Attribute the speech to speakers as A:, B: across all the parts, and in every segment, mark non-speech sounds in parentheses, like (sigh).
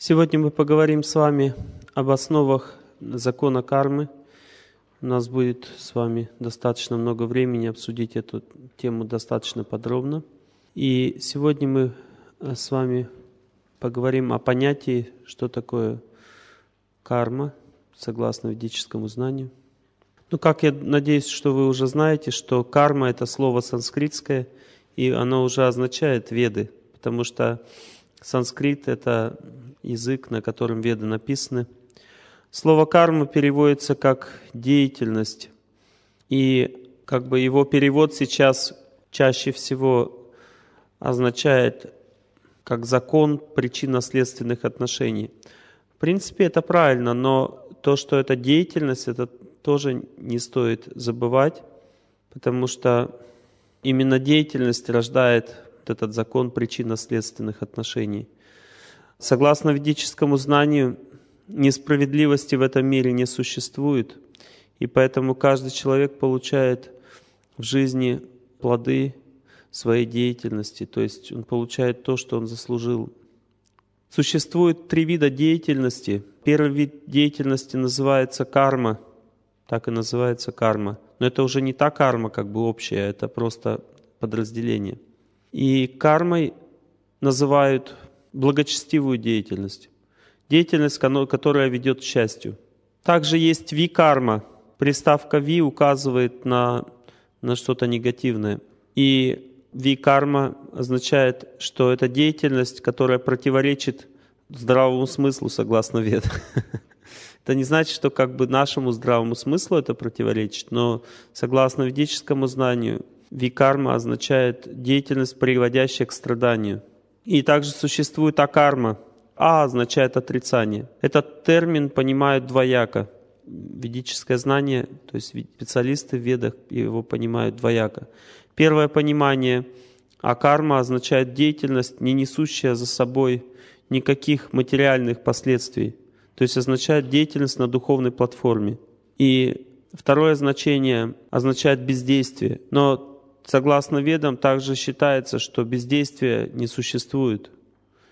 A: Сегодня мы поговорим с вами об основах закона кармы. У нас будет с вами достаточно много времени обсудить эту тему достаточно подробно. И сегодня мы э, с вами поговорим о понятии, что такое карма, согласно ведическому знанию. Ну, как я надеюсь, что вы уже знаете, что карма — это слово санскритское, и оно уже означает веды, потому что санскрит — это язык, на котором веды написаны. Слово «карма» переводится как «деятельность». И как бы его перевод сейчас чаще всего означает как закон причинно-следственных отношений. В принципе, это правильно, но то, что это деятельность, это тоже не стоит забывать, потому что именно деятельность рождает этот закон причинно-следственных отношений – Согласно ведическому знанию, несправедливости в этом мире не существует, и поэтому каждый человек получает в жизни плоды своей деятельности, то есть он получает то, что он заслужил. Существует три вида деятельности. Первый вид деятельности называется карма, так и называется карма. Но это уже не та карма как бы общая, это просто подразделение. И кармой называют благочестивую деятельность, деятельность, которая ведет к счастью. Также есть ви-карма. Приставка ви указывает на, на что-то негативное. И ви-карма означает, что это деятельность, которая противоречит здравому смыслу, согласно Веда. (laughs) Это не значит, что как бы нашему здравому смыслу это противоречит, но согласно ведическому знанию, викарма означает деятельность, приводящая к страданию. И также существует акарма. А означает отрицание. Этот термин понимают двояко. Ведическое знание, то есть специалисты в ведах его понимают двояко. Первое понимание акарма означает деятельность, не несущая за собой никаких материальных последствий. То есть означает деятельность на духовной платформе. И второе значение означает бездействие. Но Согласно ведам, также считается, что бездействие не существует.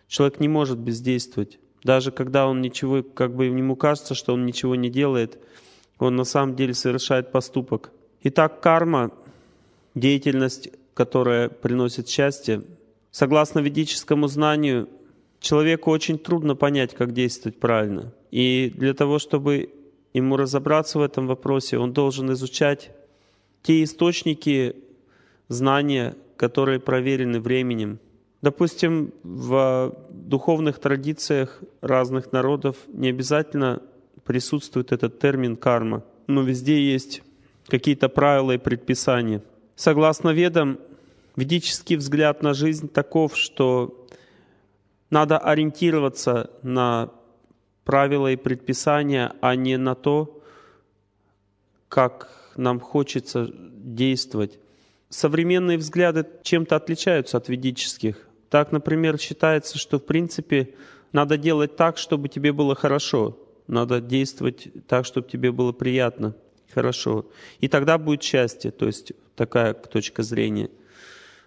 A: Человек не может бездействовать. Даже когда он ничего, как бы ему кажется, что он ничего не делает, он на самом деле совершает поступок. Итак, карма, деятельность, которая приносит счастье, согласно ведическому знанию, человеку очень трудно понять, как действовать правильно. И для того, чтобы ему разобраться в этом вопросе, он должен изучать те источники знания, которые проверены временем. Допустим, в духовных традициях разных народов не обязательно присутствует этот термин карма, но везде есть какие-то правила и предписания. Согласно ведам, ведический взгляд на жизнь таков, что надо ориентироваться на правила и предписания, а не на то, как нам хочется действовать современные взгляды чем-то отличаются от ведических. Так, например, считается, что в принципе надо делать так, чтобы тебе было хорошо. Надо действовать так, чтобы тебе было приятно, хорошо. И тогда будет счастье, то есть такая точка зрения.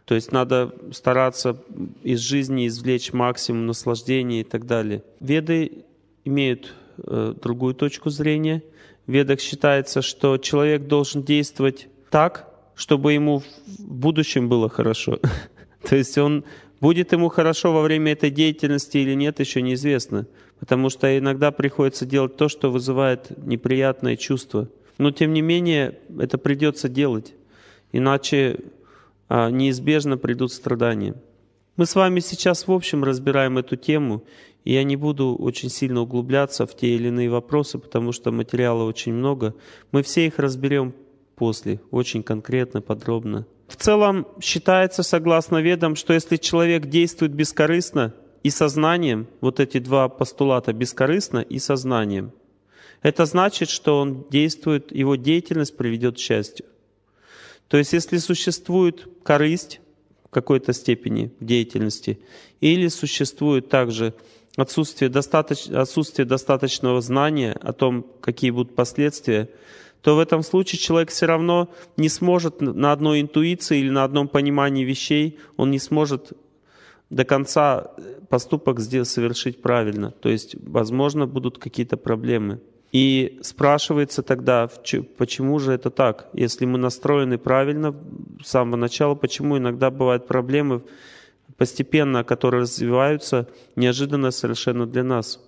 A: То есть надо стараться из жизни извлечь максимум наслаждения и так далее. Веды имеют э, другую точку зрения. В ведах считается, что человек должен действовать так, чтобы ему в будущем было хорошо. (laughs) То есть он будет ему хорошо во время этой деятельности или нет, еще неизвестно. Потому что иногда приходится делать то, что вызывает неприятное чувство. Но тем не менее, это придется делать. Иначе а, неизбежно придут страдания. Мы с вами сейчас в общем разбираем эту тему, и я не буду очень сильно углубляться в те или иные вопросы, потому что материала очень много. Мы все их разберем после, очень конкретно, подробно. В целом считается, согласно ведам, что если человек действует бескорыстно и сознанием, вот эти два постулата бескорыстно и сознанием, это значит, что он действует, его деятельность приведет к счастью. То есть если существует корысть в какой-то степени в деятельности, или существует также отсутствие, достаточ, отсутствие достаточного знания о том, какие будут последствия, то в этом случае человек все равно не сможет на одной интуиции или на одном понимании вещей, он не сможет до конца э, поступок сделать, совершить правильно. То есть, возможно, будут какие-то проблемы. И спрашивается тогда, почему же это так? Если мы настроены правильно с самого начала, почему иногда бывают проблемы постепенно, которые развиваются неожиданно совершенно для нас?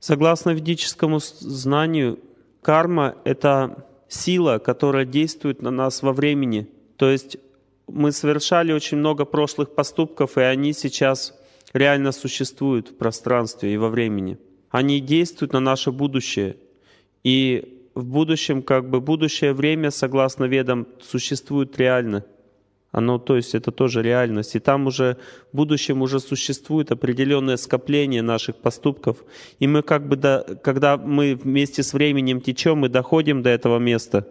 A: Согласно ведическому знанию, Карма — это сила, которая действует на нас во времени. То есть мы совершали очень много прошлых поступков, и они сейчас реально существуют в пространстве и во времени. Они действуют на наше будущее. И в будущем, как бы будущее время, согласно ведам, существует реально — оно, то есть это тоже реальность. И там уже в будущем уже существует определенное скопление наших поступков. И мы как бы, до, когда мы вместе с временем течем, мы доходим до этого места,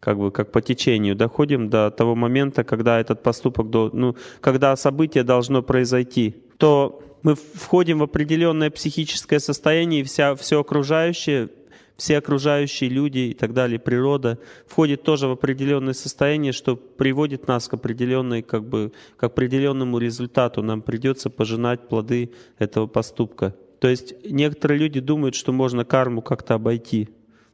A: как бы как по течению, доходим до того момента, когда этот поступок, до, ну, когда событие должно произойти, то мы входим в определенное психическое состояние, и вся, все окружающее все окружающие люди и так далее, природа, входит тоже в определенное состояние, что приводит нас к, определенной, как бы, к определенному результату. Нам придется пожинать плоды этого поступка. То есть некоторые люди думают, что можно карму как-то обойти,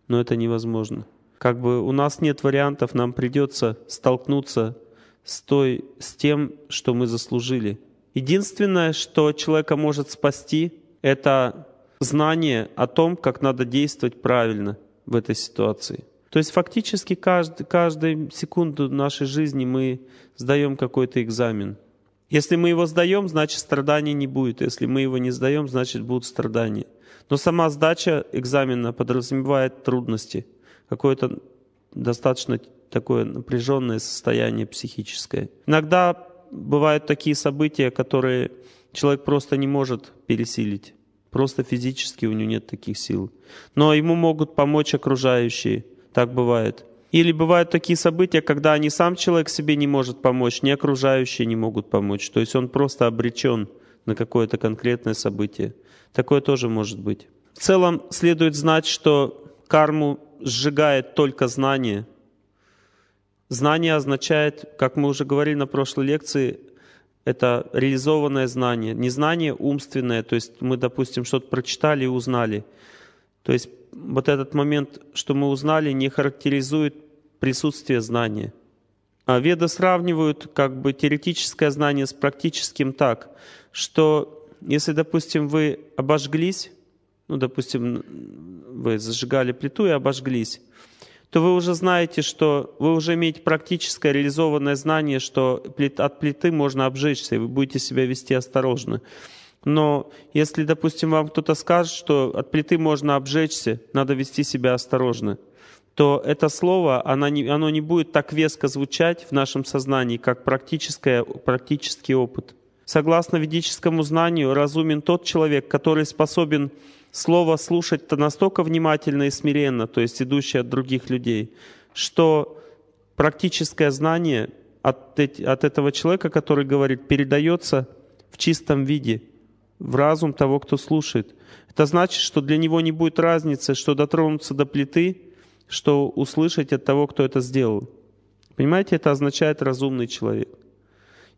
A: но это невозможно. Как бы у нас нет вариантов, нам придется столкнуться с, той, с тем, что мы заслужили. Единственное, что человека может спасти, это знание о том, как надо действовать правильно в этой ситуации. То есть фактически каждый, каждую секунду нашей жизни мы сдаем какой-то экзамен. Если мы его сдаем, значит страданий не будет. Если мы его не сдаем, значит будут страдания. Но сама сдача экзамена подразумевает трудности, какое-то достаточно такое напряженное состояние психическое. Иногда бывают такие события, которые человек просто не может пересилить. Просто физически у него нет таких сил. Но ему могут помочь окружающие. Так бывает. Или бывают такие события, когда ни сам человек себе не может помочь, ни окружающие не могут помочь. То есть он просто обречен на какое-то конкретное событие. Такое тоже может быть. В целом следует знать, что карму сжигает только знание. Знание означает, как мы уже говорили на прошлой лекции, это реализованное знание, не знание умственное, то есть мы, допустим, что-то прочитали и узнали. То есть вот этот момент, что мы узнали, не характеризует присутствие знания. А веды сравнивают как бы теоретическое знание с практическим так, что если, допустим, вы обожглись, ну, допустим, вы зажигали плиту и обожглись, то вы уже знаете, что вы уже имеете практическое реализованное знание, что от плиты можно обжечься, и вы будете себя вести осторожно. Но если, допустим, вам кто-то скажет, что от плиты можно обжечься, надо вести себя осторожно, то это слово, оно не, оно не будет так веско звучать в нашем сознании, как практическое, практический опыт. Согласно ведическому знанию, разумен тот человек, который способен слово слушать-то настолько внимательно и смиренно, то есть идущее от других людей, что практическое знание от, от этого человека, который говорит, передается в чистом виде, в разум того, кто слушает. Это значит, что для него не будет разницы, что дотронуться до плиты, что услышать от того, кто это сделал. Понимаете, это означает разумный человек.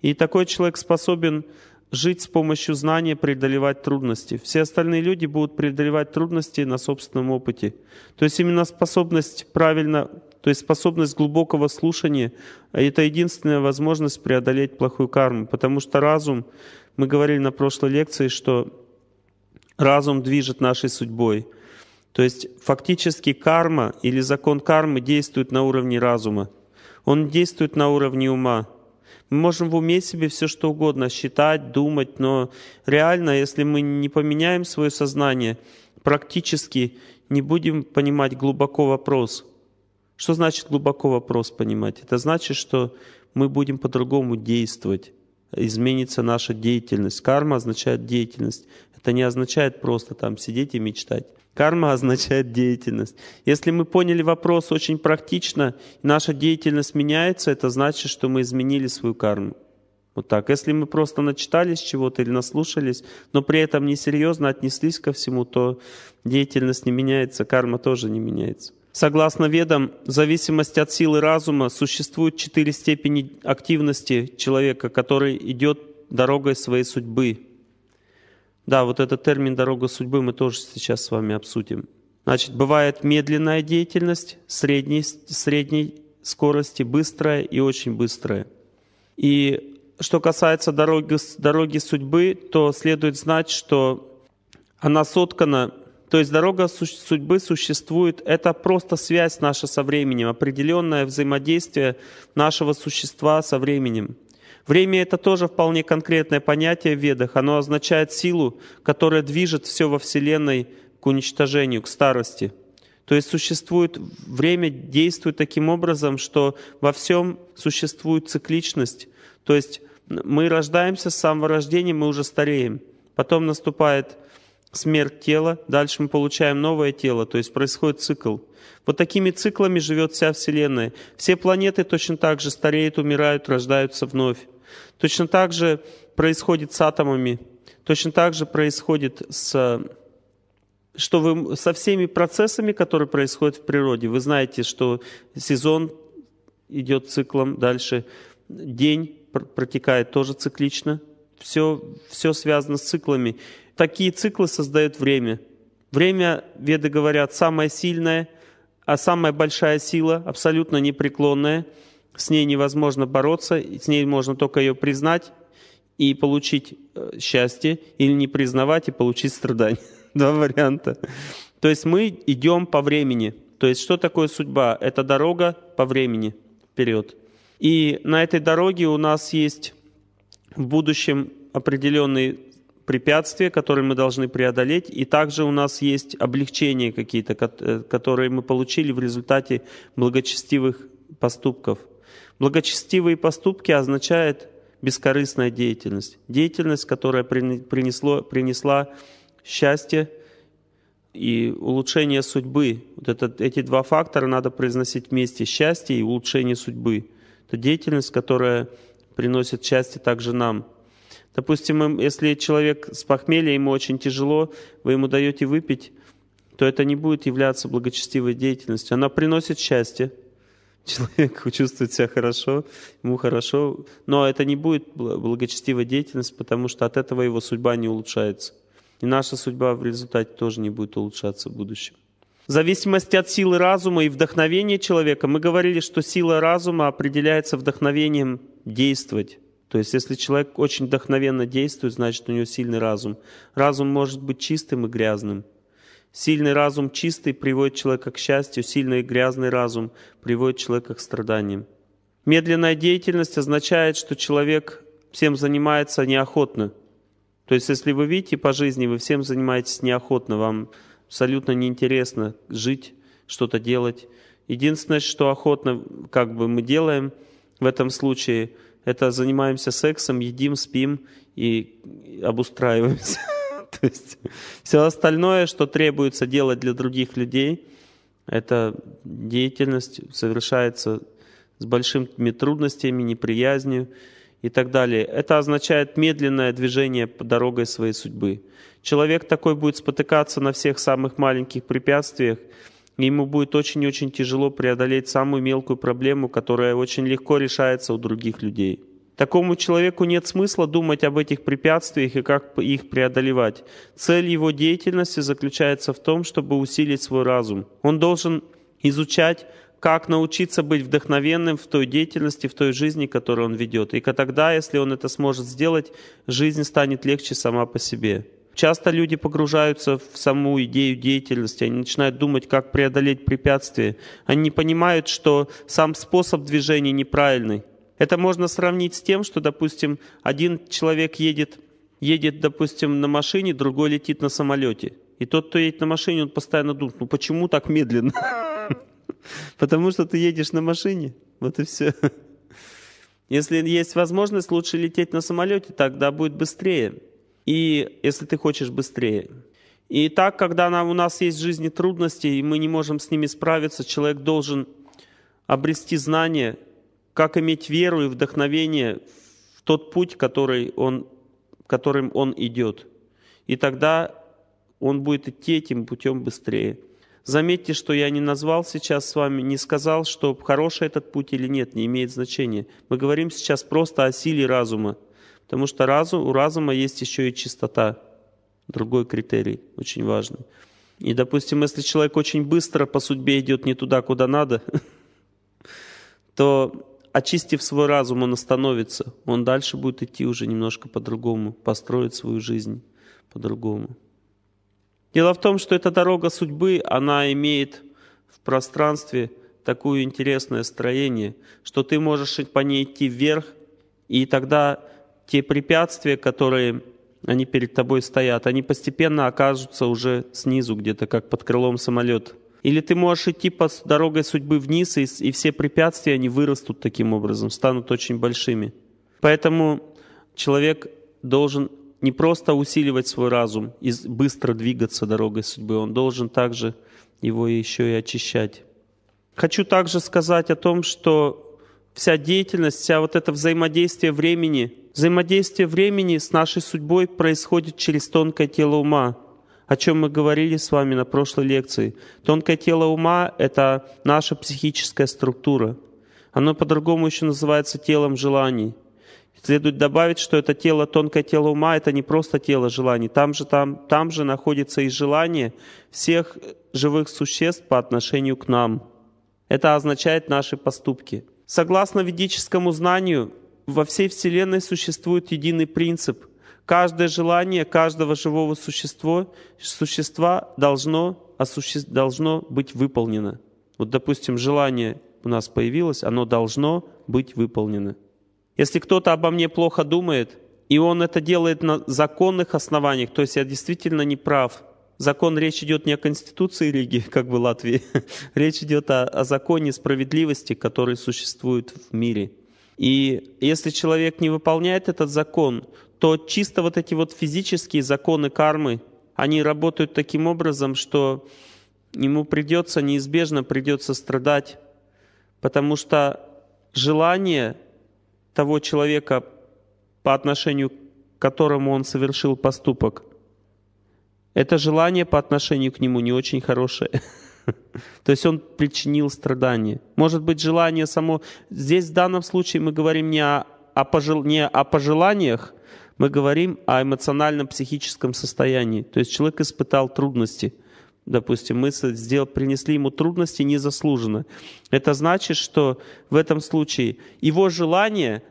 A: И такой человек способен жить с помощью знания, преодолевать трудности. Все остальные люди будут преодолевать трудности на собственном опыте. То есть именно способность правильно, то есть способность глубокого слушания – это единственная возможность преодолеть плохую карму, потому что разум, мы говорили на прошлой лекции, что разум движет нашей судьбой. То есть фактически карма или закон кармы действует на уровне разума. Он действует на уровне ума – мы можем в уме себе все что угодно считать, думать, но реально, если мы не поменяем свое сознание, практически не будем понимать глубоко вопрос. Что значит глубоко вопрос понимать? Это значит, что мы будем по-другому действовать изменится наша деятельность. Карма означает деятельность. Это не означает просто там сидеть и мечтать. Карма (laughs) означает деятельность. Если мы поняли вопрос очень практично, наша деятельность меняется, это значит, что мы изменили свою карму. Вот так. Если мы просто начитались чего-то или наслушались, но при этом несерьезно отнеслись ко всему, то деятельность не меняется, карма тоже не меняется. Согласно ведам, в зависимости от силы разума существует четыре степени активности человека, который идет дорогой своей судьбы. Да, вот этот термин «дорога судьбы» мы тоже сейчас с вами обсудим. Значит, бывает медленная деятельность, средней, средней скорости, быстрая и очень быстрая. И что касается дороги, дороги судьбы, то следует знать, что она соткана, то есть дорога судьбы существует, это просто связь наша со временем, определенное взаимодействие нашего существа со временем. Время — это тоже вполне конкретное понятие в ведах. Оно означает силу, которая движет все во Вселенной к уничтожению, к старости. То есть существует время, действует таким образом, что во всем существует цикличность. То есть мы рождаемся с самого рождения, мы уже стареем. Потом наступает смерть тела, дальше мы получаем новое тело, то есть происходит цикл. Вот такими циклами живет вся Вселенная. Все планеты точно так же стареют, умирают, рождаются вновь. Точно так же происходит с атомами, точно так же происходит с что вы, со всеми процессами, которые происходят в природе. Вы знаете, что сезон идет циклом, дальше день протекает тоже циклично. Все, все связано с циклами. Такие циклы создают время. Время, веды говорят, самое сильное, а самая большая сила, абсолютно непреклонная – с ней невозможно бороться, с ней можно только ее признать и получить э, счастье, или не признавать и получить страдания. (laughs) Два варианта. То есть мы идем по времени. То есть что такое судьба? Это дорога по времени вперед. И на этой дороге у нас есть в будущем определенные препятствия, которые мы должны преодолеть, и также у нас есть облегчения какие-то, э, которые мы получили в результате благочестивых поступков – Благочестивые поступки означают бескорыстная деятельность. Деятельность, которая принесло, принесла счастье и улучшение судьбы. Вот это, эти два фактора надо произносить вместе. Счастье и улучшение судьбы. Это деятельность, которая приносит счастье также нам. Допустим, эм, если человек с похмелья, ему очень тяжело, вы ему даете выпить, то это не будет являться благочестивой деятельностью. Она приносит счастье, человек (laughs) чувствует себя хорошо, ему хорошо. Но это не будет благочестивая деятельность, потому что от этого его судьба не улучшается. И наша судьба в результате тоже не будет улучшаться в будущем. В зависимости от силы разума и вдохновения человека, мы говорили, что сила разума определяется вдохновением действовать. То есть, если человек очень вдохновенно действует, значит, у него сильный разум. Разум может быть чистым и грязным – Сильный разум чистый приводит человека к счастью, сильный и грязный разум приводит человека к страданиям. Медленная деятельность означает, что человек всем занимается неохотно. То есть, если вы видите по жизни, вы всем занимаетесь неохотно, вам абсолютно неинтересно жить, что-то делать. Единственное, что охотно как бы мы делаем в этом случае, это занимаемся сексом, едим, спим и обустраиваемся. (laughs) (laughs) То есть все остальное, что требуется делать для других людей, эта деятельность совершается с большими трудностями, неприязнью и так далее. Это означает медленное движение по дорогой своей судьбы. Человек такой будет спотыкаться на всех самых маленьких препятствиях, и ему будет очень-очень тяжело преодолеть самую мелкую проблему, которая очень легко решается у других людей. Такому человеку нет смысла думать об этих препятствиях и как их преодолевать. Цель его деятельности заключается в том, чтобы усилить свой разум. Он должен изучать, как научиться быть вдохновенным в той деятельности, в той жизни, которую он ведет. И тогда, если он это сможет сделать, жизнь станет легче сама по себе. Часто люди погружаются в саму идею деятельности, они начинают думать, как преодолеть препятствия. Они не понимают, что сам способ движения неправильный. Это можно сравнить с тем, что, допустим, один человек едет, едет, допустим, на машине, другой летит на самолете. И тот, кто едет на машине, он постоянно думает, ну почему так медленно? (laughs) Потому что ты едешь на машине, вот и все. Если есть возможность, лучше лететь на самолете, тогда будет быстрее. И если ты хочешь быстрее. И так, когда у нас есть в жизни трудности, и мы не можем с ними справиться, человек должен обрести знания, как иметь веру и вдохновение в тот путь, который он, которым он идет. И тогда он будет идти этим путем быстрее. Заметьте, что я не назвал сейчас с вами, не сказал, что хороший этот путь или нет, не имеет значения. Мы говорим сейчас просто о силе разума, потому что разум, у разума есть еще и чистота, другой критерий, очень важный. И, допустим, если человек очень быстро по судьбе идет не туда, куда надо, (laughs) то очистив свой разум, он остановится, он дальше будет идти уже немножко по-другому, построит свою жизнь по-другому. Дело в том, что эта дорога судьбы, она имеет в пространстве такое интересное строение, что ты можешь по ней идти вверх, и тогда те препятствия, которые они перед тобой стоят, они постепенно окажутся уже снизу, где-то как под крылом самолета. Или ты можешь идти по дорогой судьбы вниз, и, и все препятствия, они вырастут таким образом, станут очень большими. Поэтому человек должен не просто усиливать свой разум и быстро двигаться дорогой судьбы, он должен также его еще и очищать. Хочу также сказать о том, что вся деятельность, вся вот это взаимодействие времени, взаимодействие времени с нашей судьбой происходит через тонкое тело ума о чем мы говорили с вами на прошлой лекции. Тонкое тело ума – это наша психическая структура. Оно по-другому еще называется телом желаний. Следует добавить, что это тело, тонкое тело ума, это не просто тело желаний. Там же, там, там же находится и желание всех живых существ по отношению к нам. Это означает наши поступки. Согласно ведическому знанию, во всей Вселенной существует единый принцип – Каждое желание каждого живого существа, существа должно, осуществ, должно быть выполнено. Вот, допустим, желание у нас появилось, оно должно быть выполнено. Если кто-то обо мне плохо думает, и он это делает на законных основаниях, то есть я действительно не прав, закон, речь идет не о конституции религии, (laughs) как бы Латвии, (laughs) речь идет о, о законе справедливости, который существует в мире. И если человек не выполняет этот закон, то чисто вот эти вот физические законы кармы, они работают таким образом, что ему придется, неизбежно придется страдать, потому что желание того человека, по отношению к которому он совершил поступок, это желание по отношению к нему не очень хорошее. (laughs) То есть он причинил страдания. Может быть, желание само... Здесь в данном случае мы говорим не о, о, пожел... не о пожеланиях, мы говорим о эмоционально-психическом состоянии. То есть человек испытал трудности. Допустим, мы сделал, принесли ему трудности незаслуженно. Это значит, что в этом случае его желание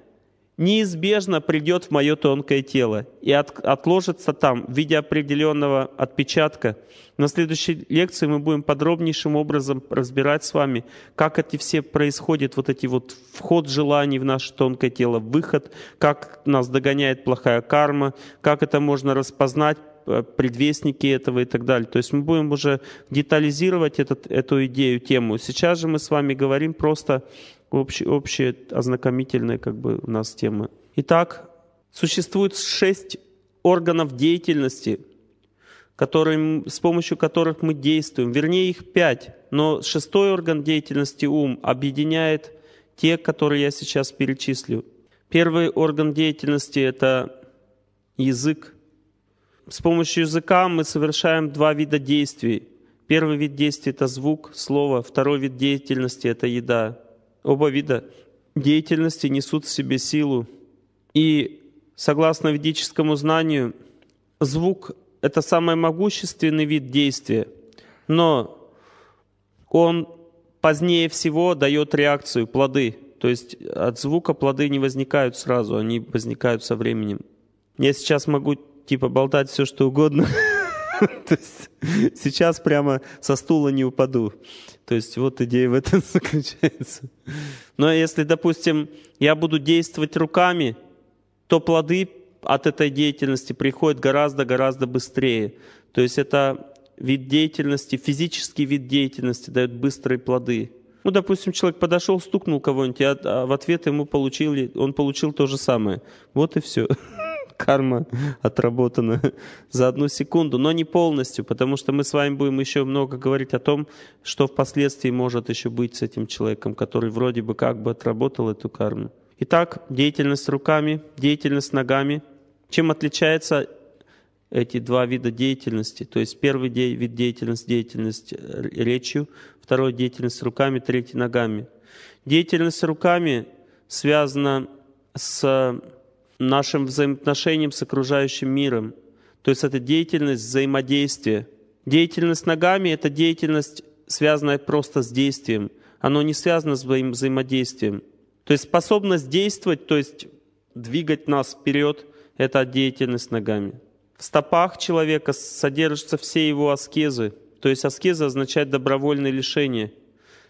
A: неизбежно придет в мое тонкое тело и от, отложится там в виде определенного отпечатка. На следующей лекции мы будем подробнейшим образом разбирать с вами, как эти все происходят, вот эти вот вход желаний в наше тонкое тело, выход, как нас догоняет плохая карма, как это можно распознать, э, предвестники этого и так далее. То есть мы будем уже детализировать этот, эту идею, тему. Сейчас же мы с вами говорим просто общие, общие ознакомительные как бы у нас темы. Итак, существует шесть органов деятельности, которым, с помощью которых мы действуем. Вернее, их пять, но шестой орган деятельности ум объединяет те, которые я сейчас перечислю. Первый орган деятельности – это язык. С помощью языка мы совершаем два вида действий. Первый вид действия это звук, слово. Второй вид деятельности – это еда оба вида деятельности несут в себе силу. И согласно ведическому знанию, звук — это самый могущественный вид действия, но он позднее всего дает реакцию, плоды. То есть от звука плоды не возникают сразу, они возникают со временем. Я сейчас могу типа болтать все, что угодно, (laughs) (laughs) То есть сейчас прямо со стула не упаду. То есть вот идея в этом (laughs) заключается. Но если, допустим, я буду действовать руками, то плоды от этой деятельности приходят гораздо-гораздо быстрее. То есть это вид деятельности, физический вид деятельности дает быстрые плоды. Ну, допустим, человек подошел, стукнул кого-нибудь, а, а в ответ ему получили, он получил то же самое. Вот и все. (laughs) карма отработана (laughs) за одну секунду, но не полностью, потому что мы с вами будем еще много говорить о том, что впоследствии может еще быть с этим человеком, который вроде бы как бы отработал эту карму. Итак, деятельность руками, деятельность ногами. Чем отличаются эти два вида деятельности? То есть первый де- вид деятельности – деятельность э, речью, второй – деятельность руками, третий – ногами. Деятельность руками связана с нашим взаимоотношениям с окружающим миром. То есть это деятельность взаимодействия. Деятельность ногами — это деятельность, связанная просто с действием. Оно не связано с взаим взаимодействием. То есть способность действовать, то есть двигать нас вперед, это деятельность ногами. В стопах человека содержатся все его аскезы. То есть аскеза означает добровольное лишение.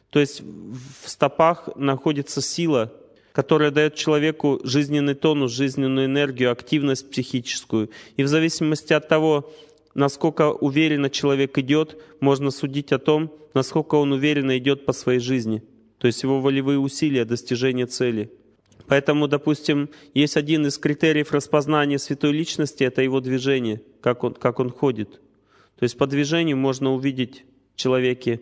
A: То есть в стопах находится сила — которая дает человеку жизненный тонус, жизненную энергию, активность психическую. И в зависимости от того, насколько уверенно человек идет, можно судить о том, насколько он уверенно идет по своей жизни. То есть его волевые усилия, достижение цели. Поэтому, допустим, есть один из критериев распознания святой личности — это его движение, как он, как он ходит. То есть по движению можно увидеть в человеке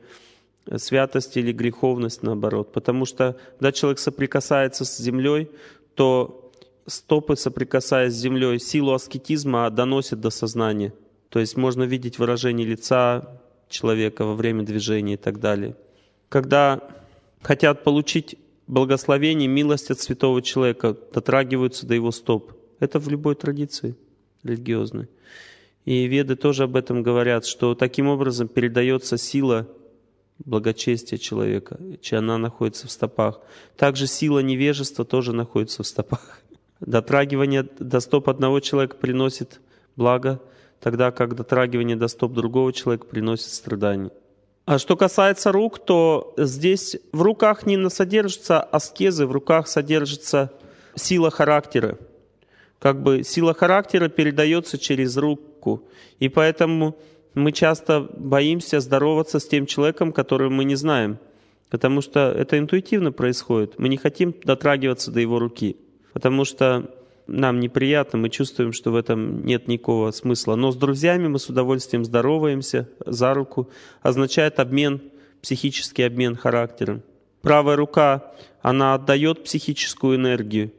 A: святость или греховность, наоборот. Потому что, когда человек соприкасается с землей, то стопы, соприкасаясь с землей, силу аскетизма доносят до сознания. То есть можно видеть выражение лица человека во время движения и так далее. Когда хотят получить благословение, милость от святого человека, дотрагиваются до его стоп. Это в любой традиции религиозной. И веды тоже об этом говорят, что таким образом передается сила благочестия человека, чья она находится в стопах. Также сила невежества тоже находится в стопах. (laughs) Дотрагивание до стоп одного человека приносит благо, тогда как дотрагивание до стоп другого человека приносит страдания. А что касается рук, то здесь в руках не содержится аскезы, в руках содержится сила характера. Как бы сила характера передается через руку. И поэтому мы часто боимся здороваться с тем человеком, которого мы не знаем, потому что это интуитивно происходит. Мы не хотим дотрагиваться до его руки, потому что нам неприятно, мы чувствуем, что в этом нет никакого смысла. Но с друзьями мы с удовольствием здороваемся за руку, означает обмен, психический обмен характером. Правая рука, она отдает психическую энергию,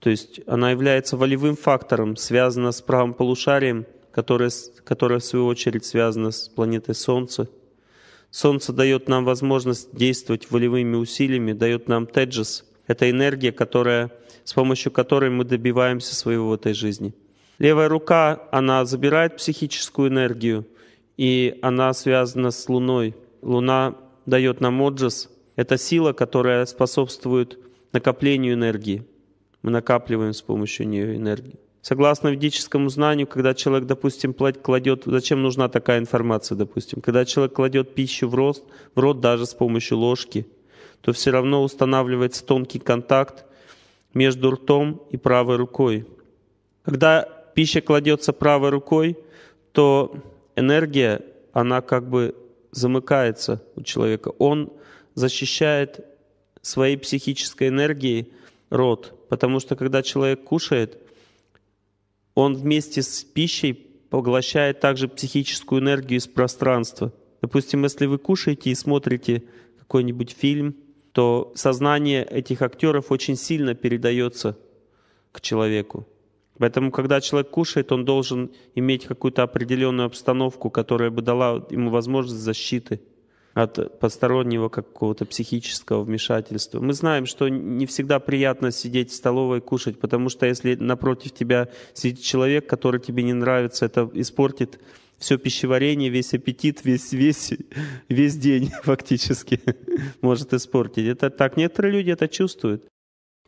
A: то есть она является волевым фактором, связана с правым полушарием – которая, которая в свою очередь связана с планетой Солнце. Солнце дает нам возможность действовать волевыми усилиями, дает нам теджес. Это энергия, которая, с помощью которой мы добиваемся своего в этой жизни. Левая рука, она забирает психическую энергию, и она связана с Луной. Луна дает нам оджас. Это сила, которая способствует накоплению энергии. Мы накапливаем с помощью нее энергию. Согласно ведическому знанию, когда человек, допустим, кладет, зачем нужна такая информация, допустим, когда человек кладет пищу в рот, в рот даже с помощью ложки, то все равно устанавливается тонкий контакт между ртом и правой рукой. Когда пища кладется правой рукой, то энергия, она как бы замыкается у человека. Он защищает своей психической энергией рот, потому что когда человек кушает – он вместе с пищей поглощает также психическую энергию из пространства. Допустим, если вы кушаете и смотрите какой-нибудь фильм, то сознание этих актеров очень сильно передается к человеку. Поэтому, когда человек кушает, он должен иметь какую-то определенную обстановку, которая бы дала ему возможность защиты от постороннего какого-то психического вмешательства. Мы знаем, что не всегда приятно сидеть в столовой и кушать, потому что если напротив тебя сидит человек, который тебе не нравится, это испортит все пищеварение, весь аппетит, весь, весь, весь день (laughs) фактически может испортить. Это так. Некоторые люди это чувствуют.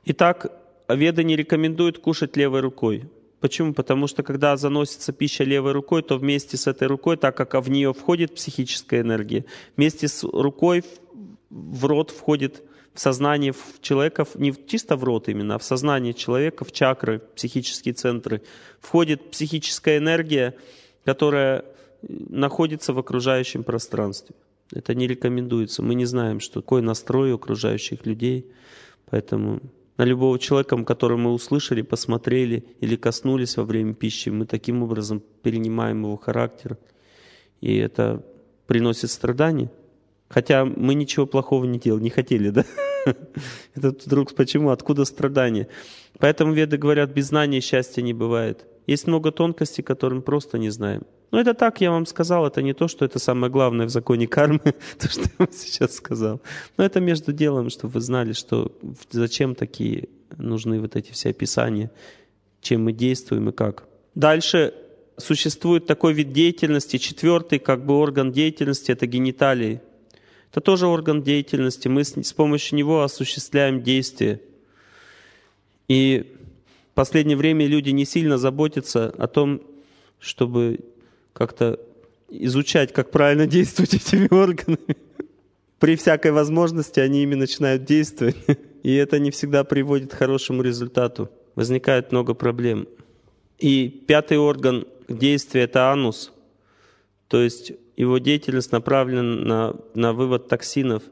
A: Итак, веда не рекомендует кушать левой рукой. Почему? Потому что когда заносится пища левой рукой, то вместе с этой рукой, так как в нее входит психическая энергия, вместе с рукой в рот входит в сознание человека, не чисто в рот именно, а в сознание человека, в чакры, психические центры, входит психическая энергия, которая э, находится в окружающем пространстве. Это не рекомендуется. Мы не знаем, что такое настрой окружающих людей, поэтому на любого человека, который мы услышали, посмотрели или коснулись во время пищи, мы таким образом перенимаем его характер. И это приносит страдания. Хотя мы ничего плохого не делали, не хотели, да? (laughs) Этот друг, почему, откуда страдания? Поэтому веды говорят, без знания счастья не бывает. Есть много тонкостей, которые мы просто не знаем. Но это так, я вам сказал, это не то, что это самое главное в законе кармы, (laughs) то, что я вам сейчас сказал. Но это между делом, чтобы вы знали, что зачем такие нужны вот эти все описания, чем мы действуем и как. Дальше существует такой вид деятельности, четвертый как бы орган деятельности, это гениталии. Это тоже орган деятельности, мы с, помощью него осуществляем действие. И последнее время люди не сильно заботятся о том, чтобы как-то изучать, как правильно (laughs) действовать этими органами. При всякой возможности они ими начинают действовать, (laughs) и это не всегда приводит к хорошему результату. Возникает много проблем. И пятый орган действия — это анус, то есть его деятельность направлена на, на вывод токсинов.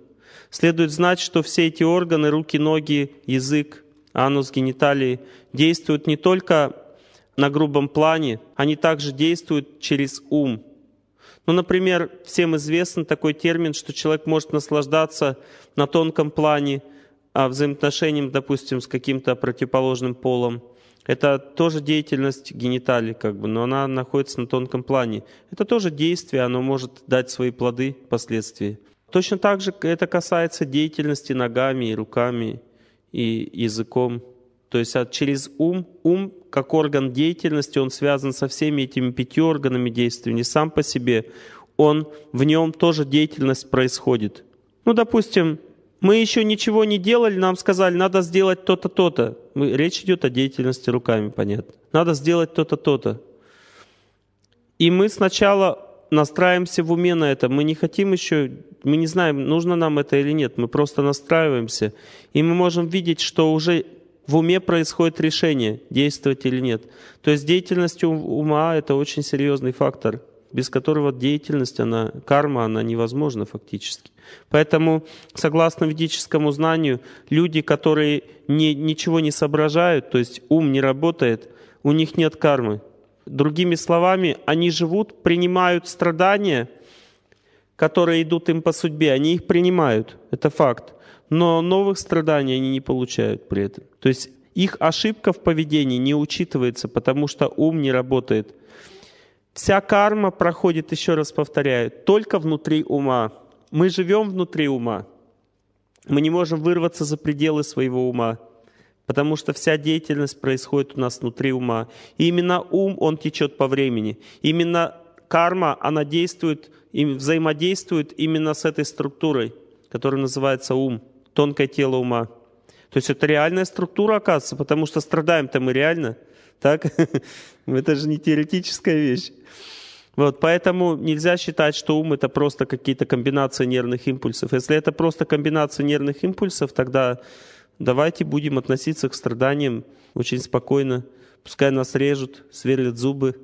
A: Следует знать, что все эти органы — руки, ноги, язык, анус, гениталии действуют не только на грубом плане, они также действуют через ум. Ну, например, всем известен такой термин, что человек может наслаждаться на тонком плане а взаимоотношением, допустим, с каким-то противоположным полом. Это тоже деятельность гениталий, как бы, но она находится на тонком плане. Это тоже действие, оно может дать свои плоды впоследствии. Точно так же это касается деятельности ногами и руками, и языком. То есть от, а через ум, ум как орган деятельности, он связан со всеми этими пятью органами действия, не сам по себе, он, в нем тоже деятельность происходит. Ну, допустим, мы еще ничего не делали, нам сказали, надо сделать то-то, то-то. Речь идет о деятельности руками, понятно. Надо сделать то-то, то-то. И мы сначала настраиваемся в уме на это. Мы не хотим еще, мы не знаем, нужно нам это или нет. Мы просто настраиваемся. И мы можем видеть, что уже в уме происходит решение, действовать или нет. То есть деятельность ума – это очень серьезный фактор, без которого деятельность, она, карма, она невозможна фактически. Поэтому, согласно ведическому знанию, люди, которые не, ничего не соображают, то есть ум не работает, у них нет кармы – Другими словами, они живут, принимают страдания, которые идут им по судьбе, они их принимают, это факт. Но новых страданий они не получают при этом. То есть их ошибка в поведении не учитывается, потому что ум не работает. Вся карма проходит, еще раз повторяю, только внутри ума. Мы живем внутри ума. Мы не можем вырваться за пределы своего ума потому что вся деятельность происходит у нас внутри ума. И именно ум, он течет по времени. Именно карма, она действует, и взаимодействует именно с этой структурой, которая называется ум, тонкое тело ума. То есть это реальная структура, оказывается, потому что страдаем-то мы реально, так? (laughs) Это же не теоретическая вещь. Вот, поэтому нельзя считать, что ум это просто какие-то комбинации нервных импульсов. Если это просто комбинация нервных импульсов, тогда Давайте будем относиться к страданиям очень спокойно. Пускай нас режут, сверлят зубы.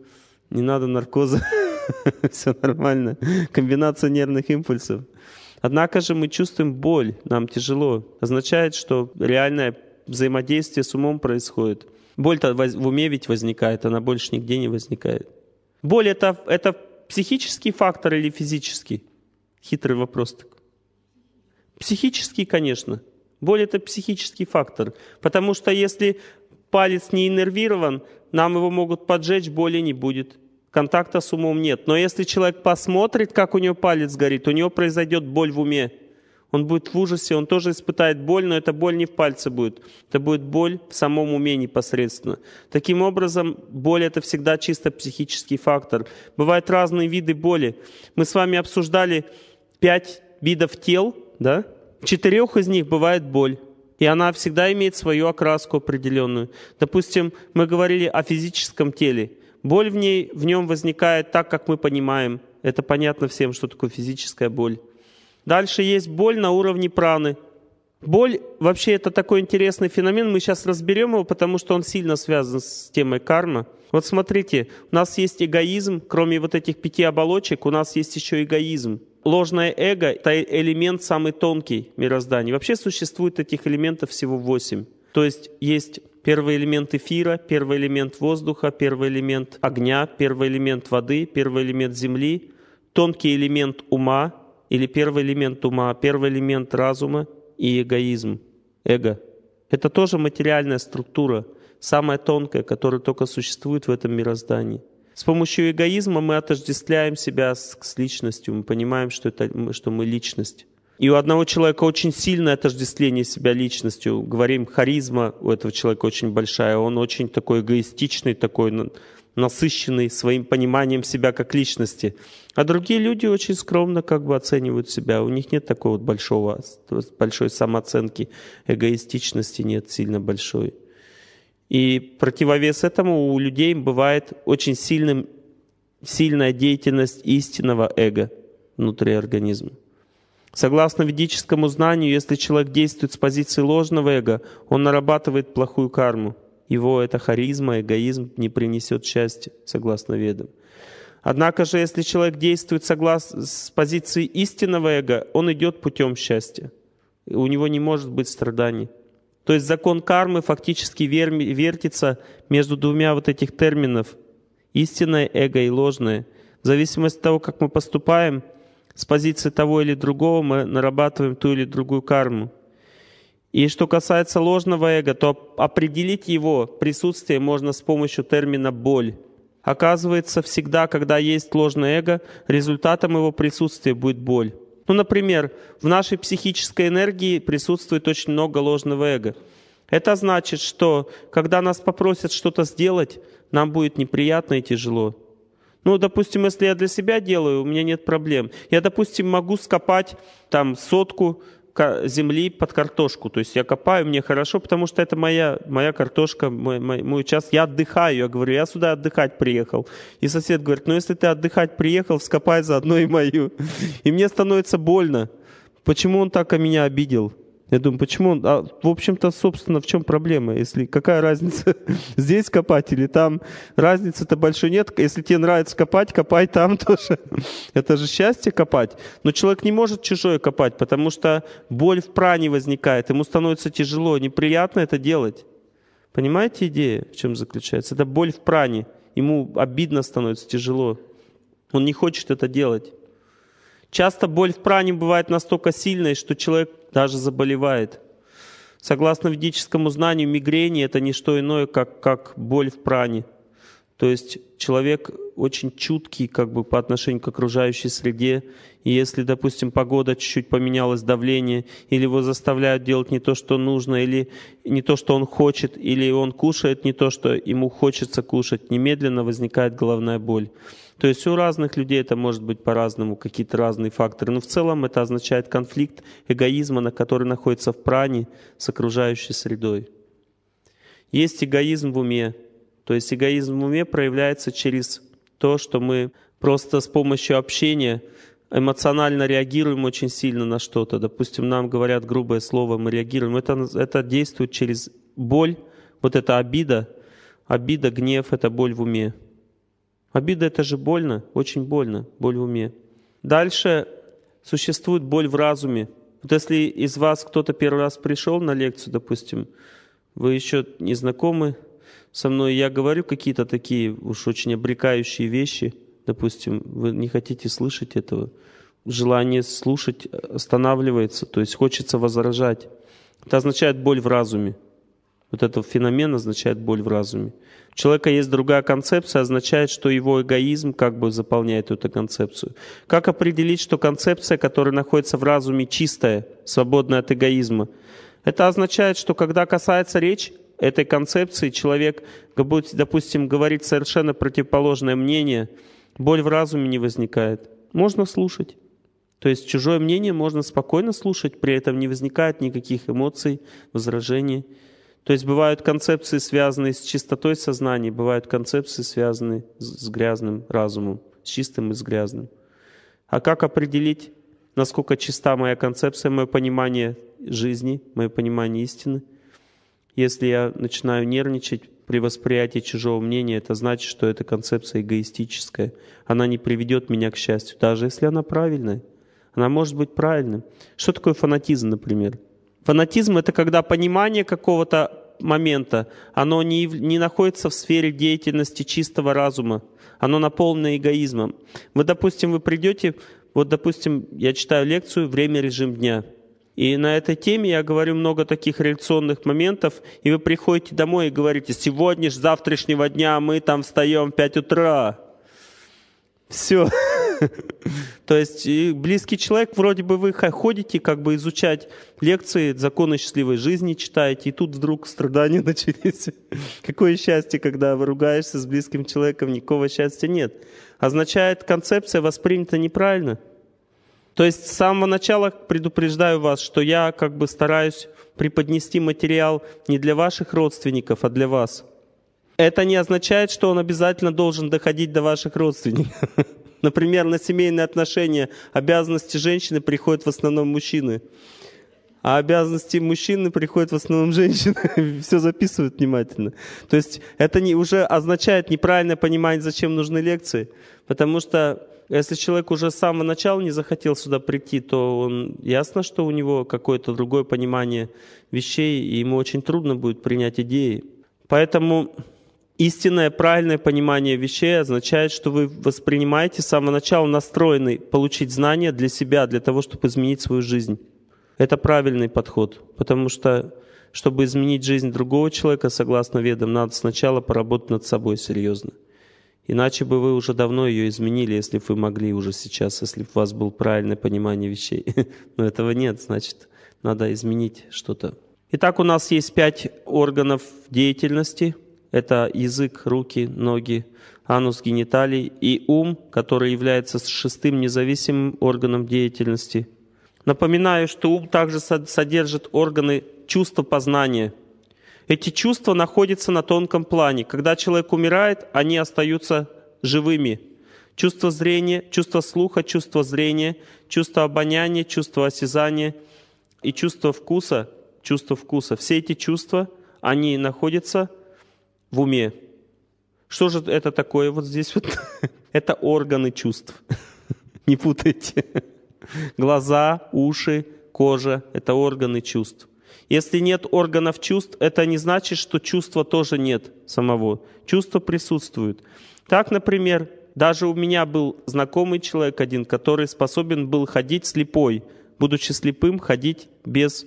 A: Не надо наркоза. (laughs) Все нормально. Комбинация нервных импульсов. Однако же мы чувствуем боль, нам тяжело. Означает, что реальное взаимодействие с умом происходит. Боль-то в уме ведь возникает, она больше нигде не возникает. Боль это, это психический фактор или физический? Хитрый вопрос такой. Психический, конечно. Боль – это психический фактор, потому что если палец не иннервирован, нам его могут поджечь, боли не будет. Контакта с умом нет. Но если человек посмотрит, как у него палец горит, у него произойдет боль в уме. Он будет в ужасе, он тоже испытает боль, но эта боль не в пальце будет. Это будет боль в самом уме непосредственно. Таким образом, боль – это всегда чисто психический фактор. Бывают разные виды боли. Мы с вами обсуждали пять видов тел, да? В четырех из них бывает боль, и она всегда имеет свою окраску определенную. Допустим, мы говорили о физическом теле. Боль в, ней, в нем возникает так, как мы понимаем. Это понятно всем, что такое физическая боль. Дальше есть боль на уровне праны. Боль вообще это такой интересный феномен, мы сейчас разберем его, потому что он сильно связан с темой кармы. Вот смотрите, у нас есть эгоизм, кроме вот этих пяти оболочек, у нас есть еще эгоизм. Ложное эго – это элемент самый тонкий мироздания. Вообще существует этих элементов всего восемь. То есть есть первый элемент эфира, первый элемент воздуха, первый элемент огня, первый элемент воды, первый элемент земли, тонкий элемент ума или первый элемент ума, первый элемент разума и эгоизм, эго. Это тоже материальная структура, самая тонкая, которая только существует в этом мироздании. С помощью эгоизма мы отождествляем себя с, с личностью, мы понимаем, что, это, что мы личность. И у одного человека очень сильное отождествление себя личностью. Говорим, харизма у этого человека очень большая. Он очень такой эгоистичный, такой насыщенный своим пониманием себя как личности. А другие люди очень скромно как бы оценивают себя. У них нет такой вот большого, большой самооценки, эгоистичности нет сильно большой. И противовес этому у людей бывает очень сильным, сильная деятельность истинного эго внутри организма. Согласно ведическому знанию, если человек действует с позиции ложного эго, он нарабатывает плохую карму. Его эта харизма, эгоизм не принесет счастья, согласно ведам. Однако же, если человек действует согласно с позиции истинного эго, он идет путем счастья. У него не может быть страданий. То есть закон кармы фактически вертится между двумя вот этих терминов – истинное эго и ложное. В зависимости от того, как мы поступаем, с позиции того или другого мы нарабатываем ту или другую карму. И что касается ложного эго, то определить его присутствие можно с помощью термина «боль». Оказывается, всегда, когда есть ложное эго, результатом его присутствия будет боль. Ну, например, в нашей психической энергии присутствует очень много ложного эго. Это значит, что когда нас попросят что-то сделать, нам будет неприятно и тяжело. Ну, допустим, если я для себя делаю, у меня нет проблем. Я, допустим, могу скопать там сотку земли под картошку. То есть я копаю, мне хорошо, потому что это моя, моя картошка, мой, мой, мой участок. Я отдыхаю, я говорю, я сюда отдыхать приехал. И сосед говорит, ну если ты отдыхать приехал, вскопай заодно и мою. (laughs) И мне становится больно. Почему он так о меня обидел? Я думаю, почему он... А, в общем-то, собственно, в чем проблема? Если какая разница (laughs) здесь копать или там? Разницы-то большой нет. Если тебе нравится копать, копай там (laughs) тоже. Это же счастье копать. Но человек не может чужое копать, потому что боль в пране возникает. Ему становится тяжело, неприятно это делать. Понимаете идея, в чем заключается? Это боль в пране. Ему обидно становится, тяжело. Он не хочет это делать. Часто боль в пране бывает настолько сильной, что человек даже заболевает. Согласно ведическому знанию, мигрени – это не что иное, как, как боль в пране. То есть человек очень чуткий как бы, по отношению к окружающей среде. И если, допустим, погода чуть-чуть поменялась, давление, или его заставляют делать не то, что нужно, или не то, что он хочет, или он кушает не то, что ему хочется кушать, немедленно возникает головная боль. То есть у разных людей это может быть по-разному, какие-то разные факторы. Но в целом это означает конфликт эгоизма, на который находится в пране с окружающей средой. Есть эгоизм в уме. То есть эгоизм в уме проявляется через то, что мы просто с помощью общения эмоционально реагируем очень сильно на что-то. Допустим, нам говорят грубое слово, мы реагируем. Это, это действует через боль, вот эта обида. Обида, гнев — это боль в уме. Обида – это же больно, очень больно, боль в уме. Дальше существует боль в разуме. Вот если из вас кто-то первый раз пришел на лекцию, допустим, вы еще не знакомы со мной, я говорю какие-то такие уж очень обрекающие вещи, допустим, вы не хотите слышать этого, желание слушать останавливается, то есть хочется возражать. Это означает боль в разуме. Вот этот феномен означает боль в разуме. У человека есть другая концепция, означает, что его эгоизм как бы заполняет эту концепцию. Как определить, что концепция, которая находится в разуме, чистая, свободная от эгоизма? Это означает, что когда касается речь этой концепции, человек, допустим, говорит совершенно противоположное мнение, боль в разуме не возникает. Можно слушать. То есть чужое мнение можно спокойно слушать, при этом не возникает никаких эмоций, возражений. То есть бывают концепции, связанные с чистотой сознания, бывают концепции, связанные с грязным разумом, с чистым и с грязным. А как определить, насколько чиста моя концепция, мое понимание жизни, мое понимание истины? Если я начинаю нервничать при восприятии чужого мнения, это значит, что эта концепция эгоистическая. Она не приведет меня к счастью, даже если она правильная. Она может быть правильной. Что такое фанатизм, например? Фанатизм – это когда понимание какого-то момента, оно не, не находится в сфере деятельности чистого разума, оно наполнено эгоизмом. Вы, допустим, вы придете, вот, допустим, я читаю лекцию «Время, режим дня», и на этой теме я говорю много таких реляционных моментов, и вы приходите домой и говорите, сегодня же, завтрашнего дня мы там встаем в 5 утра. Все. (laughs) (laughs) То есть близкий человек, вроде бы вы ходите как бы изучать лекции, законы счастливой жизни читаете, и тут вдруг страдания (laughs) начались. Какое счастье, когда выругаешься с близким человеком, никакого счастья нет. Означает, концепция воспринята неправильно. То есть с самого начала предупреждаю вас, что я как бы стараюсь преподнести материал не для ваших родственников, а для вас. Это не означает, что он обязательно должен доходить до ваших родственников. (laughs) Например, на семейные отношения обязанности женщины приходят в основном мужчины. А обязанности мужчины приходят в основном женщины, (laughs) все записывают внимательно. То есть это не, уже означает неправильное понимание, зачем нужны лекции. Потому что если человек уже с самого начала не захотел сюда прийти, то он, ясно, что у него какое-то другое понимание вещей, и ему очень трудно будет принять идеи. Поэтому истинное, правильное понимание вещей означает, что вы воспринимаете с самого начала настроенный получить знания для себя, для того, чтобы изменить свою жизнь. Это правильный подход, потому что, чтобы изменить жизнь другого человека, согласно ведам, надо сначала поработать над собой серьезно. Иначе бы вы уже давно ее изменили, если бы вы могли уже сейчас, если бы у вас было правильное понимание вещей. (laughs) Но этого нет, значит, надо изменить что-то. Итак, у нас есть пять органов деятельности –– это язык, руки, ноги, анус, гениталии и ум, который является шестым независимым органом деятельности. Напоминаю, что ум также содержит органы чувства познания. Эти чувства находятся на тонком плане. Когда человек умирает, они остаются живыми. Чувство зрения, чувство слуха, чувство зрения, чувство обоняния, чувство осязания и чувство вкуса, чувство вкуса. Все эти чувства, они находятся в уме. Что же это такое вот здесь вот? (laughs) Это органы чувств. (laughs) Не путайте. Глаза, уши, кожа — это органы чувств. Если нет органов чувств, это не значит, что чувства тоже нет самого. Чувства присутствуют. Так, например, даже у меня был знакомый человек один, который способен был ходить слепой, будучи слепым, ходить без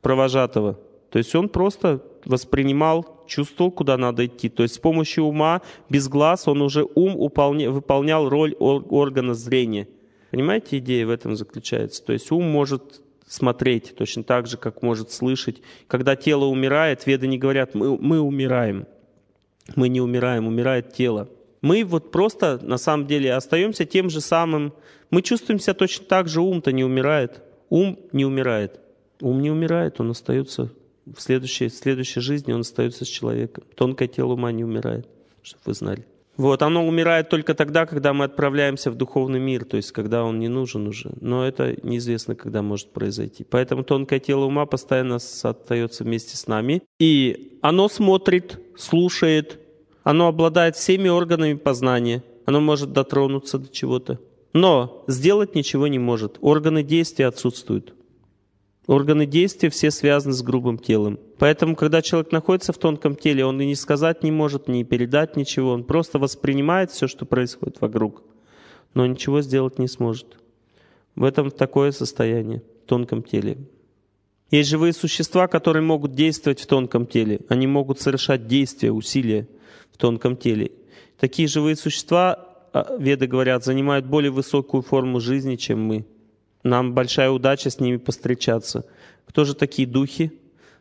A: провожатого. То есть он просто воспринимал чувствовал, куда надо идти. То есть с помощью ума, без глаз, он уже ум выполнял роль органа зрения. Понимаете, идея в этом заключается. То есть ум может смотреть точно так же, как может слышать. Когда тело умирает, веды не говорят «мы, мы умираем». Мы не умираем, умирает тело. Мы вот просто на самом деле остаемся тем же самым. Мы чувствуем себя точно так же, ум-то не умирает. Ум не умирает. Ум не умирает, он остается в следующей, в следующей жизни он остается с человеком. Тонкое тело ума не умирает, чтобы вы знали. Вот, оно умирает только тогда, когда мы отправляемся в духовный мир, то есть когда он не нужен уже. Но это неизвестно, когда может произойти. Поэтому тонкое тело ума постоянно остается вместе с нами. И оно смотрит, слушает, оно обладает всеми органами познания. Оно может дотронуться до чего-то. Но сделать ничего не может. Органы действия отсутствуют. Органы действия все связаны с грубым телом. Поэтому, когда человек находится в тонком теле, он и не сказать не может, не передать ничего. Он просто воспринимает все, что происходит вокруг, но ничего сделать не сможет. В этом такое состояние в тонком теле. Есть живые существа, которые могут действовать в тонком теле. Они могут совершать действия, усилия в тонком теле. Такие живые существа, а, веды говорят, занимают более высокую форму жизни, чем мы – нам большая удача с ними постречаться. Кто же такие духи?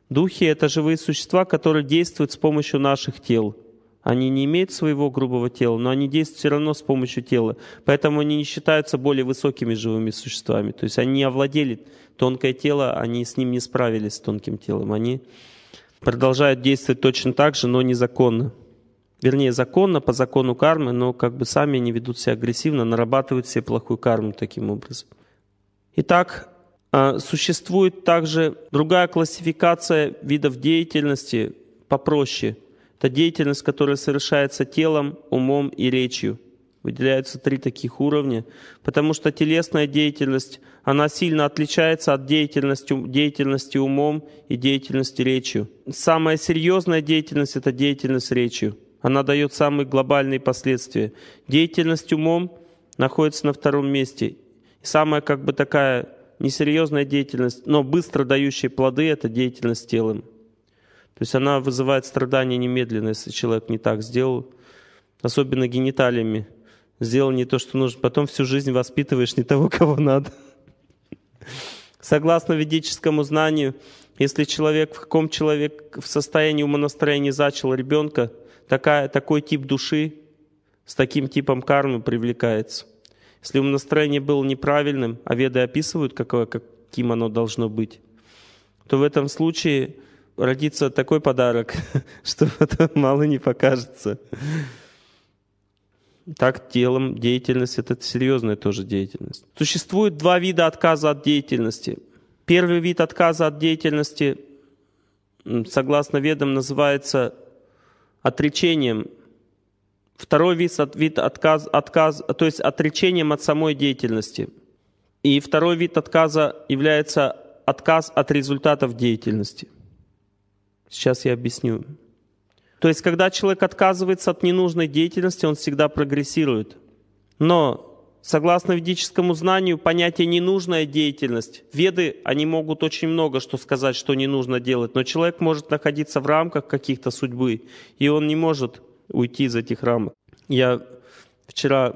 A: Духи — это живые существа, которые действуют с помощью наших тел. Они не имеют своего грубого тела, но они действуют все равно с помощью тела. Поэтому они не считаются более высокими живыми существами. То есть они не овладели тонкое тело, они с ним не справились, с тонким телом. Они продолжают действовать точно так же, но незаконно. Вернее, законно, по закону кармы, но как бы сами они ведут себя агрессивно, нарабатывают себе плохую карму таким образом. Итак, а, существует также другая классификация видов деятельности попроще. Это деятельность, которая совершается телом, умом и речью. Выделяются три таких уровня, потому что телесная деятельность, она сильно отличается от деятельности, деятельности умом и деятельности речью. Самая серьезная деятельность – это деятельность речью. Она дает самые глобальные последствия. Деятельность умом находится на втором месте, Самая как бы такая несерьезная деятельность, но быстро дающая плоды – это деятельность телом. То есть она вызывает страдания немедленно, если человек не так сделал, особенно гениталиями. Сделал не то, что нужно, потом всю жизнь воспитываешь не того, (laughs) кого надо. Согласно ведическому знанию, если человек, в каком человек в состоянии умонастроения зачал ребенка, такая, такой тип души с таким типом кармы привлекается. Если ум настроение было неправильным, а веды описывают, какое, каким оно должно быть, то в этом случае родится такой подарок, (laughs) что это мало не покажется. Так телом деятельность — это серьезная тоже деятельность. Существует два вида отказа от деятельности. Первый вид отказа от деятельности, согласно ведам, называется отречением – Второй вид, вид отказ, отказ, то есть отречением от самой деятельности. И второй вид отказа является отказ от результатов деятельности. Сейчас я объясню. То есть, когда человек отказывается от ненужной деятельности, он всегда прогрессирует. Но, согласно ведическому знанию, понятие «ненужная деятельность», веды, они могут очень много что сказать, что не нужно делать, но человек может находиться в рамках каких-то судьбы, и он не может уйти из этих рамок. Я вчера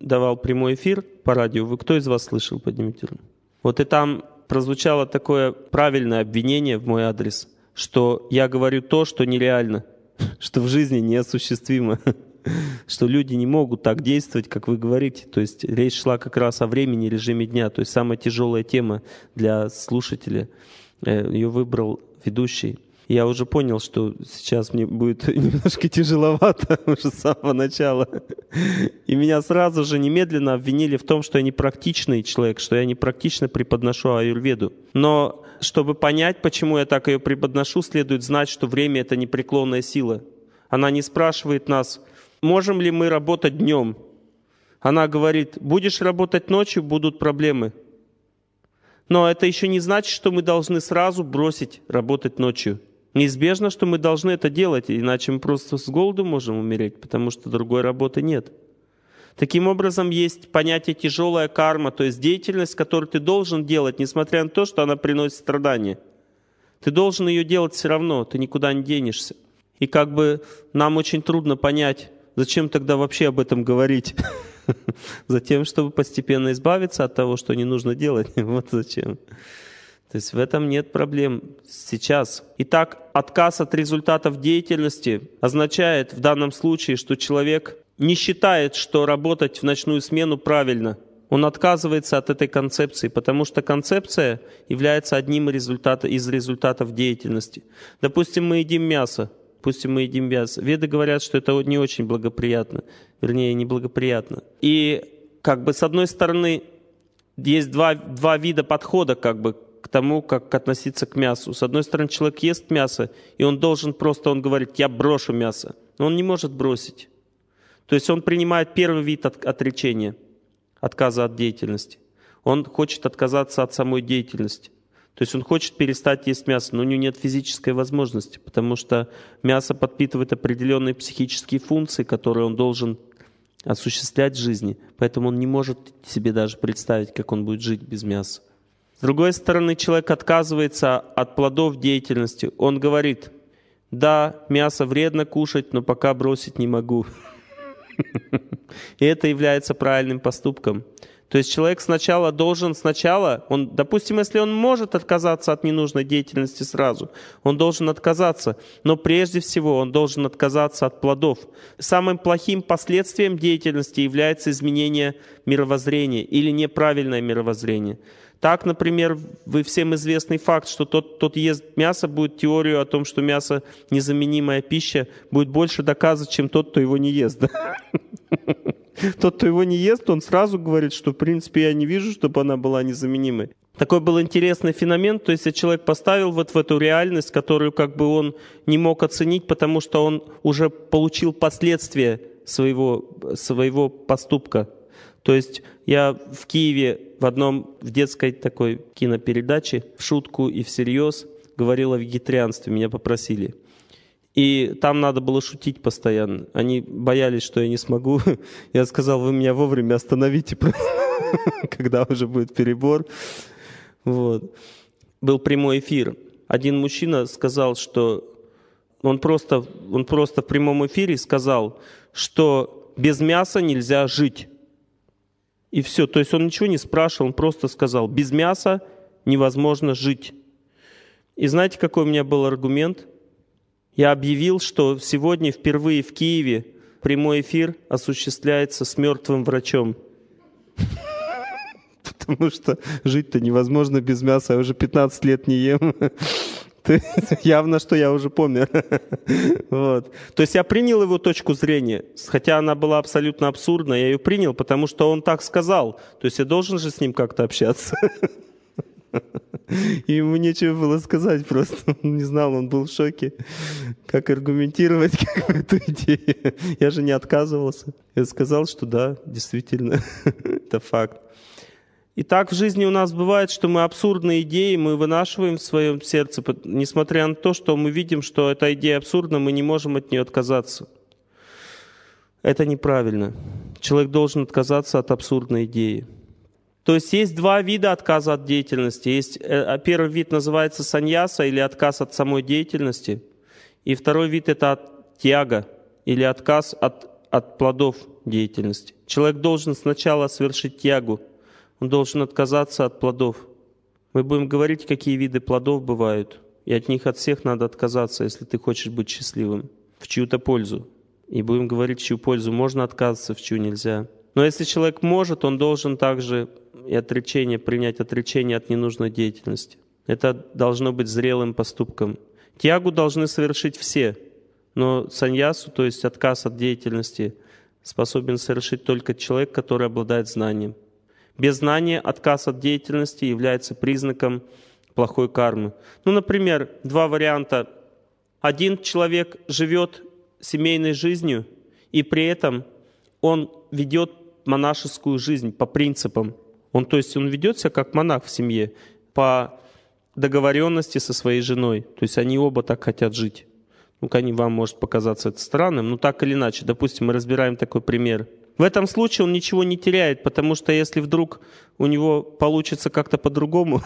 A: давал прямой эфир по радио. Вы кто из вас слышал? Поднимите руку. Вот и там прозвучало такое правильное обвинение в мой адрес, что я говорю то, что нереально, (laughs) что в жизни неосуществимо, (laughs) что люди не могут так действовать, как вы говорите. То есть речь шла как раз о времени, режиме дня. То есть самая тяжелая тема для слушателя. Э, Ее выбрал ведущий. Я уже понял, что сейчас мне будет (laughs) немножко тяжеловато (laughs) уже с самого начала. И меня сразу же немедленно обвинили в том, что я непрактичный человек, что я непрактично преподношу аюрведу. Но чтобы понять, почему я так ее преподношу, следует знать, что время — это непреклонная сила. Она не спрашивает нас, можем ли мы работать днем. Она говорит, будешь работать ночью, будут проблемы. Но это еще не значит, что мы должны сразу бросить работать ночью. Неизбежно, что мы должны это делать, иначе мы просто с голоду можем умереть, потому что другой работы нет. Таким образом, есть понятие тяжелая карма, то есть деятельность, которую ты должен делать, несмотря на то, что она приносит страдания. Ты должен ее делать все равно, ты никуда не денешься. И как бы нам очень трудно понять, зачем тогда вообще об этом говорить. (laughs) Затем, чтобы постепенно избавиться от того, что не нужно делать. (laughs) Вот зачем. То есть в этом нет проблем сейчас. Итак, отказ от результатов деятельности означает в данном случае, что человек не считает, что работать в ночную смену правильно. Он отказывается от этой концепции, потому что концепция является одним из результатов деятельности. Допустим, мы едим мясо. Допустим, мы едим мясо. Веды говорят, что это не очень благоприятно. Вернее, неблагоприятно. И как бы с одной стороны есть два, два вида подхода как бы к тому, как относиться к мясу. С одной стороны, человек ест мясо, и он должен просто, он говорит, я брошу мясо. Но он не может бросить. То есть он принимает первый вид от, отречения, отказа от деятельности. Он хочет отказаться от самой деятельности. То есть он хочет перестать есть мясо, но у него нет физической возможности, потому что мясо подпитывает определенные психические функции, которые он должен осуществлять в жизни. Поэтому он не может себе даже представить, как он будет жить без мяса другой стороны, человек отказывается от плодов деятельности. Он говорит, да, мясо вредно кушать, но пока бросить не могу. (laughs) И это является правильным поступком. То есть человек сначала должен сначала, он, допустим, если он может отказаться от ненужной деятельности сразу, он должен отказаться, но прежде всего он должен отказаться от плодов. Самым плохим последствием деятельности является изменение мировоззрения или неправильное мировоззрение. Так, например, вы всем известный факт, что тот, тот ест мясо, будет теорию о том, что мясо незаменимая пища, будет больше доказывать, чем тот, кто его не ест. (laughs) (laughs) Тот, кто его не ест, он сразу говорит, что, в принципе, я не вижу, чтобы она была незаменимой. Такой был интересный феномен, то есть человек поставил вот в эту реальность, которую как бы он не мог оценить, потому что он уже получил последствия своего, своего поступка. То есть я в Киеве в одном, в детской такой кинопередаче, в шутку и всерьез говорил о вегетарианстве, меня попросили. И там надо было шутить постоянно. Они боялись, что я не смогу. (laughs) Я сказал, вы меня вовремя остановите, (laughs) когда уже будет перебор. Вот. Был прямой эфир. Один мужчина сказал, что он просто, он просто в прямом эфире сказал, что без мяса нельзя жить. И все. То есть он ничего не спрашивал, он просто сказал, без мяса невозможно жить. И знаете, какой у меня был аргумент? Я объявил, что сегодня впервые в Киеве прямой эфир осуществляется с мертвым врачом. (laughs) Потому что жить-то невозможно без мяса, я уже 15 лет не ем. (laughs) (laughs) Явно, что я уже помню. вот. То есть я принял его точку зрения, хотя она была абсолютно абсурдна, я ее принял, потому что он так сказал. То есть я должен же с ним как-то общаться. И ему нечего было сказать просто. Он не знал, он был в шоке, как аргументировать (laughs) как эту идею. Я же не отказывался. Я сказал, что да, действительно, (laughs) это факт. И так в жизни у нас бывает, что мы абсурдные идеи, мы вынашиваем в своем сердце, несмотря на то, что мы видим, что эта идея абсурдна, мы не можем от нее отказаться. Это неправильно. Человек должен отказаться от абсурдной идеи. То есть есть два вида отказа от деятельности. Есть, э, а, первый вид называется саньяса или отказ от самой деятельности. И второй вид это от тяга или отказ от, от плодов деятельности. Человек должен сначала совершить тягу, он должен отказаться от плодов. Мы будем говорить, какие виды плодов бывают, и от них от всех надо отказаться, если ты хочешь быть счастливым, в чью-то пользу. И будем говорить, в чью пользу можно отказаться, в чью нельзя. Но если человек может, он должен также и отречение, принять отречение от ненужной деятельности. Это должно быть зрелым поступком. Тиагу должны совершить все, но саньясу, то есть отказ от деятельности, способен совершить только человек, который обладает знанием. Без знания отказ от деятельности является признаком плохой кармы. Ну, например, два варианта. Один человек живет семейной жизнью, и при этом он ведет монашескую жизнь по принципам. Он, то есть он ведет себя как монах в семье по договоренности со своей женой. То есть они оба так хотят жить. Ну, конечно, вам может показаться это странным, но так или иначе. Допустим, мы разбираем такой пример. В этом случае он ничего не теряет, потому что если вдруг у него получится как-то по-другому,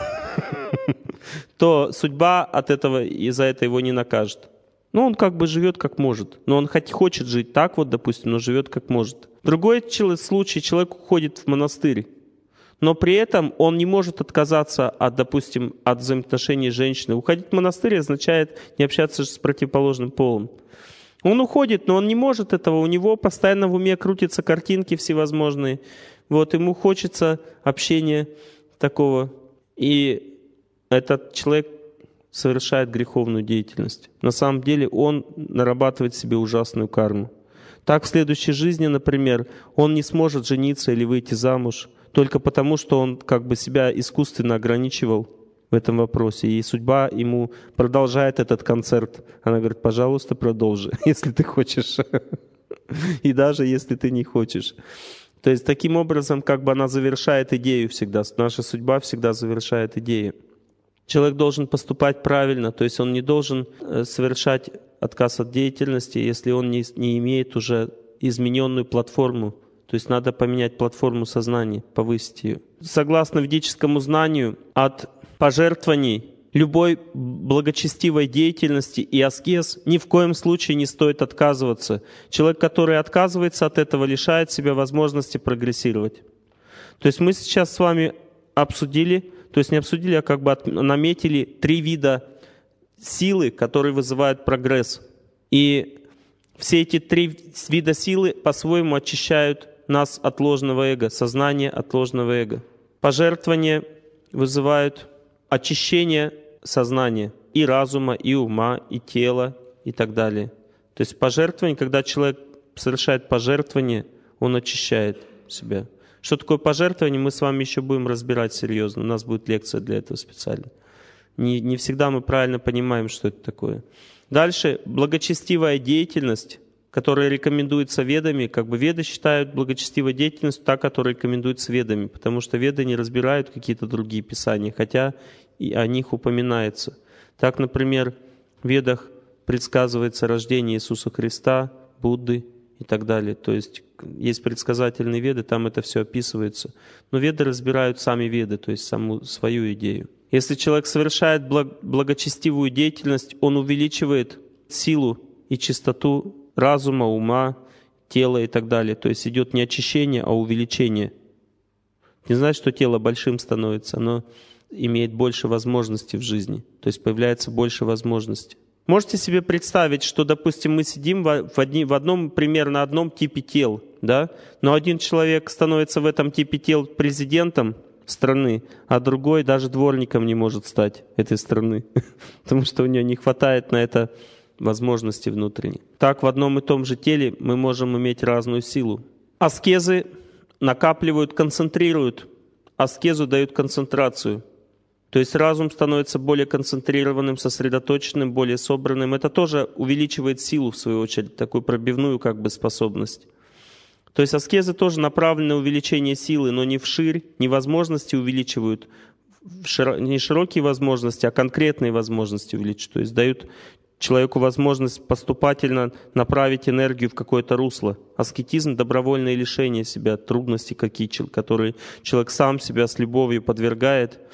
A: (laughs) то судьба от этого и за это его не накажет. Ну, он как бы живет как может. Но он хоть хочет жить так вот, допустим, но живет как может. Другой случай, человек уходит в монастырь, но при этом он не может отказаться от, допустим, от взаимоотношений женщины. Уходить в монастырь означает не общаться с противоположным полом. Он уходит, но он не может этого. У него постоянно в уме крутятся картинки всевозможные. Вот ему хочется общения такого. И этот человек совершает греховную деятельность. На самом деле он нарабатывает себе ужасную карму. Так в следующей жизни, например, он не сможет жениться или выйти замуж только потому, что он как бы себя искусственно ограничивал в этом вопросе. И судьба ему продолжает этот концерт. Она говорит, пожалуйста, продолжи, (laughs) если ты хочешь. (laughs) И даже если ты не хочешь. То есть таким образом как бы она завершает идею всегда. Наша судьба всегда завершает идею человек должен поступать правильно, то есть он не должен э, совершать отказ от деятельности, если он не, не имеет уже измененную платформу. То есть надо поменять платформу сознания, повысить ее. Согласно ведическому знанию, от пожертвований любой благочестивой деятельности и аскез ни в коем случае не стоит отказываться. Человек, который отказывается от этого, лишает себя возможности прогрессировать. То есть мы сейчас с вами обсудили то есть не обсудили, а как бы от, наметили три вида силы, которые вызывают прогресс. И все эти три вида силы по-своему очищают нас от ложного эго, сознание от ложного эго. Пожертвования вызывают очищение сознания и разума, и ума, и тела, и так далее. То есть пожертвование, когда человек совершает пожертвование, он очищает себя. Что такое пожертвование, мы с вами еще будем разбирать серьезно. У нас будет лекция для этого специально. Не, не всегда мы правильно понимаем, что это такое. Дальше, благочестивая деятельность, которая рекомендуется ведами. Как бы веды считают благочестивой деятельность та, которая рекомендуется ведами, потому что веды не разбирают какие-то другие писания, хотя и о них упоминается. Так, например, в ведах предсказывается рождение Иисуса Христа, Будды и так далее. То есть есть предсказательные веды, там это все описывается. Но веды разбирают сами веды, то есть саму свою идею. Если человек совершает благочестивую деятельность, он увеличивает силу и чистоту разума, ума, тела и так далее. То есть идет не очищение, а увеличение. Не значит, что тело большим становится, оно имеет больше возможностей в жизни. То есть появляется больше возможностей. Можете себе представить, что, допустим, мы сидим в, одни, в одном, примерно одном типе тел, да? но один человек становится в этом типе тел президентом страны, а другой даже дворником не может стать этой страны, (laughs) потому что у него не хватает на это возможности внутренней. Так в одном и том же теле мы можем иметь разную силу. Аскезы накапливают, концентрируют. Аскезу дают концентрацию. То есть разум становится более концентрированным, сосредоточенным, более собранным. Это тоже увеличивает силу, в свою очередь, такую пробивную как бы способность. То есть аскезы тоже направлены на увеличение силы, но не вширь, не возможности увеличивают, не широкие возможности, а конкретные возможности увеличивают. То есть дают человеку возможность поступательно направить энергию в какое-то русло. Аскетизм — добровольное лишение себя, трудностей, какие, которые человек сам себя с любовью подвергает —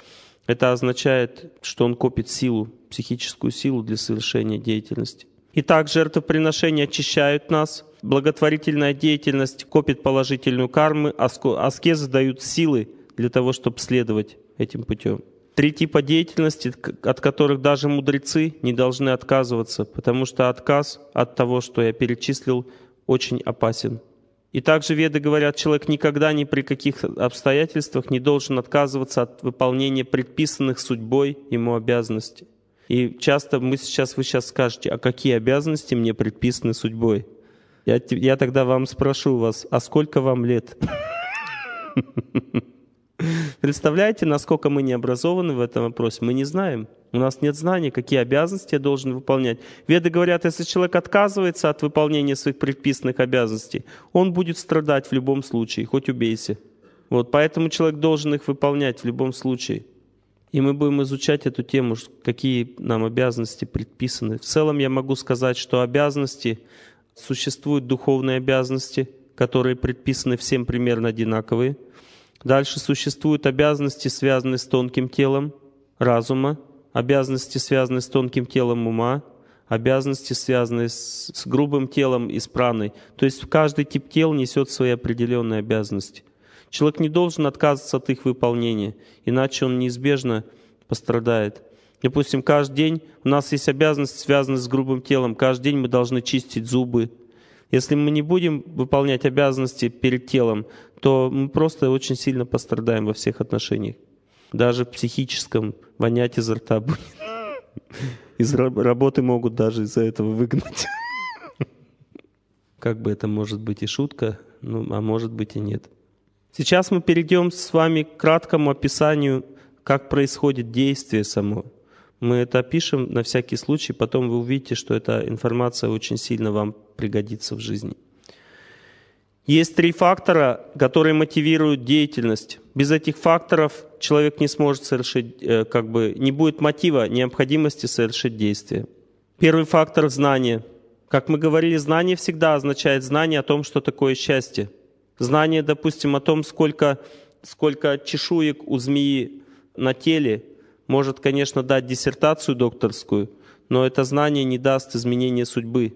A: это означает, что он копит силу, психическую силу для совершения деятельности. Итак, жертвоприношения очищают нас, благотворительная деятельность копит положительную карму, аскезы дают силы для того, чтобы следовать этим путем. Три типа деятельности, от которых даже мудрецы не должны отказываться, потому что отказ от того, что я перечислил, очень опасен. И также веды говорят, человек никогда ни при каких обстоятельствах не должен отказываться от выполнения предписанных судьбой ему обязанностей. И часто мы сейчас, вы сейчас скажете, а какие обязанности мне предписаны судьбой? Я, я тогда вам спрошу вас, а сколько вам лет? (laughs) Представляете, насколько мы не образованы в этом вопросе? Мы не знаем. У нас нет знаний, какие обязанности я должен выполнять. Веды говорят, если человек отказывается от выполнения своих предписанных обязанностей, он будет страдать в любом случае, хоть убейся. Вот, поэтому человек должен их выполнять в любом случае. И мы будем изучать эту тему, какие нам обязанности предписаны. В целом я могу сказать, что обязанности, существуют духовные обязанности, которые предписаны всем примерно одинаковые – Дальше существуют обязанности, связанные с тонким телом разума, обязанности, связанные с тонким телом ума, обязанности, связанные с, с грубым телом и с праной. То есть каждый тип тел несет свои определенные обязанности. Человек не должен отказываться от их выполнения, иначе он неизбежно пострадает. Допустим, каждый день у нас есть обязанности, связанные с грубым телом. Каждый день мы должны чистить зубы, если мы не будем выполнять обязанности перед телом, то мы просто очень сильно пострадаем во всех отношениях. Даже в психическом вонять изо рта будет. Из работы могут даже из-за этого выгнать. Как бы это может быть и шутка, ну, а может быть и нет. Сейчас мы перейдем с вами к краткому описанию, как происходит действие само. Мы это пишем на всякий случай, потом вы увидите, что эта информация очень сильно вам пригодится в жизни. Есть три фактора, которые мотивируют деятельность. Без этих факторов человек не сможет совершить, э, как бы не будет мотива, необходимости совершить действие. Первый фактор – знание. Как мы говорили, знание всегда означает знание о том, что такое счастье. Знание, допустим, о том, сколько, сколько чешуек у змеи на теле, может, конечно, дать диссертацию докторскую, но это знание не даст изменения судьбы.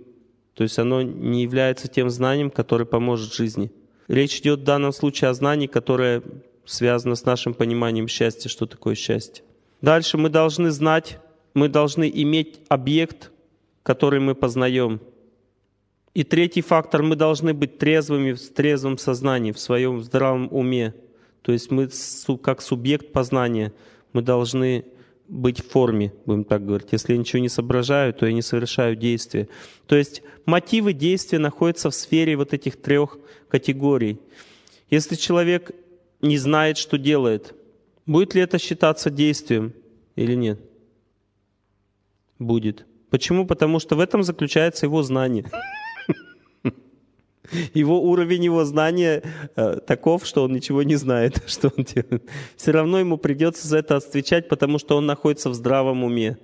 A: То есть оно не является тем знанием, которое поможет жизни. Речь идет в данном случае о знании, которое связано с нашим пониманием счастья, что такое счастье. Дальше мы должны знать, мы должны иметь объект, который мы познаем. И третий фактор, мы должны быть трезвыми в трезвом сознании, в своем здравом уме. То есть мы как субъект познания – мы должны быть в форме, будем так говорить. Если я ничего не соображаю, то я не совершаю действия. То есть мотивы действия находятся в сфере вот этих трех категорий. Если человек не знает, что делает, будет ли это считаться действием или нет? Будет. Почему? Потому что в этом заключается его знание. Его уровень его знания э, таков, что он ничего не знает, (laughs) что он делает. Все равно ему придется за это отвечать, потому что он находится в здравом уме.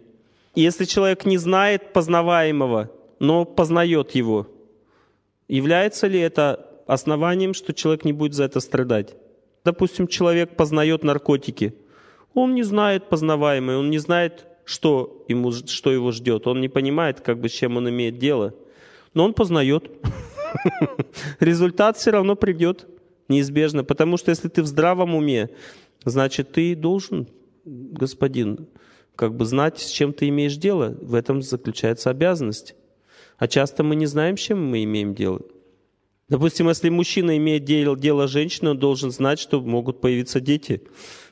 A: И если человек не знает познаваемого, но познает его, является ли это основанием, что человек не будет за это страдать? Допустим, человек познает наркотики. Он не знает познаваемый, он не знает, что, ему, что его ждет. Он не понимает, как бы, с чем он имеет дело. Но он познает. (laughs) Результат все равно придет неизбежно, потому что если ты в здравом уме, значит, ты должен, господин, как бы знать, с чем ты имеешь дело. В этом заключается обязанность. А часто мы не знаем, с чем мы имеем дело. Допустим, если мужчина имеет дело, дело женщины, он должен знать, что могут появиться дети.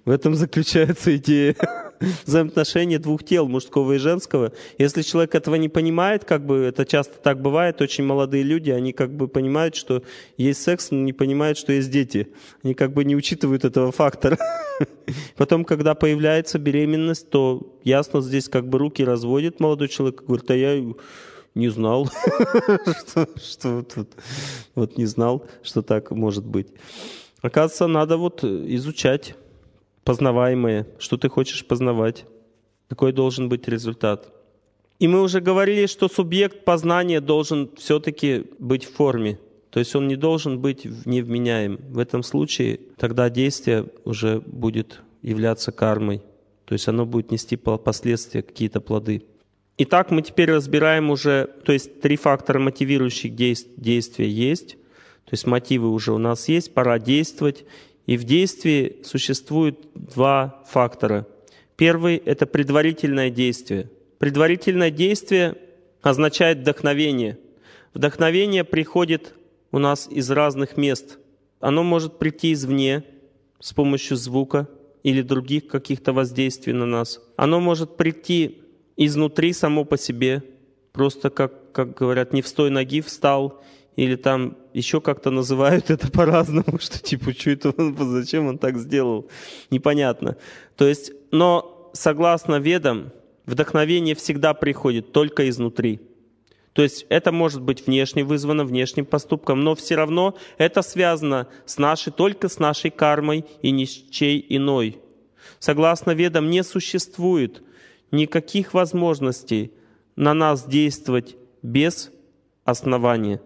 A: В этом заключается идея (laughs) взаимоотношения двух тел, мужского и женского. Если человек этого не понимает, как бы это часто так бывает, очень молодые люди, они как бы понимают, что есть секс, но не понимают, что есть дети. Они как бы не учитывают этого фактора. (laughs) Потом, когда появляется беременность, то ясно здесь как бы руки разводит молодой человек, говорит, а я не знал, (laughs) что, что тут, вот не знал, что так может быть. Оказывается, надо вот изучать познаваемые, что ты хочешь познавать, какой должен быть результат. И мы уже говорили, что субъект познания должен все-таки быть в форме, то есть он не должен быть невменяем. В этом случае тогда действие уже будет являться кармой, то есть оно будет нести последствия, какие-то плоды. Итак, мы теперь разбираем уже, то есть три фактора мотивирующих действия есть, то есть мотивы уже у нас есть, пора действовать, и в действии существуют два фактора. Первый — это предварительное действие. Предварительное действие означает вдохновение. Вдохновение приходит у нас из разных мест. Оно может прийти извне с помощью звука или других каких-то воздействий на нас. Оно может прийти изнутри само по себе, просто, как, как говорят, не в стой ноги встал или там еще как-то называют это по-разному, (laughs) что типа, что это он, зачем он так сделал, непонятно. То есть, но согласно ведам, вдохновение всегда приходит только изнутри. То есть это может быть внешне вызвано внешним поступком, но все равно это связано с нашей, только с нашей кармой и ни с чей иной. Согласно ведам, не существует никаких возможностей на нас действовать без основания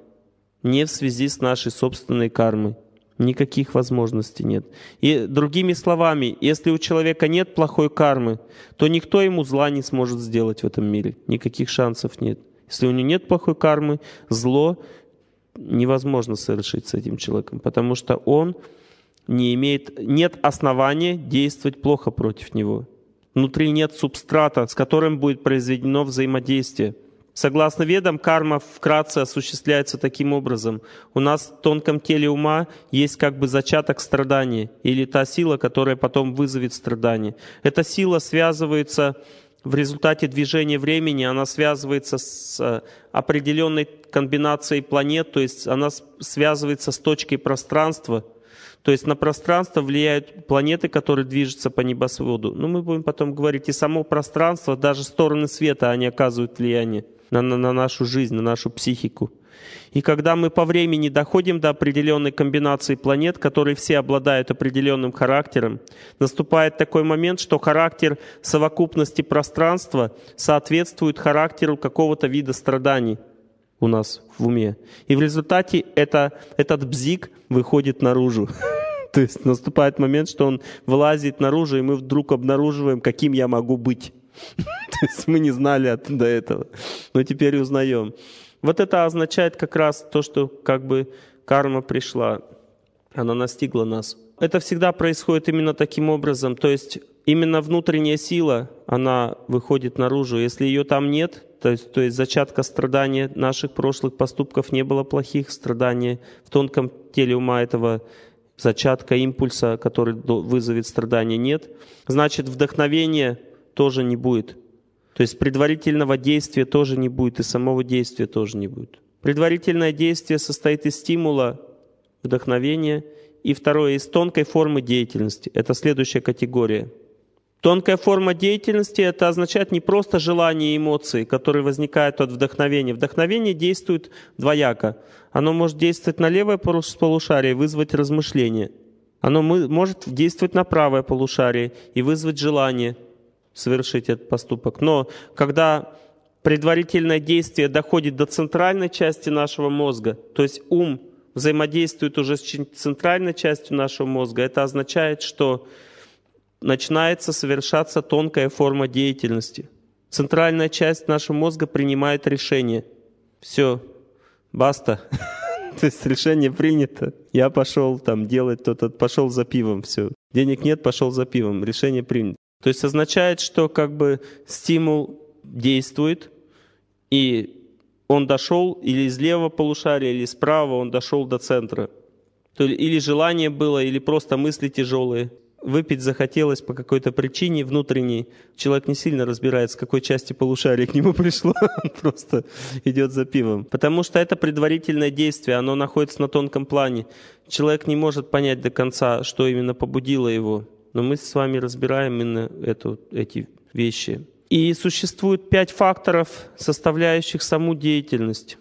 A: не в связи с нашей собственной кармой. Никаких возможностей нет. И другими словами, если у человека нет плохой кармы, то никто ему зла не сможет сделать в этом мире. Никаких шансов нет. Если у него нет плохой кармы, зло невозможно совершить с этим человеком, потому что он не имеет, нет основания действовать плохо против него. Внутри нет субстрата, с которым будет произведено взаимодействие – Согласно ведам, карма вкратце осуществляется таким образом. У нас в тонком теле ума есть как бы зачаток страдания, или та сила, которая потом вызовет страдание. Эта сила связывается в результате движения времени, она связывается с э, определенной комбинацией планет, то есть она связывается с точкой пространства, то есть на пространство влияют планеты, которые движутся по небосводу. Но ну, мы будем потом говорить, и само пространство, даже стороны света, они оказывают влияние на, на, на нашу жизнь, на нашу психику. И когда мы по времени доходим до определенной комбинации планет, которые все обладают определенным характером, наступает такой момент, что характер совокупности пространства соответствует характеру какого-то вида страданий у нас в уме. И в результате это, этот бзик выходит наружу. (laughs) То есть наступает момент, что он вылазит наружу, и мы вдруг обнаруживаем, каким я могу быть. (laughs) То есть мы не знали до этого, но теперь узнаем. Вот это означает как раз то, что как бы карма пришла, она настигла нас. Это всегда происходит именно таким образом, то есть именно внутренняя сила, она выходит наружу. Если ее там нет, то есть, то есть зачатка страдания наших прошлых поступков не было плохих, страдания в тонком теле ума этого зачатка импульса, который вызовет страдания, нет. Значит, вдохновение тоже не будет. То есть предварительного действия тоже не будет, и самого действия тоже не будет. Предварительное действие состоит из стимула, вдохновения, и второе, из тонкой формы деятельности. Это следующая категория. Тонкая форма деятельности – это означает не просто желание и эмоции, которые возникают от вдохновения. Вдохновение действует двояко. Оно может действовать на левое полушарие и вызвать размышление. Оно может действовать на правое полушарие и вызвать желание – совершить этот поступок. Но когда предварительное действие доходит до центральной части нашего мозга, то есть ум взаимодействует уже с центральной частью нашего мозга, это означает, что начинается совершаться тонкая форма деятельности. Центральная часть нашего мозга принимает решение. Все, баста. (laughs) То есть решение принято. Я пошел там делать то-то, пошел за пивом, все. Денег нет, пошел за пивом. Решение принято. То есть означает, что как бы стимул действует, и он дошел или из левого полушария, или справа, он дошел до центра. То ли, или желание было, или просто мысли тяжелые. Выпить захотелось по какой-то причине внутренней. Человек не сильно разбирается, с какой части полушария к нему (laughs) пришло. Он просто идет за пивом. Потому что это предварительное действие, оно находится на тонком плане. Человек не может понять до конца, что именно побудило его. Но мы с вами разбираем именно эту, эти вещи. И существует пять факторов, составляющих саму деятельность.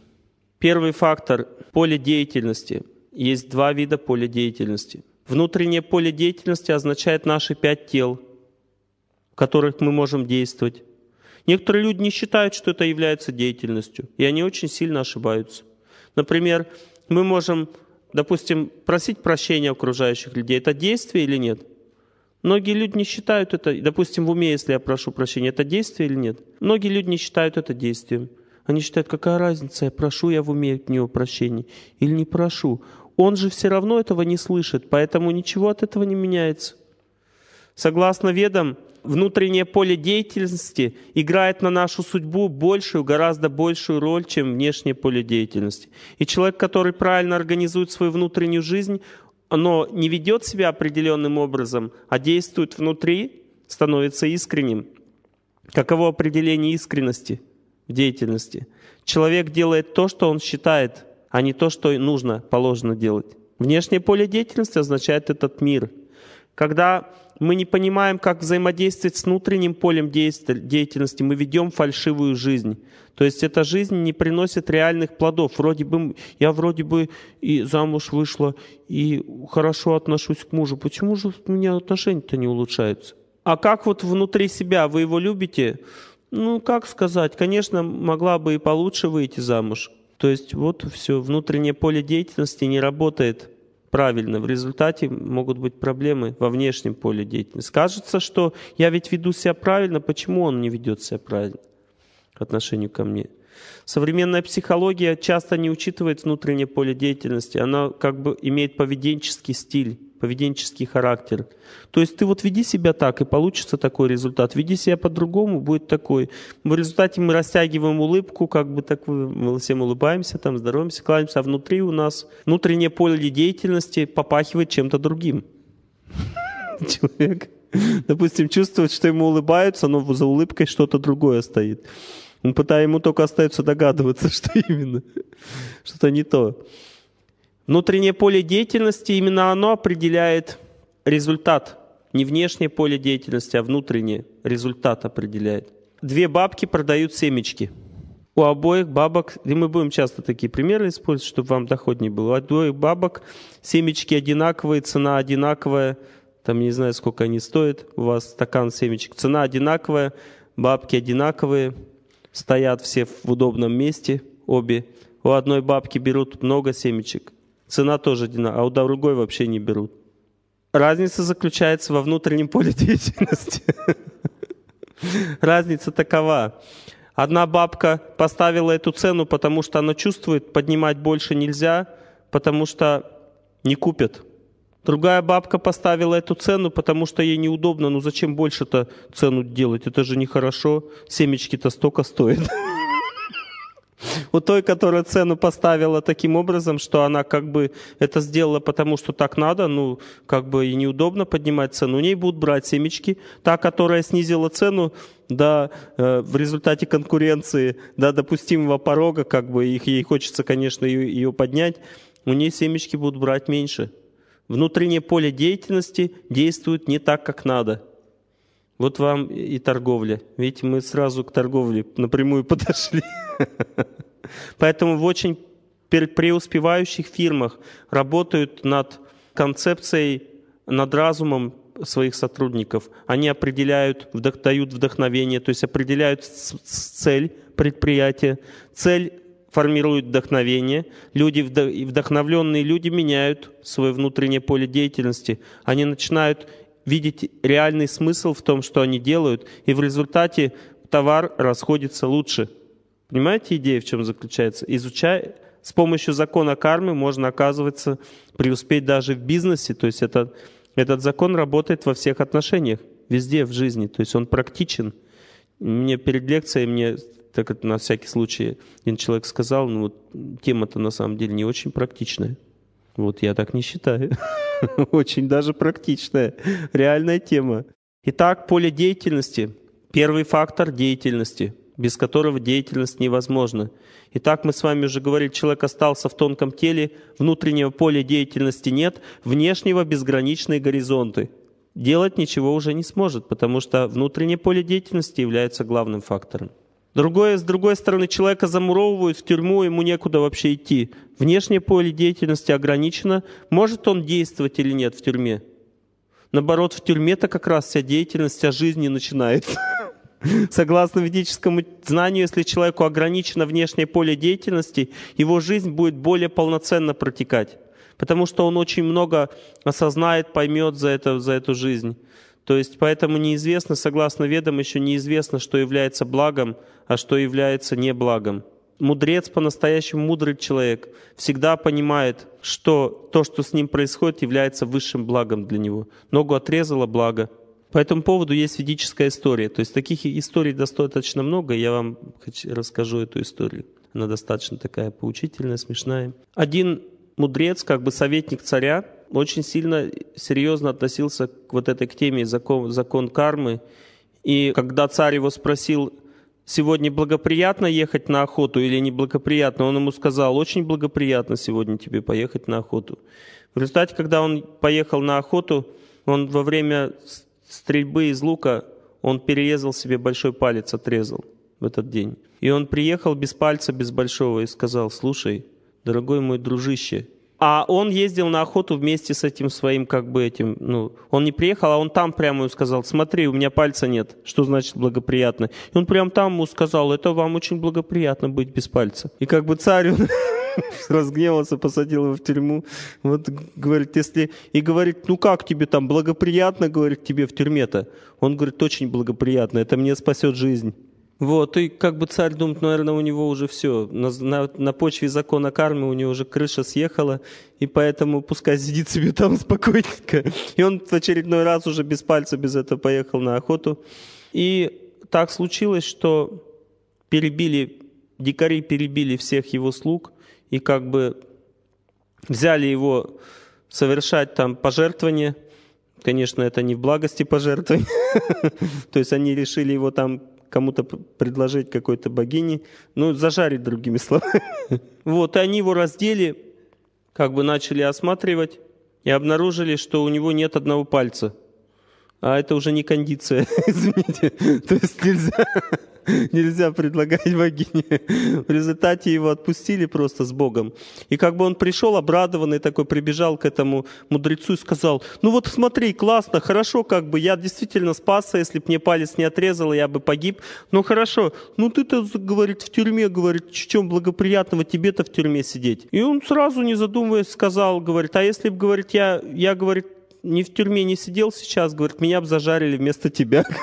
A: Первый фактор – поле деятельности. Есть два вида поля деятельности. Внутреннее поле деятельности означает наши пять тел, в которых мы можем действовать. Некоторые люди не считают, что это является деятельностью, и они очень сильно ошибаются. Например, мы можем, допустим, просить прощения окружающих людей. Это действие или нет? Многие люди не считают это, допустим, в уме, если я прошу прощения, это действие или нет. Многие люди не считают это действием. Они считают, какая разница, я прошу я в уме от него прощения или не прошу. Он же все равно этого не слышит, поэтому ничего от этого не меняется. Согласно ведам, внутреннее поле деятельности играет на нашу судьбу большую, гораздо большую роль, чем внешнее поле деятельности. И человек, который правильно организует свою внутреннюю жизнь, оно не ведет себя определенным образом, а действует внутри, становится искренним. Каково определение искренности в деятельности? Человек делает то, что он считает, а не то, что нужно, положено делать. Внешнее поле деятельности означает этот мир. Когда мы не понимаем, как взаимодействовать с внутренним полем деятельности, мы ведем фальшивую жизнь. То есть эта жизнь не приносит реальных плодов. Вроде бы я вроде бы и замуж вышла, и хорошо отношусь к мужу. Почему же у меня отношения-то не улучшаются? А как вот внутри себя вы его любите? Ну, как сказать, конечно, могла бы и получше выйти замуж. То есть вот все, внутреннее поле деятельности не работает правильно. В результате могут быть проблемы во внешнем поле деятельности. Скажется, что я ведь веду себя правильно, почему он не ведет себя правильно? отношению ко мне. Современная психология часто не учитывает внутреннее поле деятельности, она как бы имеет поведенческий стиль, поведенческий характер. То есть ты вот веди себя так, и получится такой результат. Веди себя по-другому, будет такой. В результате мы растягиваем улыбку, как бы так мы всем улыбаемся, там здороваемся, кланяемся, а внутри у нас внутреннее поле деятельности попахивает чем-то другим. (laughs) Человек, допустим, чувствует, что ему улыбаются, но за улыбкой что-то другое стоит. Он ну, пытая ему только остается догадываться, (laughs) что именно. Что-то не то. Внутреннее поле деятельности, именно оно определяет результат. Не внешнее поле деятельности, а внутреннее. Результат определяет. Две бабки продают семечки. У обоих бабок, и мы будем часто такие примеры использовать, чтобы вам доходнее было. У обоих бабок семечки одинаковые, цена одинаковая. Там не знаю, сколько они стоят. У вас стакан семечек. Цена одинаковая, бабки одинаковые Стоят все в удобном месте, обе. У одной бабки берут много семечек. Цена тоже одинаковая, а у другой вообще не берут. Разница заключается во внутреннем поле (laughs) деятельности. Разница такова. Одна бабка поставила эту цену, потому что она чувствует, поднимать больше нельзя, потому что не купят. Другая бабка поставила эту цену, потому что ей неудобно. Ну зачем больше-то цену делать? Это же нехорошо. Семечки-то столько стоят. У (laughs) той, которая цену поставила таким образом, что она как бы это сделала потому, что так надо, ну, как бы и неудобно поднимать цену, у ней будут брать семечки. Та, которая снизила цену, да, э, в результате конкуренции до да, допустимого порога, как бы их, ей хочется, конечно, ее, ее поднять, у нее семечки будут брать меньше внутреннее поле деятельности действует не так, как надо. Вот вам и торговля. Видите, мы сразу к торговле напрямую (laughs) подошли. Поэтому в очень преуспевающих фирмах работают над концепцией, над разумом своих сотрудников. Они определяют, дают вдохновение, то есть определяют цель предприятия, цель формируют вдохновение. Люди, вдохновленные люди меняют свое внутреннее поле деятельности. Они начинают видеть реальный смысл в том, что они делают, и в результате товар расходится лучше. Понимаете, идея в чем заключается? Изучая, с помощью закона кармы можно, оказывается, преуспеть даже в бизнесе. То есть это, этот закон работает во всех отношениях, везде в жизни. То есть он практичен. Мне перед лекцией мне так это на всякий случай один человек сказал, ну вот тема-то на самом деле не очень практичная. Вот я так не считаю. (laughs) Очень даже практичная, реальная тема. Итак, поле деятельности. Первый фактор деятельности, без которого деятельность невозможна. Итак, мы с вами уже говорили, человек остался в тонком теле, внутреннего поля деятельности нет, внешнего безграничные горизонты. Делать ничего уже не сможет, потому что внутреннее поле деятельности является главным фактором. Другое, с другой стороны, человека замуровывают в тюрьму, ему некуда вообще идти. Внешнее поле деятельности ограничено. Может он действовать или нет в тюрьме? Наоборот, в тюрьме-то как раз вся деятельность, вся жизнь не начинается. (laughs) Согласно ведическому знанию, если человеку ограничено внешнее поле деятельности, его жизнь будет более полноценно протекать, потому что он очень много осознает, поймет за, это, за эту жизнь. То есть поэтому неизвестно, согласно ведам, еще неизвестно, что является благом, а что является неблагом. Мудрец, по-настоящему мудрый человек, всегда понимает, что то, что с ним происходит, является высшим благом для него. Ногу отрезало благо. По этому поводу есть ведическая история. То есть таких историй достаточно много. Я вам расскажу эту историю. Она достаточно такая поучительная, смешная. Один мудрец, как бы советник царя, очень сильно серьезно относился к вот этой к теме закон, закон кармы. И когда царь его спросил, сегодня благоприятно ехать на охоту или неблагоприятно, он ему сказал, очень благоприятно сегодня тебе поехать на охоту. В результате, когда он поехал на охоту, он во время стрельбы из лука, он перерезал себе большой палец, отрезал в этот день. И он приехал без пальца, без большого, и сказал, слушай, дорогой мой дружище, а он ездил на охоту вместе с этим своим, как бы этим, ну, он не приехал, а он там прямо ему сказал, смотри, у меня пальца нет, что значит благоприятно. И он прямо там ему сказал, это вам очень благоприятно быть без пальца. И как бы царь он (laughs) разгневался, посадил его в тюрьму. Вот, говорит, если... И говорит, ну как тебе там, благоприятно, говорит, тебе в тюрьме-то? Он говорит, очень благоприятно, это мне спасет жизнь. Вот, и как бы царь думает, наверное, у него уже все, на, на, на почве закона кармы у него уже крыша съехала, и поэтому пускай сидит себе там (laughs) спокойненько. И он в очередной раз уже без пальца, без этого поехал на охоту. И так случилось, что перебили, дикари перебили всех его слуг, и как бы взяли его совершать там пожертвования. Конечно, это не в благости пожертвования. (laughs) То есть они решили его там кому-то предложить какой-то богине, ну, зажарить, другими словами. (laughs) Вот, и они его раздели, как бы начали осматривать и обнаружили, что у него нет одного пальца. А это уже не кондиция, (laughs) извините. То есть нельзя (laughs) нельзя предлагать богине. В результате его отпустили просто с Богом. И как бы он пришел обрадованный такой, прибежал к этому мудрецу и сказал, ну вот смотри, классно, хорошо, как бы я действительно спасся, если бы мне палец не отрезал, я бы погиб. Ну хорошо, ну ты-то, говорит, в тюрьме, говорит, в чем благоприятного тебе-то в тюрьме сидеть? И он сразу, не задумываясь, сказал, говорит, а если бы, говорит, я, я, говорит, не в тюрьме не сидел сейчас, говорит, меня бы зажарили вместо тебя. (laughs)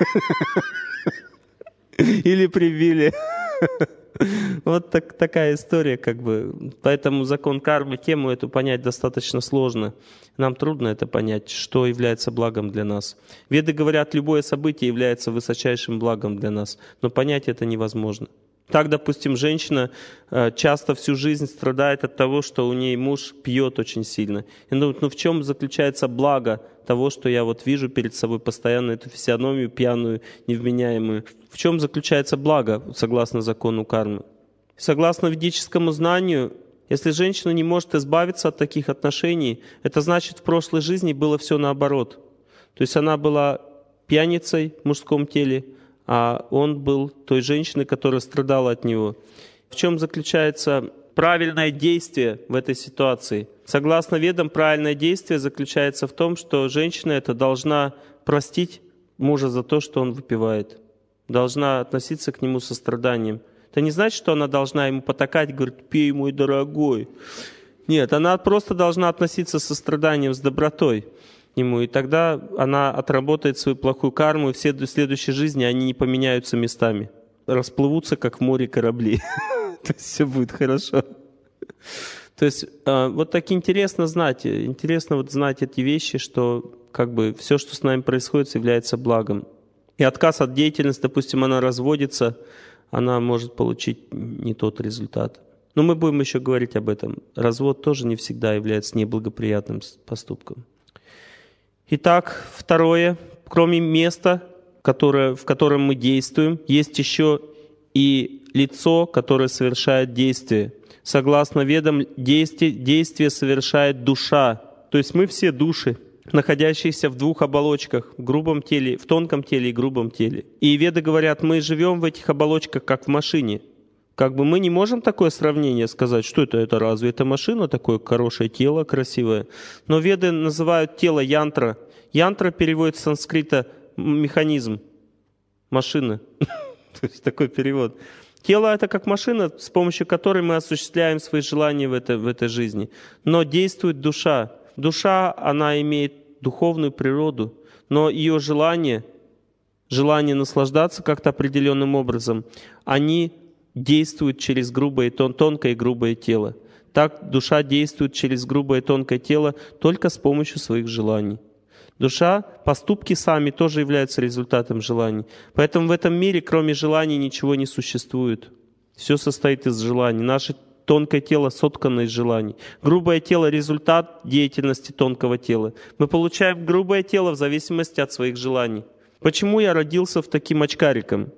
A: (laughs) Или прибили. (laughs) Вот так, такая история, как бы. Поэтому закон кармы, тему эту понять достаточно сложно. Нам трудно это понять, что является благом для нас. Веды говорят, любое событие является высочайшим благом для нас, но понять это невозможно. Так, допустим, женщина э, часто всю жизнь страдает от того, что у ней муж пьет очень сильно. И думает, ну в чем заключается благо того, что я вот вижу перед собой постоянно эту физиономию пьяную, невменяемую. В чем заключается благо, согласно закону кармы? Согласно ведическому знанию, если женщина не может избавиться от таких отношений, это значит, в прошлой жизни было все наоборот. То есть она была пьяницей в мужском теле, а он был той женщиной, которая страдала от него. В чем заключается правильное действие в этой ситуации? Согласно ведам, правильное действие заключается в том, что женщина это должна простить мужа за то, что он выпивает должна относиться к нему со страданием. Это не значит, что она должна ему потакать, говорит, пей, мой дорогой. Нет, она просто должна относиться со страданием, с добротой ему, и тогда она отработает свою плохую карму, и в следующей жизни они не поменяются местами. Расплывутся, как в море корабли. (laughs) То есть все будет хорошо. То есть а, вот так интересно знать, интересно вот знать эти вещи, что как бы все, что с нами происходит, является благом. И отказ от деятельности, допустим, она разводится, она может получить не тот результат. Но мы будем еще говорить об этом. Развод тоже не всегда является неблагоприятным поступком. Итак, второе. Кроме места, которое, в котором мы действуем, есть еще и лицо, которое совершает действие. Согласно ведам, действие, действие совершает душа. То есть мы все души находящиеся в двух оболочках, в грубом теле, в тонком теле и грубом теле. И веды говорят, мы живем в этих оболочках, как в машине. Как бы мы не можем такое сравнение сказать, что это, это разве это машина, такое хорошее тело, красивое. Но веды называют тело янтра. Янтра переводит с санскрита механизм, машина. (laughs) То есть такой перевод. Тело — это как машина, с помощью которой мы осуществляем свои желания в, это, в этой жизни. Но действует душа, Душа, она имеет духовную природу, но ее желания, желание наслаждаться как-то определенным образом, они действуют через грубое, тонкое и грубое тело. Так душа действует через грубое и тонкое тело только с помощью своих желаний. Душа, поступки сами тоже являются результатом желаний. Поэтому в этом мире, кроме желаний, ничего не существует. Все состоит из желаний. Наше Тонкое тело соткано из желаний. Грубое тело – результат деятельности тонкого тела. Мы получаем грубое тело в зависимости от своих желаний. Почему я родился в таким очкариком?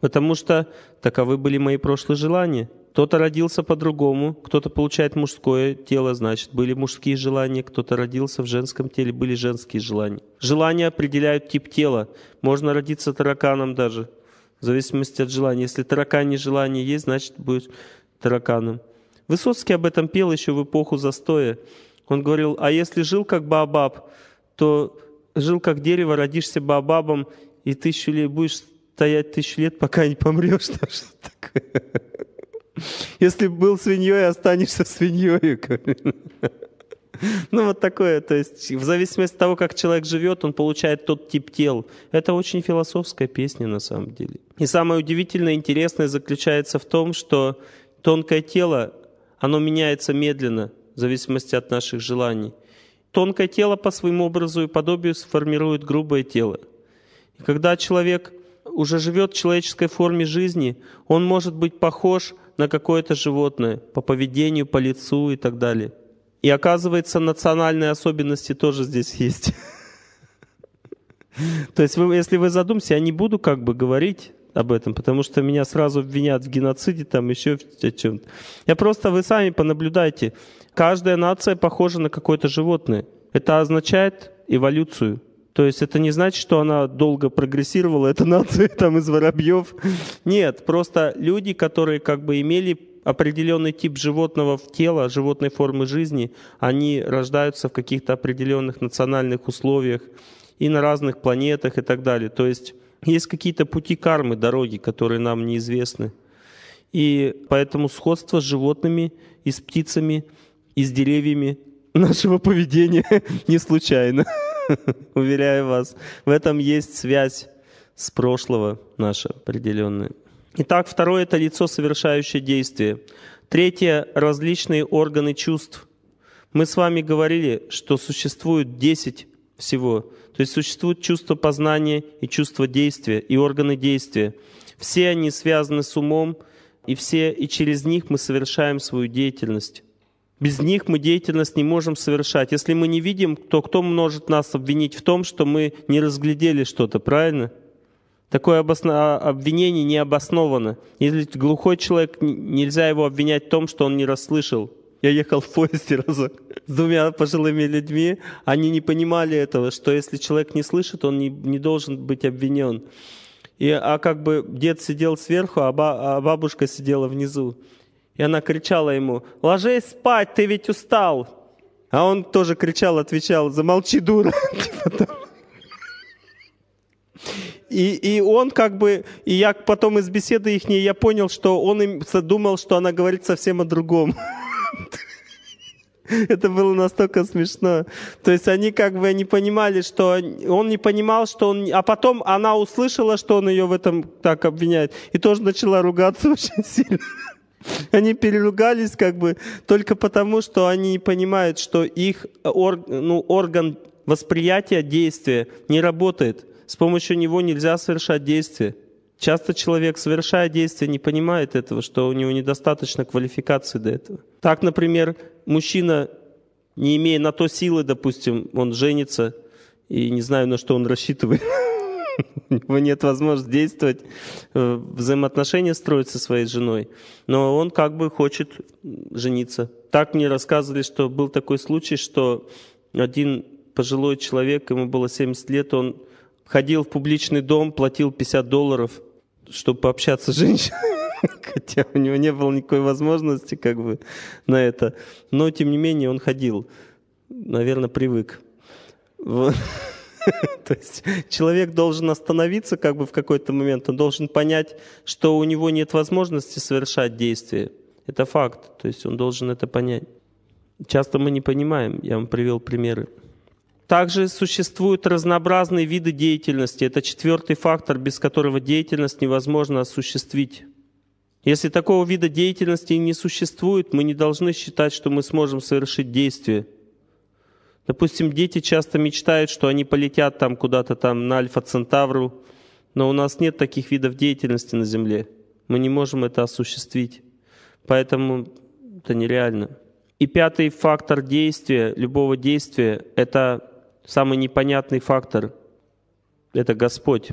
A: Потому что таковы были мои прошлые желания. Кто-то родился по-другому, кто-то получает мужское тело, значит, были мужские желания, кто-то родился в женском теле, были женские желания. Желания определяют тип тела. Можно родиться тараканом даже, в зависимости от желания. Если таракане желания есть, значит, будет тараканом. Высоцкий об этом пел еще в эпоху застоя. Он говорил, а если жил как Баобаб, то жил как дерево, родишься Баобабом, и тысячу лет будешь стоять тысячу лет, пока не помрешь. (laughs) Там что такое. Если был свиньей, останешься свиньей. (laughs) Ну вот такое, то есть в зависимости от того, как человек живет, он получает тот тип тел. Это очень философская песня на самом деле. И самое удивительное интересное заключается в том, что Тонкое тело, оно меняется медленно, в зависимости от наших желаний. Тонкое тело по своему образу и подобию сформирует грубое тело. И когда человек уже живет в человеческой форме жизни, он может быть похож на какое-то животное по поведению, по лицу и так далее. И оказывается, национальные особенности тоже здесь есть. (laughs) То есть, если вы задумаетесь, я не буду как бы говорить об этом, потому что меня сразу обвинят в геноциде, там еще в чем-то. Я просто, вы сами понаблюдайте. Каждая нация похожа на какое-то животное. Это означает эволюцию. То есть это не значит, что она долго прогрессировала, это (laughs) нация там из воробьев. Нет, просто люди, которые как бы имели определенный тип животного в тело, животной формы жизни, они рождаются в каких-то определенных национальных условиях и на разных планетах и так далее. То есть есть какие-то пути кармы, дороги, которые нам неизвестны. И поэтому сходство с животными и с птицами, и с деревьями (laughs) нашего поведения (laughs) не случайно. (laughs) Уверяю вас, в этом есть связь с прошлого наша определенная. Итак, второе – это лицо, совершающее действие. Третье – различные органы чувств. Мы с вами говорили, что существует 10 всего то есть существует чувство познания и чувство действия, и органы действия. Все они связаны с умом, и все, и через них мы совершаем свою деятельность. Без них мы деятельность не можем совершать. Если мы не видим, то кто может нас обвинить в том, что мы не разглядели что-то, правильно? Такое обосно... А, обвинение не обосновано. Если глухой человек, нельзя его обвинять в том, что он не расслышал. Я ехал в поезде (laughs) разок с двумя пожилыми людьми, они не понимали этого, что если человек не слышит, он не, не должен быть обвинен. И, а как бы дед сидел сверху, а, ба, а бабушка сидела внизу. И она кричала ему, ложись спать, ты ведь устал. А он тоже кричал, отвечал, замолчи, дура. (laughs) Типа и, и он как бы, и я потом из беседы их, я понял, что он им думал, что она говорит совсем о другом. (laughs) (laughs) Это было настолько смешно. То есть они как бы не понимали, что он не понимал, что он... А потом она услышала, что он ее в этом так обвиняет, и тоже начала ругаться (laughs) очень сильно. Они переругались как бы только потому, что они не понимают, что их ор... ну, орган восприятия действия не работает. С помощью него нельзя совершать действия. Часто человек, совершая действия, не понимает этого, что у него недостаточно квалификации до этого. Так, например, мужчина, не имея на то силы, допустим, он женится, и не знаю, на что он рассчитывает, (laughs) у него нет возможности действовать, э, взаимоотношения строить со своей женой, но он как бы хочет жениться. Так мне рассказывали, что был такой случай, что один пожилой человек, ему было 70 лет, он ходил в публичный дом, платил 50 долларов чтобы пообщаться с женщиной, (laughs) хотя у него не было никакой возможности как бы на это. Но, тем не менее, он ходил. Наверное, привык. Вот. (laughs) То есть человек должен остановиться как бы в какой-то момент, он должен понять, что у него нет возможности совершать действия. Это факт, то есть он должен это понять. Часто мы не понимаем, я вам привел примеры. Также существуют разнообразные виды деятельности. Это четвертый фактор, без которого деятельность невозможно осуществить. Если такого вида деятельности не существует, мы не должны считать, что мы сможем совершить действие. Допустим, дети часто мечтают, что они полетят там куда-то там на Альфа-Центавру, но у нас нет таких видов деятельности на Земле. Мы не можем это осуществить. Поэтому это нереально. И пятый фактор действия, любого действия, это Самый непонятный фактор – это Господь.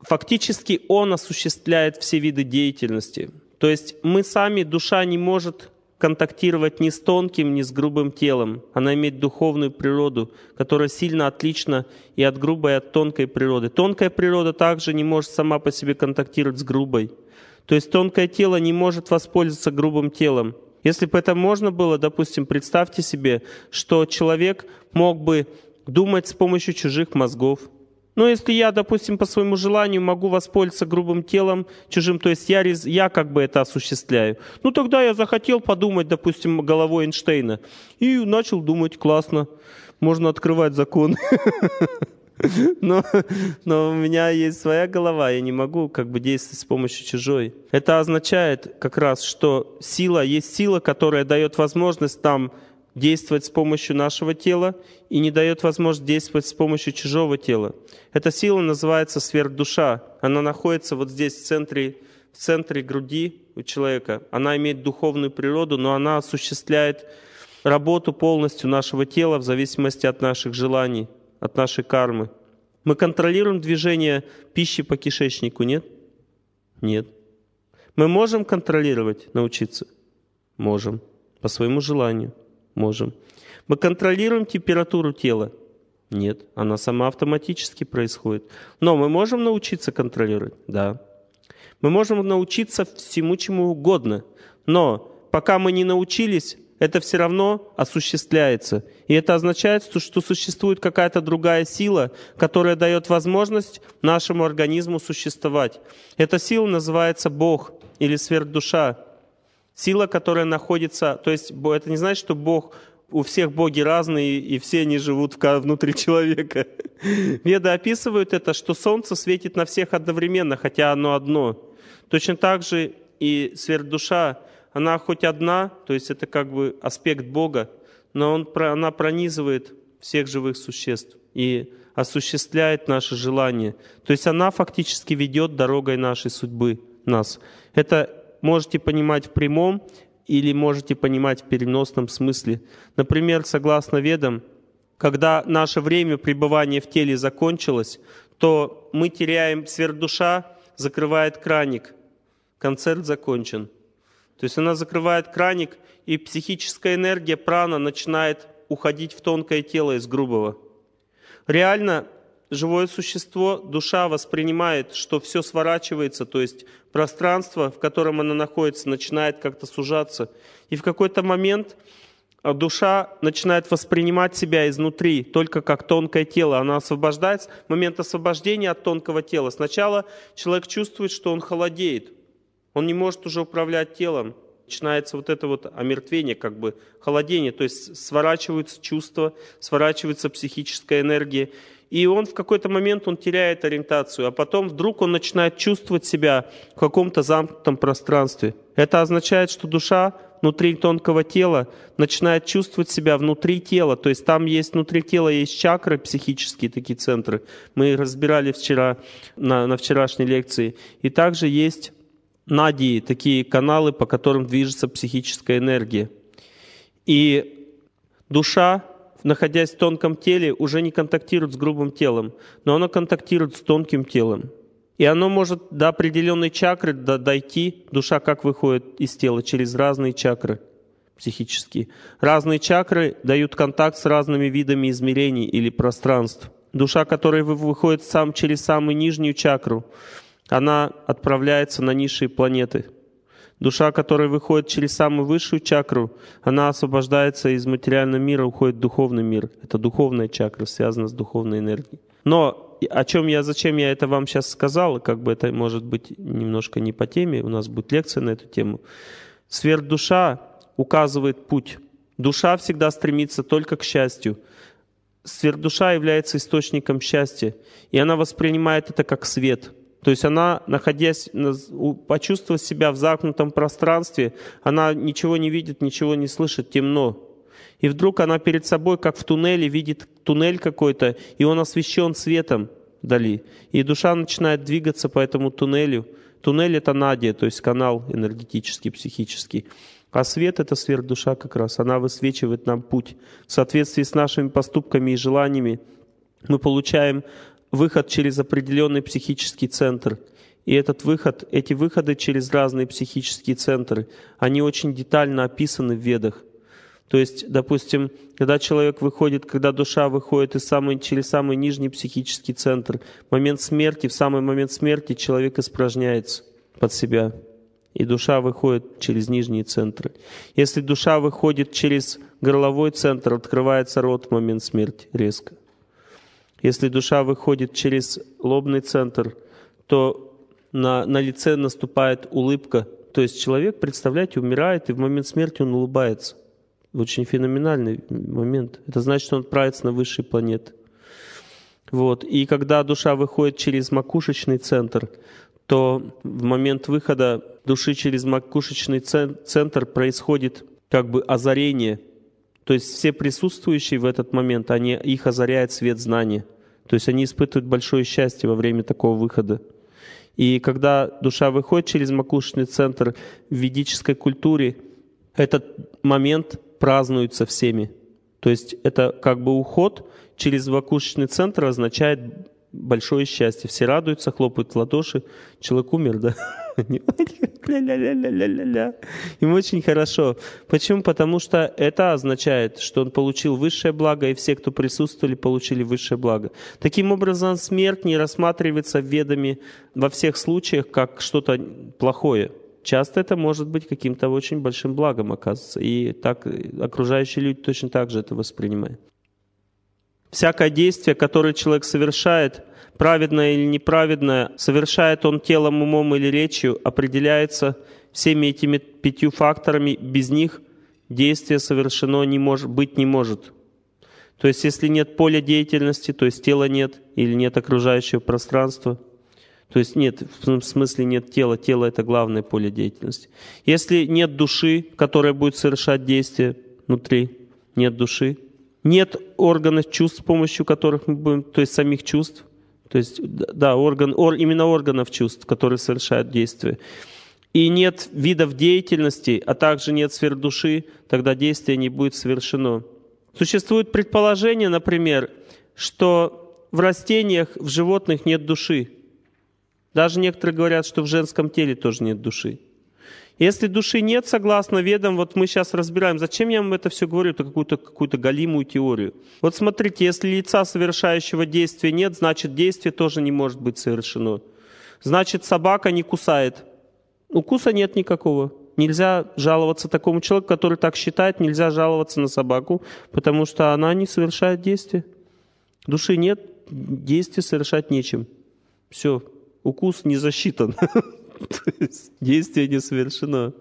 A: Фактически Он осуществляет все виды деятельности. То есть мы сами, душа не может контактировать ни с тонким, ни с грубым телом. Она имеет духовную природу, которая сильно отлична и от грубой, и от тонкой природы. Тонкая природа также не может сама по себе контактировать с грубой. То есть тонкое тело не может воспользоваться грубым телом. Если бы это можно было, допустим, представьте себе, что человек мог бы думать с помощью чужих мозгов. Но если я, допустим, по своему желанию могу воспользоваться грубым телом чужим, то есть я, я как бы это осуществляю, ну тогда я захотел подумать, допустим, головой Эйнштейна и начал думать, классно, можно открывать закон. (laughs) (laughs) Но, но у меня есть своя голова, я не могу как бы действовать с помощью чужой. Это означает как раз, что сила есть сила, которая дает возможность нам действовать с помощью нашего тела и не дает возможность действовать с помощью чужого тела. Эта сила называется сверхдуша. Она находится вот здесь, в центре, в центре груди у человека. Она имеет духовную природу, но она осуществляет работу полностью нашего тела в зависимости от наших желаний от нашей кармы. Мы контролируем движение пищи по кишечнику, нет? Нет. Мы можем контролировать, научиться? Можем. По своему желанию? Можем. Мы контролируем температуру тела? Нет. Она сама автоматически происходит. Но мы можем научиться контролировать? Да. Мы можем научиться всему чему угодно. Но пока мы не научились, это все равно осуществляется. И это означает, что существует какая-то другая сила, которая дает возможность нашему организму существовать. Эта сила называется Бог или сверхдуша. Сила, которая находится... То есть это не значит, что Бог у всех боги разные, и все они живут внутри человека. (laughs) Веды описывают это, что солнце светит на всех одновременно, хотя оно одно. Точно так же и сверхдуша она хоть одна, то есть это как бы аспект Бога, но он, она пронизывает всех живых существ и осуществляет наши желания. То есть она фактически ведет дорогой нашей судьбы нас. Это можете понимать в прямом или можете понимать в переносном смысле. Например, согласно ведам, когда наше время пребывания в теле закончилось, то мы теряем сверхдуша, закрывает краник. Концерт закончен. То есть она закрывает краник, и психическая энергия прана начинает уходить в тонкое тело из грубого. Реально живое существо, душа воспринимает, что все сворачивается, то есть пространство, в котором она находится, начинает как-то сужаться. И в какой-то момент а, душа начинает воспринимать себя изнутри, только как тонкое тело. Она освобождается. Момент освобождения от тонкого тела. Сначала человек чувствует, что он холодеет. Он не может уже управлять телом. Начинается вот это вот омертвение, как бы холодение, то есть сворачиваются чувства, сворачивается психическая энергия. И он в какой-то момент он теряет ориентацию, а потом вдруг он начинает чувствовать себя в каком-то замкнутом пространстве. Это означает, что душа внутри тонкого тела начинает чувствовать себя внутри тела. То есть там есть внутри тела есть чакры психические, такие центры. Мы разбирали вчера на, на вчерашней лекции. И также есть надии такие каналы, по которым движется психическая энергия. И душа, находясь в тонком теле, уже не контактирует с грубым телом, но она контактирует с тонким телом. И оно может до определенной чакры дойти. Душа как выходит из тела? Через разные чакры психические. Разные чакры дают контакт с разными видами измерений или пространств. Душа, которая выходит сам через самую нижнюю чакру, она отправляется на низшие планеты. Душа, которая выходит через самую высшую чакру, она освобождается из материального мира, уходит в духовный мир. Это духовная чакра, связана с духовной энергией. Но о чем я, зачем я это вам сейчас сказал, как бы это может быть немножко не по теме, у нас будет лекция на эту тему. Сверхдуша указывает путь. Душа всегда стремится только к счастью. Сверхдуша является источником счастья, и она воспринимает это как свет – то есть она, находясь, почувствовав себя в замкнутом пространстве, она ничего не видит, ничего не слышит, темно. И вдруг она перед собой, как в туннеле, видит туннель какой-то, и он освещен светом вдали. И душа начинает двигаться по этому туннелю. Туннель — это надия, то есть канал энергетический, психический. А свет — это сверхдуша как раз. Она высвечивает нам путь. В соответствии с нашими поступками и желаниями мы получаем выход через определенный психический центр. И этот выход, эти выходы через разные психические центры, они очень детально описаны в ведах. То есть, допустим, когда человек выходит, когда душа выходит из самой, через самый нижний психический центр, момент смерти, в самый момент смерти человек испражняется под себя, и душа выходит через нижние центры. Если душа выходит через горловой центр, открывается рот в момент смерти резко. Если душа выходит через лобный центр, то на, на лице наступает улыбка. То есть человек, представляете, умирает, и в момент смерти он улыбается. Очень феноменальный момент. Это значит, что он отправится на высшие планеты. Вот. И когда душа выходит через макушечный центр, то в момент выхода души через макушечный центр происходит как бы озарение – то есть все присутствующие в этот момент, они, их озаряет свет знания. То есть они испытывают большое счастье во время такого выхода. И когда душа выходит через макушечный центр в ведической культуре, этот момент празднуется всеми. То есть это как бы уход через макушечный центр означает большое счастье. Все радуются, хлопают в ладоши. Человек умер, да? Им очень хорошо. Почему? Потому что это означает, что он получил высшее благо, и все, кто присутствовали, получили высшее благо. Таким образом, смерть не рассматривается ведами во всех случаях как что-то плохое. Часто это может быть каким-то очень большим благом оказывается. И так э, окружающие люди точно так же это воспринимают. Всякое действие, которое человек совершает, праведное или неправедное, совершает он телом, умом или речью, определяется всеми этими пятью факторами, без них действие совершено не мож, быть не может. То есть если нет поля деятельности, то есть тела нет или нет окружающего пространства, то есть нет, в смысле нет тела, тело это главное поле деятельности. Если нет души, которая будет совершать действие внутри, нет души, нет органов чувств, с помощью которых мы будем, то есть самих чувств, то есть, да, орган, ор, именно органов чувств, которые совершают действие. И нет видов деятельности, а также нет сфер души, тогда действие не будет совершено. Существует предположение, например, что в растениях, в животных нет души. Даже некоторые говорят, что в женском теле тоже нет души. Если души нет, согласно ведам, вот мы сейчас разбираем, зачем я вам это все говорю, это какую-то какую галимую теорию. Вот смотрите, если лица совершающего действия нет, значит действие тоже не может быть совершено. Значит собака не кусает. Укуса нет никакого. Нельзя жаловаться такому человеку, который так считает, нельзя жаловаться на собаку, потому что она не совершает действия. Души нет, действия совершать нечем. Все, укус не засчитан. (laughs) (laughs) То есть действие не совершено.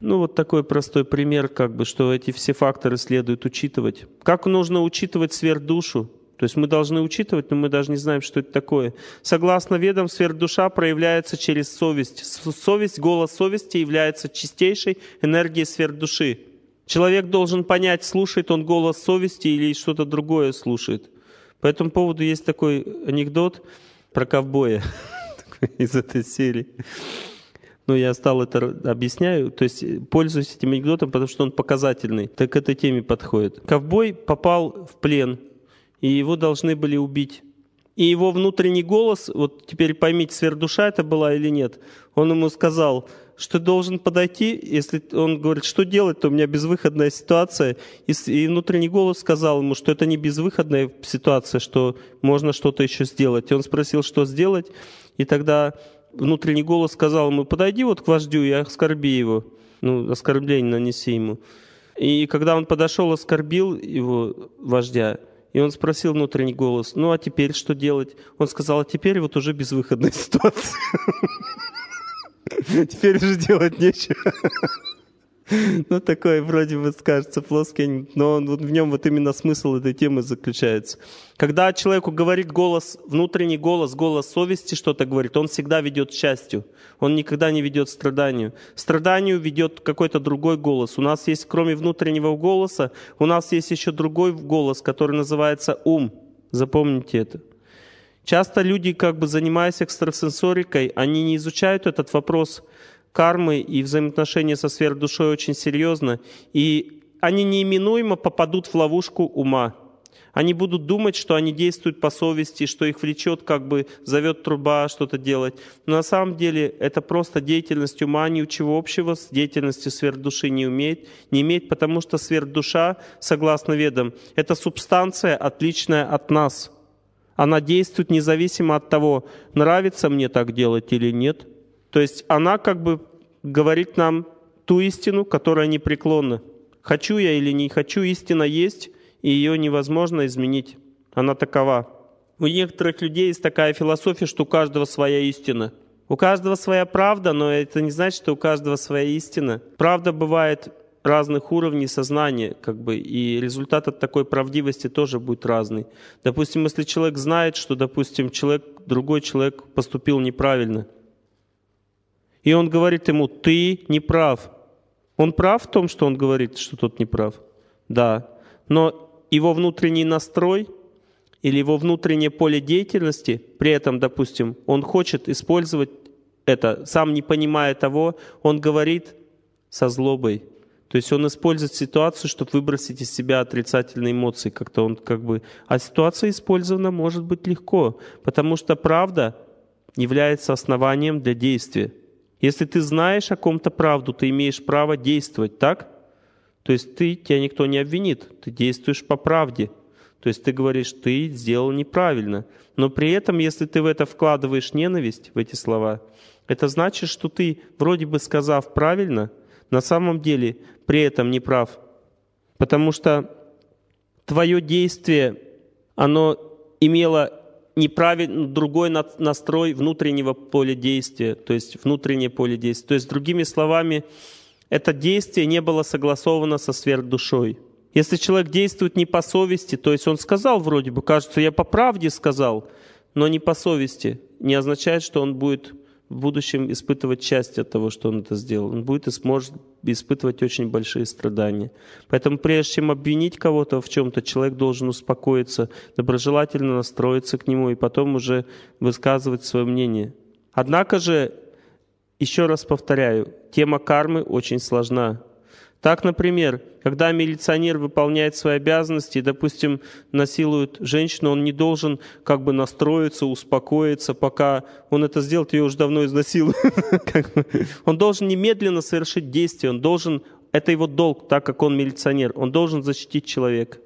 A: Ну, вот такой простой пример, как бы, что эти все факторы следует учитывать. Как нужно учитывать сверхдушу? То есть мы должны учитывать, но мы даже не знаем, что это такое. Согласно ведам, сверхдуша проявляется через совесть. Совесть, голос совести является чистейшей энергией сверхдуши. Человек должен понять, слушает он голос совести или что-то другое слушает. По этому поводу есть такой анекдот про ковбоя. (laughs) (laughs) из этой серии. Ну, я стал это объясняю, то есть э, пользуюсь этим анекдотом, потому что он показательный, так к этой теме подходит. Ковбой попал в плен, и его должны были убить. И его внутренний голос, вот теперь поймите, сверхдуша это была или нет, он ему сказал, что должен подойти, если он говорит, что делать, то у меня безвыходная ситуация. И, и внутренний голос сказал ему, что это не безвыходная ситуация, что можно что-то еще сделать. И он спросил, что сделать, и тогда внутренний голос сказал ему, подойди вот к вождю и оскорби его, ну, оскорбление нанеси ему. И когда он подошел, оскорбил его вождя, и он спросил внутренний голос, ну а теперь что делать? Он сказал, а теперь вот уже безвыходная (laughs) ситуация. Теперь же делать нечего. (laughs) Ну, такой вроде бы скажется плоский, но он, вот в нем вот именно смысл этой темы заключается. Когда человеку говорит голос, внутренний голос, голос совести что-то говорит, он всегда ведет к счастью. Он никогда не ведет к страданию. Страданию ведет какой-то другой голос. У нас есть, кроме внутреннего голоса, у нас есть еще другой голос, который называется ум. Запомните это. Часто люди, как бы занимаясь экстрасенсорикой, они не изучают этот вопрос – кармы и взаимоотношения со сверхдушой очень серьезно, и они неименуемо попадут в ловушку ума. Они будут думать, что они действуют по совести, что их влечет, как бы зовет труба что-то делать. Но на самом деле это просто деятельность ума ничего общего с деятельностью сверхдуши не, умеет, не имеет, потому что сверхдуша, согласно ведам, это субстанция, отличная от нас. Она действует независимо от того, нравится мне так делать или нет – то есть она как бы говорит нам ту истину, которая непреклонна. Хочу я или не хочу, истина есть, и ее невозможно изменить. Она такова. У некоторых людей есть такая философия, что у каждого своя истина. У каждого своя правда, но это не значит, что у каждого своя истина. Правда бывает разных уровней сознания, как бы, и результат от такой правдивости тоже будет разный. Допустим, если человек знает, что, допустим, человек, другой человек поступил неправильно – и он говорит ему, ты не прав. Он прав в том, что он говорит, что тот не прав? Да. Но его внутренний настрой или его внутреннее поле деятельности, при этом, допустим, он хочет использовать это, сам не понимая того, он говорит со злобой. То есть он использует ситуацию, чтобы выбросить из себя отрицательные эмоции, как-то он как бы... А ситуация использована может быть легко, потому что правда является основанием для действия. Если ты знаешь о ком-то правду, ты имеешь право действовать, так? То есть ты, тебя никто не обвинит, ты действуешь по правде. То есть ты говоришь, ты сделал неправильно. Но при этом, если ты в это вкладываешь ненависть, в эти слова, это значит, что ты, вроде бы сказав правильно, на самом деле при этом не прав. Потому что твое действие, оно имело неправильный, другой настрой внутреннего поля действия, то есть внутреннее поле действия. То есть, другими словами, это действие не было согласовано со сверхдушой. Если человек действует не по совести, то есть он сказал вроде бы, кажется, я по правде сказал, но не по совести, не означает, что он будет в будущем испытывать счастье от того, что он это сделал. Он будет и сможет испытывать очень большие страдания. Поэтому прежде чем обвинить кого-то в чем-то, человек должен успокоиться, доброжелательно настроиться к нему и потом уже высказывать свое мнение. Однако же, еще раз повторяю, тема кармы очень сложна. Так, например, когда милиционер выполняет свои обязанности, допустим, насилует женщину, он не должен как бы настроиться, успокоиться, пока он это сделает, ее уже давно изнасилует. (laughs) Он должен немедленно совершить действие, он должен, это его долг, так как он милиционер, он должен защитить человека.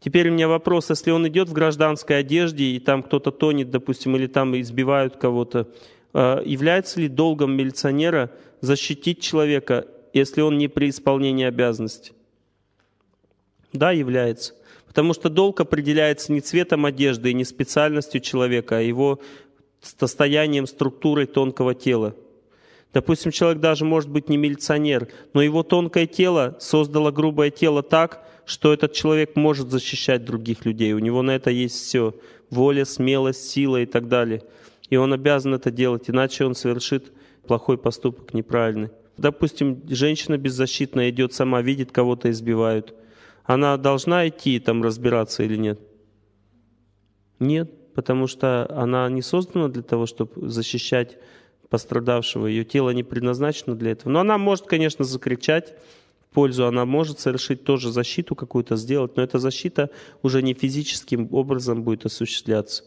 A: Теперь у меня вопрос, если он идет в гражданской одежде, и там кто-то тонет, допустим, или там избивают кого-то, э, является ли долгом милиционера защитить человека если он не при исполнении обязанности? Да, является. Потому что долг определяется не цветом одежды и не специальностью человека, а его состоянием, структурой тонкого тела. Допустим, человек даже может быть не милиционер, но его тонкое тело создало грубое тело так, что этот человек может защищать других людей. У него на это есть все. Воля, смелость, сила и так далее. И он обязан это делать, иначе он совершит плохой поступок, неправильный. Допустим, женщина беззащитная идет сама, видит, кого-то избивают. Она должна идти там разбираться или нет? Нет, потому что она не создана для того, чтобы защищать пострадавшего. Ее тело не предназначено для этого. Но она может, конечно, закричать в пользу, она может совершить тоже защиту какую-то сделать, но эта защита уже не физическим образом будет осуществляться.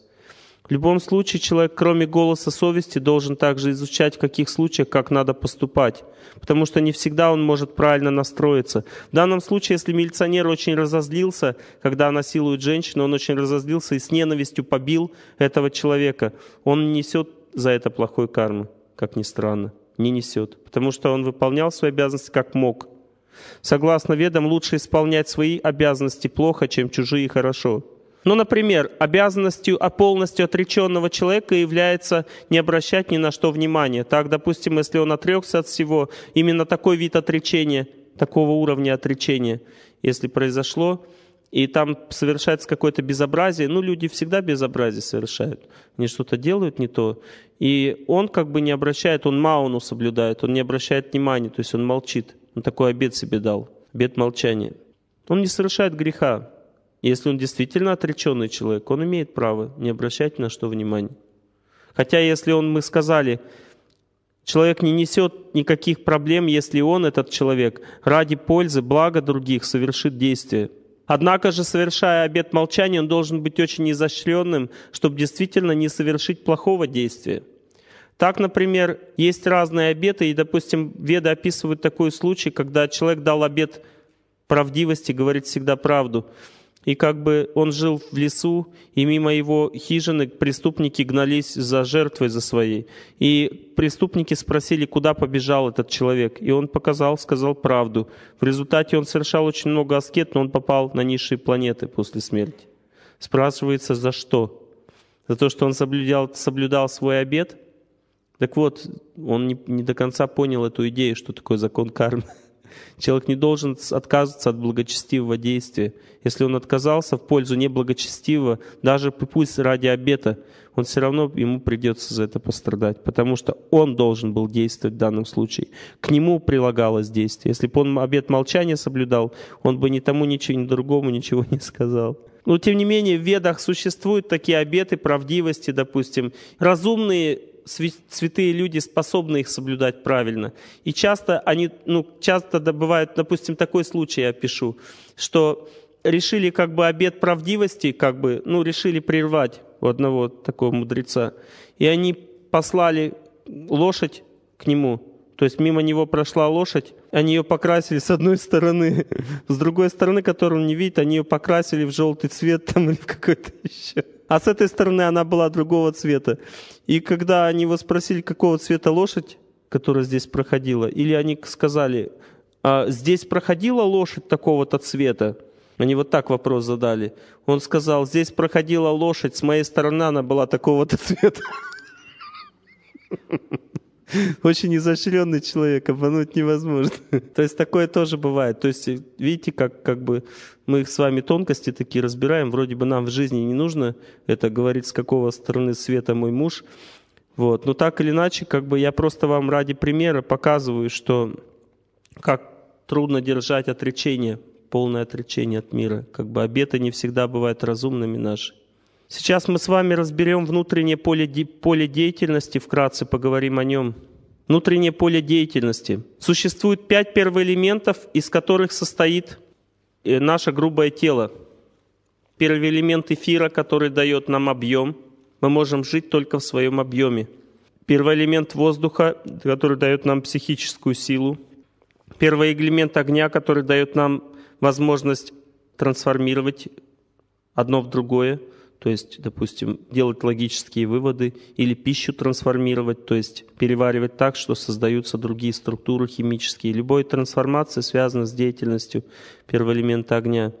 A: В любом случае человек, кроме голоса совести, должен также изучать, в каких случаях как надо поступать, потому что не всегда он может правильно настроиться. В данном случае, если милиционер очень разозлился, когда она силует женщину, он очень разозлился и с ненавистью побил этого человека, он несет за это плохой кармы, как ни странно, не несет, потому что он выполнял свои обязанности как мог. Согласно ведам, лучше исполнять свои обязанности плохо, чем чужие хорошо. Ну, например, обязанностью а полностью отреченного человека является не обращать ни на что внимания. Так, допустим, если он отрекся от всего, именно такой вид отречения, такого уровня отречения, если произошло, и там совершается какое-то безобразие, ну, люди всегда безобразие совершают, они что-то делают не то, и он как бы не обращает, он мауну соблюдает, он не обращает внимания, то есть он молчит, он такой обед себе дал, обед молчания. Он не совершает греха, если он действительно отреченный человек, он имеет право не обращать на что внимания. Хотя если он, мы сказали, человек не несет никаких проблем, если он, этот человек, ради пользы, блага других совершит действие. Однако же, совершая обет молчания, он должен быть очень изощренным, чтобы действительно не совершить плохого действия. Так, например, есть разные обеты, и, допустим, веды описывают такой случай, когда человек дал обет правдивости, говорит всегда правду – и как бы он жил в лесу, и мимо его хижины преступники гнались за жертвой за своей. И преступники спросили, куда побежал этот человек. И он показал, сказал правду. В результате он совершал очень много аскет, но он попал на низшие планеты после смерти. Спрашивается, за что? За то, что он соблюдал, соблюдал свой обед? Так вот, он не, не до конца понял эту идею, что такое закон кармы. Человек не должен отказываться от благочестивого действия. Если он отказался в пользу неблагочестивого, даже пусть ради обета, он все равно ему придется за это пострадать, потому что он должен был действовать в данном случае. К нему прилагалось действие. Если бы он обет молчания соблюдал, он бы ни тому, ничего, ни другому ничего не сказал. Но тем не менее в ведах существуют такие обеты правдивости, допустим. Разумные святые люди способны их соблюдать правильно. И часто они, ну, часто добывают допустим, такой случай я пишу, что решили как бы обед правдивости, как бы, ну, решили прервать у одного такого мудреца. И они послали лошадь к нему, то есть мимо него прошла лошадь, они ее покрасили с одной стороны, (laughs) с другой стороны, которую он не видит, они ее покрасили в желтый цвет там или в какой-то (laughs) еще а с этой стороны она была другого цвета. И когда они его спросили, какого цвета лошадь, которая здесь проходила, или они сказали, а здесь проходила лошадь такого-то цвета, они вот так вопрос задали. Он сказал, здесь проходила лошадь, с моей стороны она была такого-то цвета. (laughs) (laughs) очень изощренный человек, обмануть невозможно. (laughs) То есть такое тоже бывает. То есть видите, как, как бы мы с вами тонкости такие разбираем, вроде бы нам в жизни не нужно это говорить, с какого стороны света мой муж. Вот. Но так или иначе, как бы я просто вам ради примера показываю, что как трудно держать отречение, полное отречение от мира. Как бы обеты не всегда бывают разумными наши. Сейчас мы с вами разберем внутреннее поле, де, поле деятельности, вкратце поговорим о нем. Внутреннее поле деятельности. Существует пять первоэлементов, из которых состоит э, наше грубое тело. Первый элемент эфира, который дает нам объем. Мы можем жить только в своем объеме. Первый элемент воздуха, который дает нам психическую силу. Первый элемент огня, который дает нам возможность трансформировать одно в другое – то есть, допустим, делать логические выводы, или пищу трансформировать, то есть переваривать так, что создаются другие структуры химические. Любая трансформация связана с деятельностью первого элемента огня.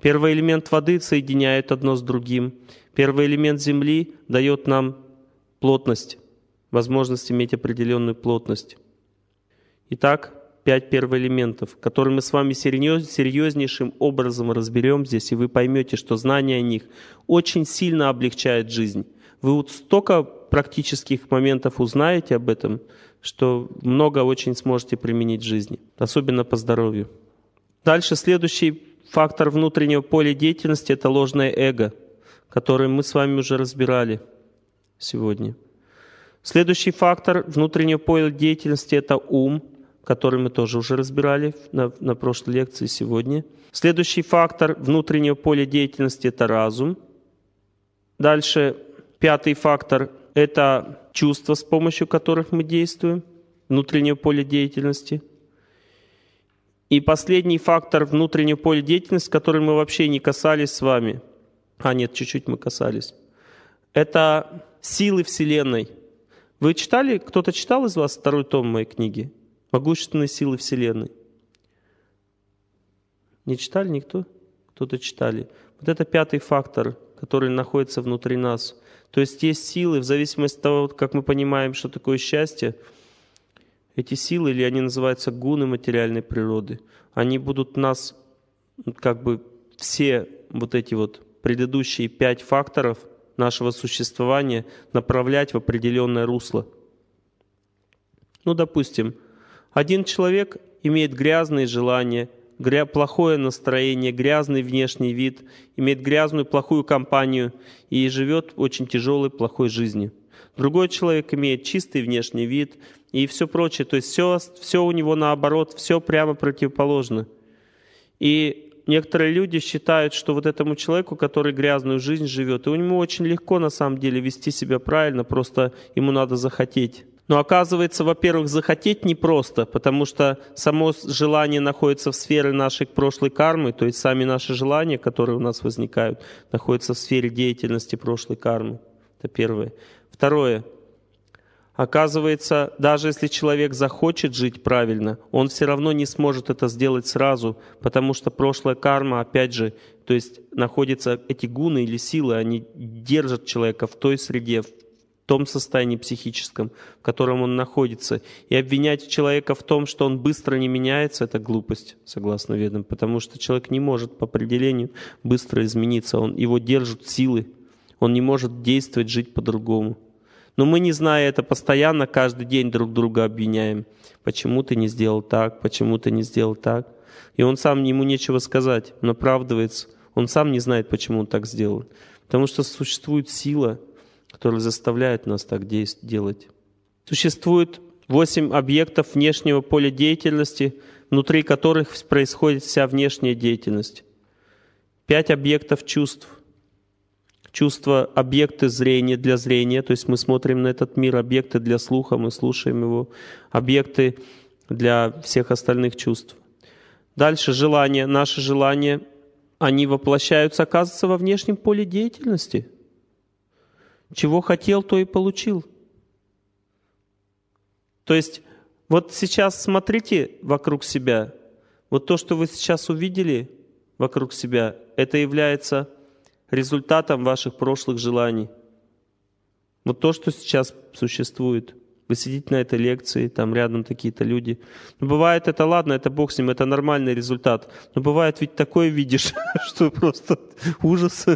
A: Первый элемент воды соединяет одно с другим. Первый элемент земли дает нам плотность, возможность иметь определенную плотность. Итак, пять первоэлементов, которые мы с вами серьез, серьезнейшим образом разберем здесь, и вы поймете, что знание о них очень сильно облегчает жизнь. Вы вот столько практических моментов узнаете об этом, что много очень сможете применить в жизни, особенно по здоровью. Дальше следующий фактор внутреннего поля деятельности – это ложное эго, которое мы с вами уже разбирали сегодня. Следующий фактор внутреннего поля деятельности – это ум – который мы тоже уже разбирали на, на прошлой лекции сегодня. Следующий фактор внутреннего поля деятельности – это разум. Дальше пятый фактор – это чувства, с помощью которых мы действуем, внутреннее поле деятельности. И последний фактор внутреннего поля деятельности, который мы вообще не касались с вами, а нет, чуть-чуть мы касались, это силы Вселенной. Вы читали, кто-то читал из вас второй том моей книги? могущественной силы Вселенной. Не читали никто? Кто-то читали. Вот это пятый фактор, который находится внутри нас. То есть есть силы, в зависимости от того, как мы понимаем, что такое счастье, эти силы, или они называются гуны материальной природы, они будут нас, как бы все вот эти вот предыдущие пять факторов нашего существования направлять в определенное русло. Ну, допустим, один человек имеет грязные желания, гря плохое настроение, грязный внешний вид, имеет грязную плохую компанию и живет очень тяжелой плохой жизнью. Другой человек имеет чистый внешний вид и все прочее. То есть все, все у него наоборот, все прямо противоположно. И некоторые люди считают, что вот этому человеку, который грязную жизнь живет, и у него очень легко на самом деле вести себя правильно, просто ему надо захотеть. Но оказывается, во-первых, захотеть непросто, потому что само желание находится в сфере нашей прошлой кармы, то есть сами наши желания, которые у нас возникают, находятся в сфере деятельности прошлой кармы. Это первое. Второе. Оказывается, даже если человек захочет жить правильно, он все равно не сможет это сделать сразу, потому что прошлая карма, опять же, то есть находятся эти гуны или силы, они держат человека в той среде, в том состоянии психическом, в котором он находится. И обвинять человека в том, что он быстро не меняется, это глупость, согласно ведам, потому что человек не может по определению быстро измениться, он, его держат силы, он не может действовать, жить по-другому. Но мы, не зная это, постоянно каждый день друг друга обвиняем. Почему ты не сделал так, почему ты не сделал так. И он сам, ему нечего сказать, он оправдывается. Он сам не знает, почему он так сделал. Потому что существует сила, которые заставляют нас так делать. Существует восемь объектов внешнего поля деятельности, внутри которых происходит вся внешняя деятельность. Пять объектов чувств. Чувства – объекты зрения для зрения, то есть мы смотрим на этот мир, объекты для слуха, мы слушаем его, объекты для всех остальных чувств. Дальше желания. Наши желания, они воплощаются, оказывается, во внешнем поле деятельности – чего хотел, то и получил. То есть вот сейчас смотрите вокруг себя. Вот то, что вы сейчас увидели вокруг себя, это является результатом ваших прошлых желаний. Вот то, что сейчас существует. Вы сидите на этой лекции, там рядом какие то люди. Но ну, бывает это, ладно, это бог с ним, это нормальный результат. Но бывает ведь такое видишь, (laughs) что просто ужас,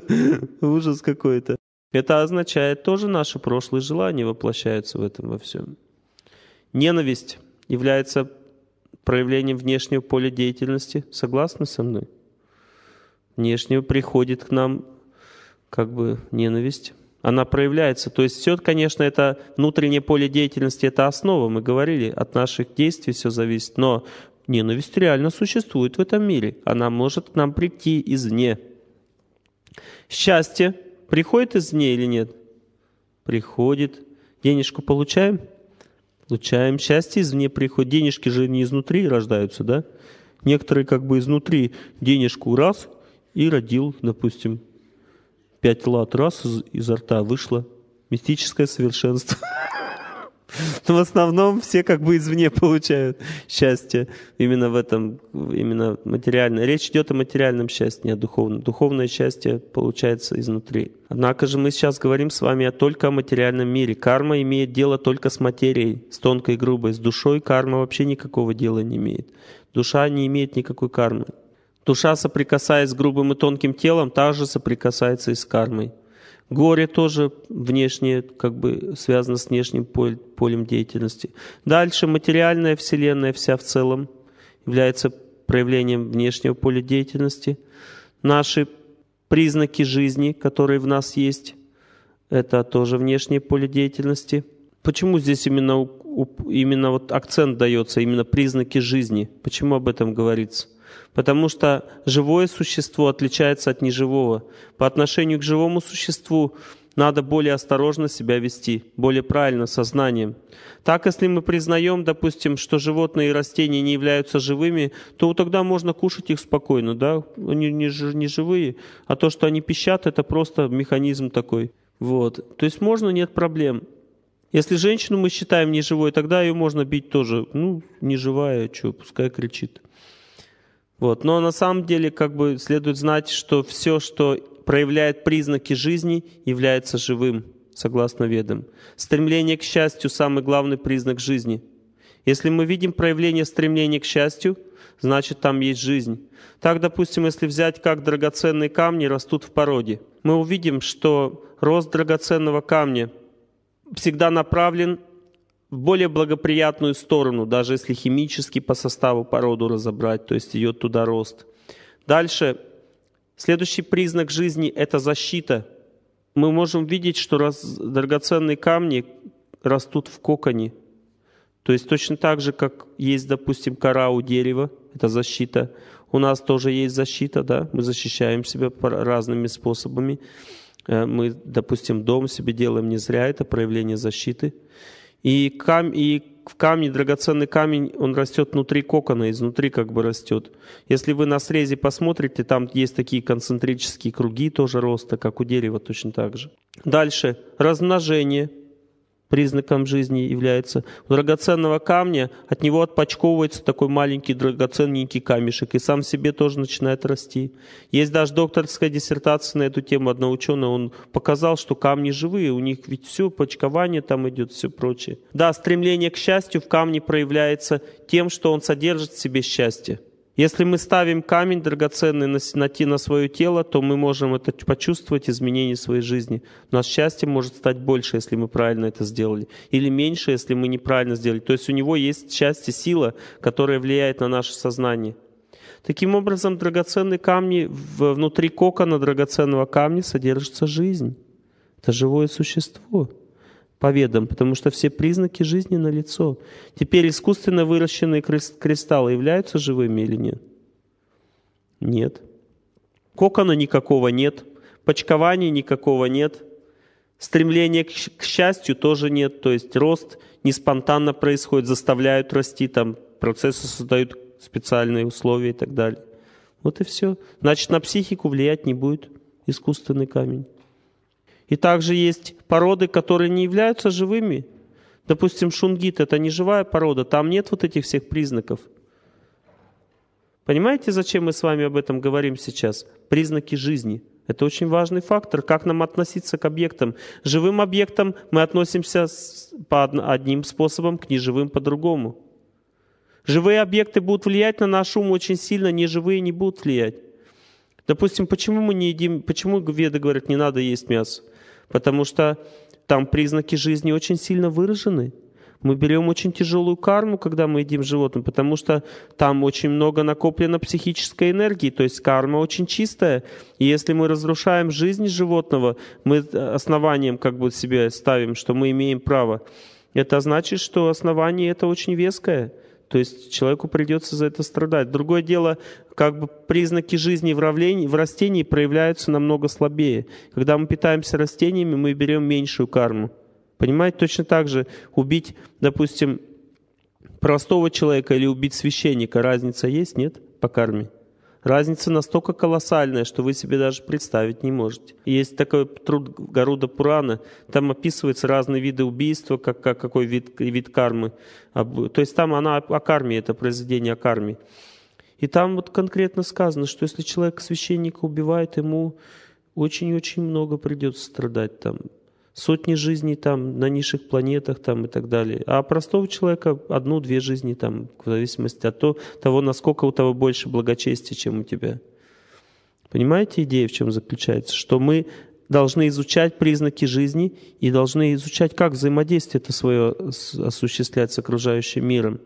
A: ужас какой-то. Это означает, тоже наши прошлые желания воплощаются в этом во всем. Ненависть является проявлением внешнего поля деятельности. Согласны со мной? Внешнего приходит к нам как бы ненависть. Она проявляется. То есть все, конечно, это внутреннее поле деятельности, это основа. Мы говорили, от наших действий все зависит. Но ненависть реально существует в этом мире. Она может к нам прийти извне. Счастье Приходит из дней или нет? Приходит. Денежку получаем? Получаем. Счастье извне приходит. Денежки же не изнутри рождаются, да? Некоторые как бы изнутри денежку раз и родил, допустим, пять лат раз изо рта вышло. Мистическое совершенство. (laughs) Но в основном все как бы извне получают счастье. Именно в этом, именно материально. Речь идет о материальном счастье, не о духовном. Духовное счастье получается изнутри. Однако же мы сейчас говорим с вами только о материальном мире. Карма имеет дело только с материей, с тонкой и грубой. С душой карма вообще никакого дела не имеет. Душа не имеет никакой кармы. Душа, соприкасаясь с грубым и тонким телом, также соприкасается и с кармой. Горе тоже внешнее, как бы связано с внешним полем деятельности. Дальше материальная вселенная вся в целом является проявлением внешнего поля деятельности. Наши признаки жизни, которые в нас есть, это тоже внешнее поле деятельности. Почему здесь именно, именно вот акцент дается, именно признаки жизни? Почему об этом говорится? потому что живое существо отличается от неживого. По отношению к живому существу надо более осторожно себя вести, более правильно, сознанием. Так, если мы признаем, допустим, что животные и растения не являются живыми, то тогда можно кушать их спокойно, да, они не, не живые, а то, что они пищат, это просто механизм такой. Вот. То есть можно, нет проблем. Если женщину мы считаем неживой, тогда ее можно бить тоже. Ну, неживая, что, пускай кричит. Вот. Но на самом деле как бы следует знать, что все, что проявляет признаки жизни, является живым, согласно ведам. Стремление к счастью – самый главный признак жизни. Если мы видим проявление стремления к счастью, значит там есть жизнь. Так, допустим, если взять, как драгоценные камни растут в породе, мы увидим, что рост драгоценного камня всегда направлен в более благоприятную сторону, даже если химически по составу породу разобрать, то есть идет туда рост. Дальше, следующий признак жизни – это защита. Мы можем видеть, что раз, драгоценные камни растут в коконе. То есть точно так же, как есть, допустим, кора у дерева, это защита. У нас тоже есть защита, да, мы защищаем себя разными способами. Э, мы, допустим, дом себе делаем не зря, это проявление защиты и, кам... и в камне, драгоценный камень, он растет внутри кокона, изнутри как бы растет. Если вы на срезе посмотрите, там есть такие концентрические круги тоже роста, как у дерева точно так же. Дальше, размножение – признаком жизни является. У драгоценного камня от него отпочковывается такой маленький драгоценненький камешек, и сам себе тоже начинает расти. Есть даже докторская диссертация на эту тему одного ученого, он показал, что камни живые, у них ведь все, почкование там идет, все прочее. Да, стремление к счастью в камне проявляется тем, что он содержит в себе счастье. Если мы ставим камень драгоценный на, на, на свое тело, то мы можем это почувствовать, изменение своей жизни. Но счастье может стать больше, если мы правильно это сделали, или меньше, если мы неправильно сделали. То есть у него есть счастье, сила, которая влияет на наше сознание. Таким образом, драгоценные камни, внутри кокона драгоценного камня содержится жизнь. Это живое существо по ведам, потому что все признаки жизни на лицо. Теперь искусственно выращенные кристаллы являются живыми или нет? Нет. Кокона никакого нет, почкования никакого нет, стремления к счастью тоже нет, то есть рост не спонтанно происходит, заставляют расти, там процессы создают специальные условия и так далее. Вот и все. Значит, на психику влиять не будет искусственный камень. И также есть породы, которые не являются живыми. Допустим, шунгит – это не живая порода, там нет вот этих всех признаков. Понимаете, зачем мы с вами об этом говорим сейчас? Признаки жизни – это очень важный фактор, как нам относиться к объектам. Живым объектам мы относимся по одним способом, к неживым по другому. Живые объекты будут влиять на наш ум очень сильно, неживые не будут влиять. Допустим, почему мы не едим, почему веды говорят, не надо есть мясо? Потому что там признаки жизни очень сильно выражены. Мы берем очень тяжелую карму, когда мы едим животным, потому что там очень много накоплено психической энергии, то есть карма очень чистая. И если мы разрушаем жизнь животного, мы основанием как бы себе ставим, что мы имеем право. Это значит, что основание это очень веское – то есть человеку придется за это страдать. Другое дело, как бы признаки жизни в, равлении, в растении проявляются намного слабее. Когда мы питаемся растениями, мы берем меньшую карму. Понимаете, точно так же убить, допустим, простого человека или убить священника, разница есть, нет, по карме? Разница настолько колоссальная, что вы себе даже представить не можете. Есть такой труд Гаруда Пурана, там описываются разные виды убийства, как, как, какой вид, вид кармы. То есть там она о карме, это произведение о карме. И там вот конкретно сказано, что если человек священника убивает, ему очень-очень много придется страдать там сотни жизней там на низших планетах там и так далее. А простого человека одну-две жизни там, в зависимости от того, насколько у того больше благочестия, чем у тебя. Понимаете, идея в чем заключается? Что мы должны изучать признаки жизни и должны изучать, как взаимодействие это свое осуществлять с окружающим миром.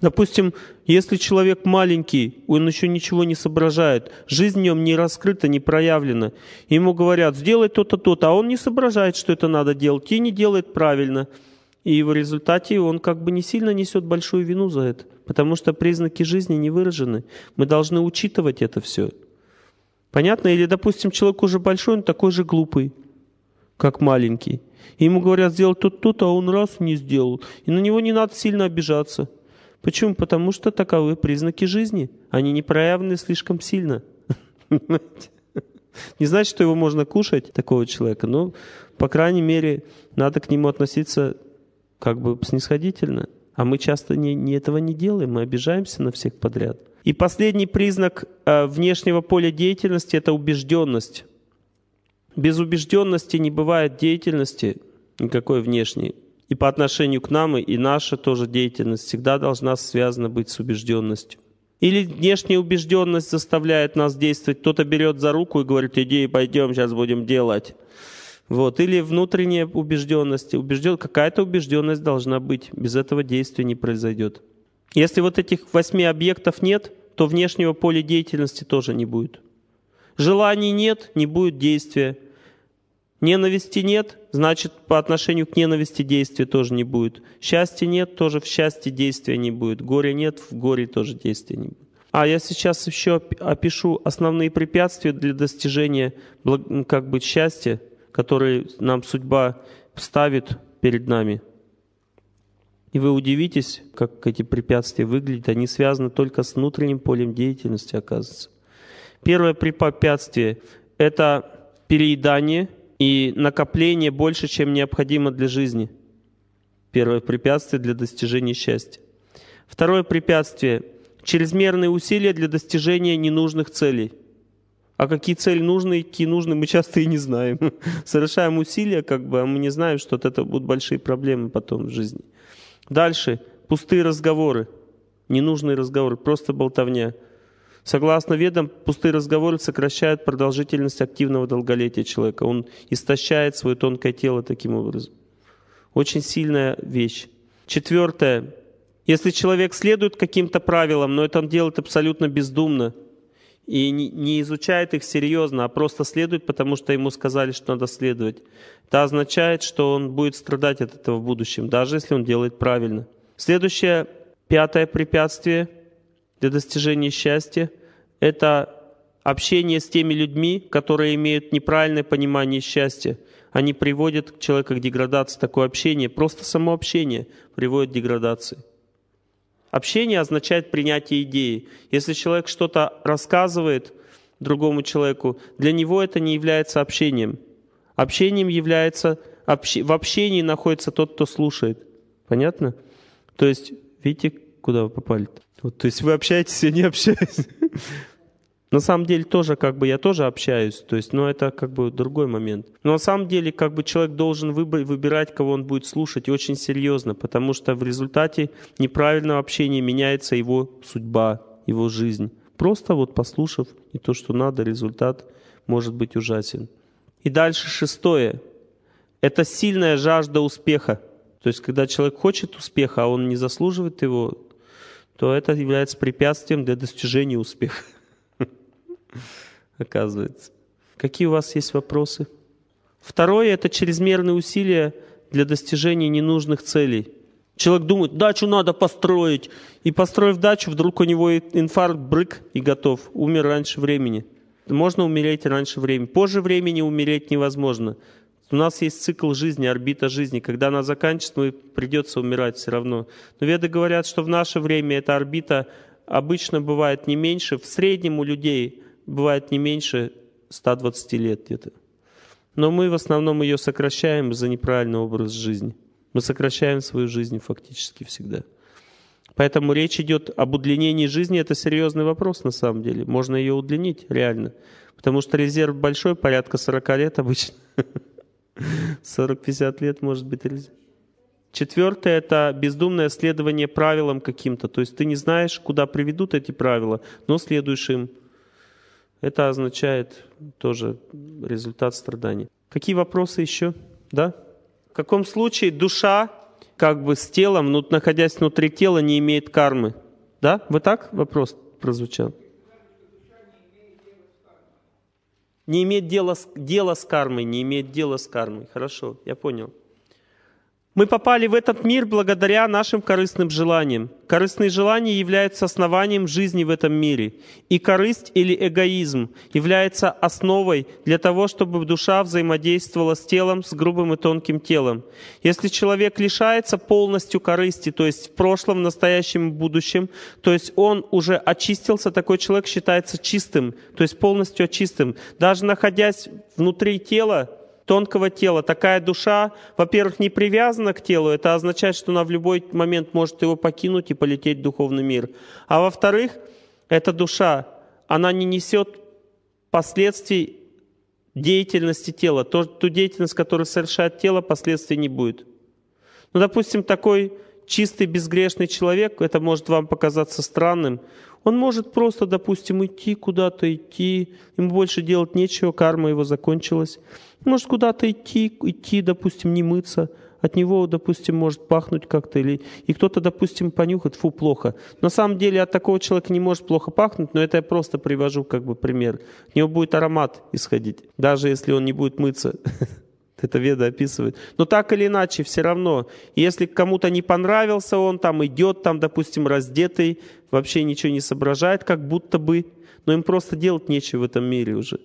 A: Допустим, если человек маленький, он еще ничего не соображает, жизнь в нем не раскрыта, не проявлена. Ему говорят, сделай то-то, то-то, а он не соображает, что это надо делать, и не делает правильно. И в результате он как бы не сильно несет большую вину за это, потому что признаки жизни не выражены. Мы должны учитывать это все. Понятно? Или, допустим, человек уже большой, он такой же глупый, как маленький. И ему говорят сделать то-то, а он раз не сделал. И на него не надо сильно обижаться – Почему? Потому что таковы признаки жизни. Они не проявлены слишком сильно. (laughs) Не значит, что его можно кушать, такого человека, но, по крайней мере, надо к нему относиться как бы снисходительно. А мы часто не, не этого не делаем, мы обижаемся на всех подряд. И последний признак э, внешнего поля деятельности – это убежденность. Без убежденности не бывает деятельности никакой внешней. И по отношению к нам и наша тоже деятельность всегда должна связана быть с убежденностью. Или внешняя убежденность заставляет нас действовать. Кто-то берет за руку и говорит, иди, пойдем, сейчас будем делать. Вот. Или внутренняя убежденность. Убежден... Какая-то убежденность должна быть. Без этого действия не произойдет. Если вот этих восьми объектов нет, то внешнего поля деятельности тоже не будет. Желаний нет, не будет действия. Ненависти нет, значит, по отношению к ненависти действия тоже не будет. Счастья нет, тоже в счастье действия не будет. Горя нет, в горе тоже действия не будет. А я сейчас еще опишу основные препятствия для достижения как бы счастья, которые нам судьба ставит перед нами. И вы удивитесь, как эти препятствия выглядят. Они связаны только с внутренним полем деятельности, оказывается. Первое препятствие – это переедание – и накопление больше, чем необходимо для жизни. Первое препятствие для достижения счастья. Второе препятствие – чрезмерные усилия для достижения ненужных целей. А какие цели нужны, какие нужны, мы часто и не знаем. (laughs) Совершаем усилия, как бы, а мы не знаем, что от этого будут большие проблемы потом в жизни. Дальше – пустые разговоры, ненужные разговоры, просто болтовня – Согласно ведам, пустые разговоры сокращают продолжительность активного долголетия человека. Он истощает свое тонкое тело таким образом. Очень сильная вещь. Четвертое. Если человек следует каким-то правилам, но это он делает абсолютно бездумно и не изучает их серьезно, а просто следует, потому что ему сказали, что надо следовать, это означает, что он будет страдать от этого в будущем, даже если он делает правильно. Следующее, пятое препятствие для достижения счастья – это общение с теми людьми, которые имеют неправильное понимание счастья. Они приводят человека к деградации. Такое общение, просто само общение приводит к деградации. Общение означает принятие идеи. Если человек что-то рассказывает другому человеку, для него это не является общением. Общением является... В общении находится тот, кто слушает. Понятно? То есть, видите, куда вы попали? -то? Вот, то есть вы общаетесь, я не общаюсь. На самом деле тоже как бы я тоже общаюсь, то есть, но это как бы другой момент. Но на самом деле как бы человек должен выбирать, кого он будет слушать, очень серьезно, потому что в результате неправильного общения меняется его судьба, его жизнь. Просто вот послушав и то, что надо, результат может быть ужасен. И дальше шестое. Это сильная жажда успеха. То есть, когда человек хочет успеха, а он не заслуживает его, то это является препятствием для достижения успеха оказывается. Какие у вас есть вопросы? Второе – это чрезмерные усилия для достижения ненужных целей. Человек думает, дачу надо построить. И построив дачу, вдруг у него инфаркт, брык и готов. Умер раньше времени. Можно умереть раньше времени. Позже времени умереть невозможно. У нас есть цикл жизни, орбита жизни. Когда она заканчивается, мы придется умирать все равно. Но веды говорят, что в наше время эта орбита обычно бывает не меньше. В среднем у людей бывает не меньше 120 лет где-то. Но мы в основном ее сокращаем из за неправильный образ жизни. Мы сокращаем свою жизнь фактически всегда. Поэтому речь идет об удлинении жизни. Это серьезный вопрос на самом деле. Можно ее удлинить реально. Потому что резерв большой, порядка 40 лет обычно. 40-50 (laughs) лет может быть резерв. Четвертое – это бездумное следование правилам каким-то. То есть ты не знаешь, куда приведут эти правила, но следуешь им. Это означает тоже результат страданий. Какие вопросы еще? Да? В каком случае душа как бы с телом, ну, находясь внутри тела, не имеет кармы? Да? Вы так вопрос прозвучал? Не имеет дела дела с кармой, не имеет дела с кармой. Хорошо, я понял. Мы попали в этот мир благодаря нашим корыстным желаниям. Корыстные желания являются основанием жизни в этом мире. И корысть или эгоизм является основой для того, чтобы душа взаимодействовала с телом, с грубым и тонким телом. Если человек лишается полностью корысти, то есть в прошлом, настоящем и будущем, то есть он уже очистился, такой человек считается чистым, то есть полностью очистым. Даже находясь внутри тела, тонкого тела. Такая душа, во-первых, не привязана к телу, это означает, что она в любой момент может его покинуть и полететь в духовный мир. А во-вторых, эта душа, она не несет последствий деятельности тела. То, ту деятельность, которую совершает тело, последствий не будет. Ну, допустим, такой чистый, безгрешный человек, это может вам показаться странным, он может просто, допустим, идти куда-то, идти, ему больше делать нечего, карма его закончилась может куда-то идти, идти, допустим, не мыться, от него, допустим, может пахнуть как-то, или и кто-то, допустим, понюхает, фу, плохо. На самом деле от такого человека не может плохо пахнуть, но это я просто привожу как бы пример. От него будет аромат исходить, даже если он не будет мыться. (laughs) Это Веда описывает. Но так или иначе, все равно, если кому-то не понравился он, там идет, там, допустим, раздетый, вообще ничего не соображает, как будто бы, но им просто делать нечего в этом мире уже.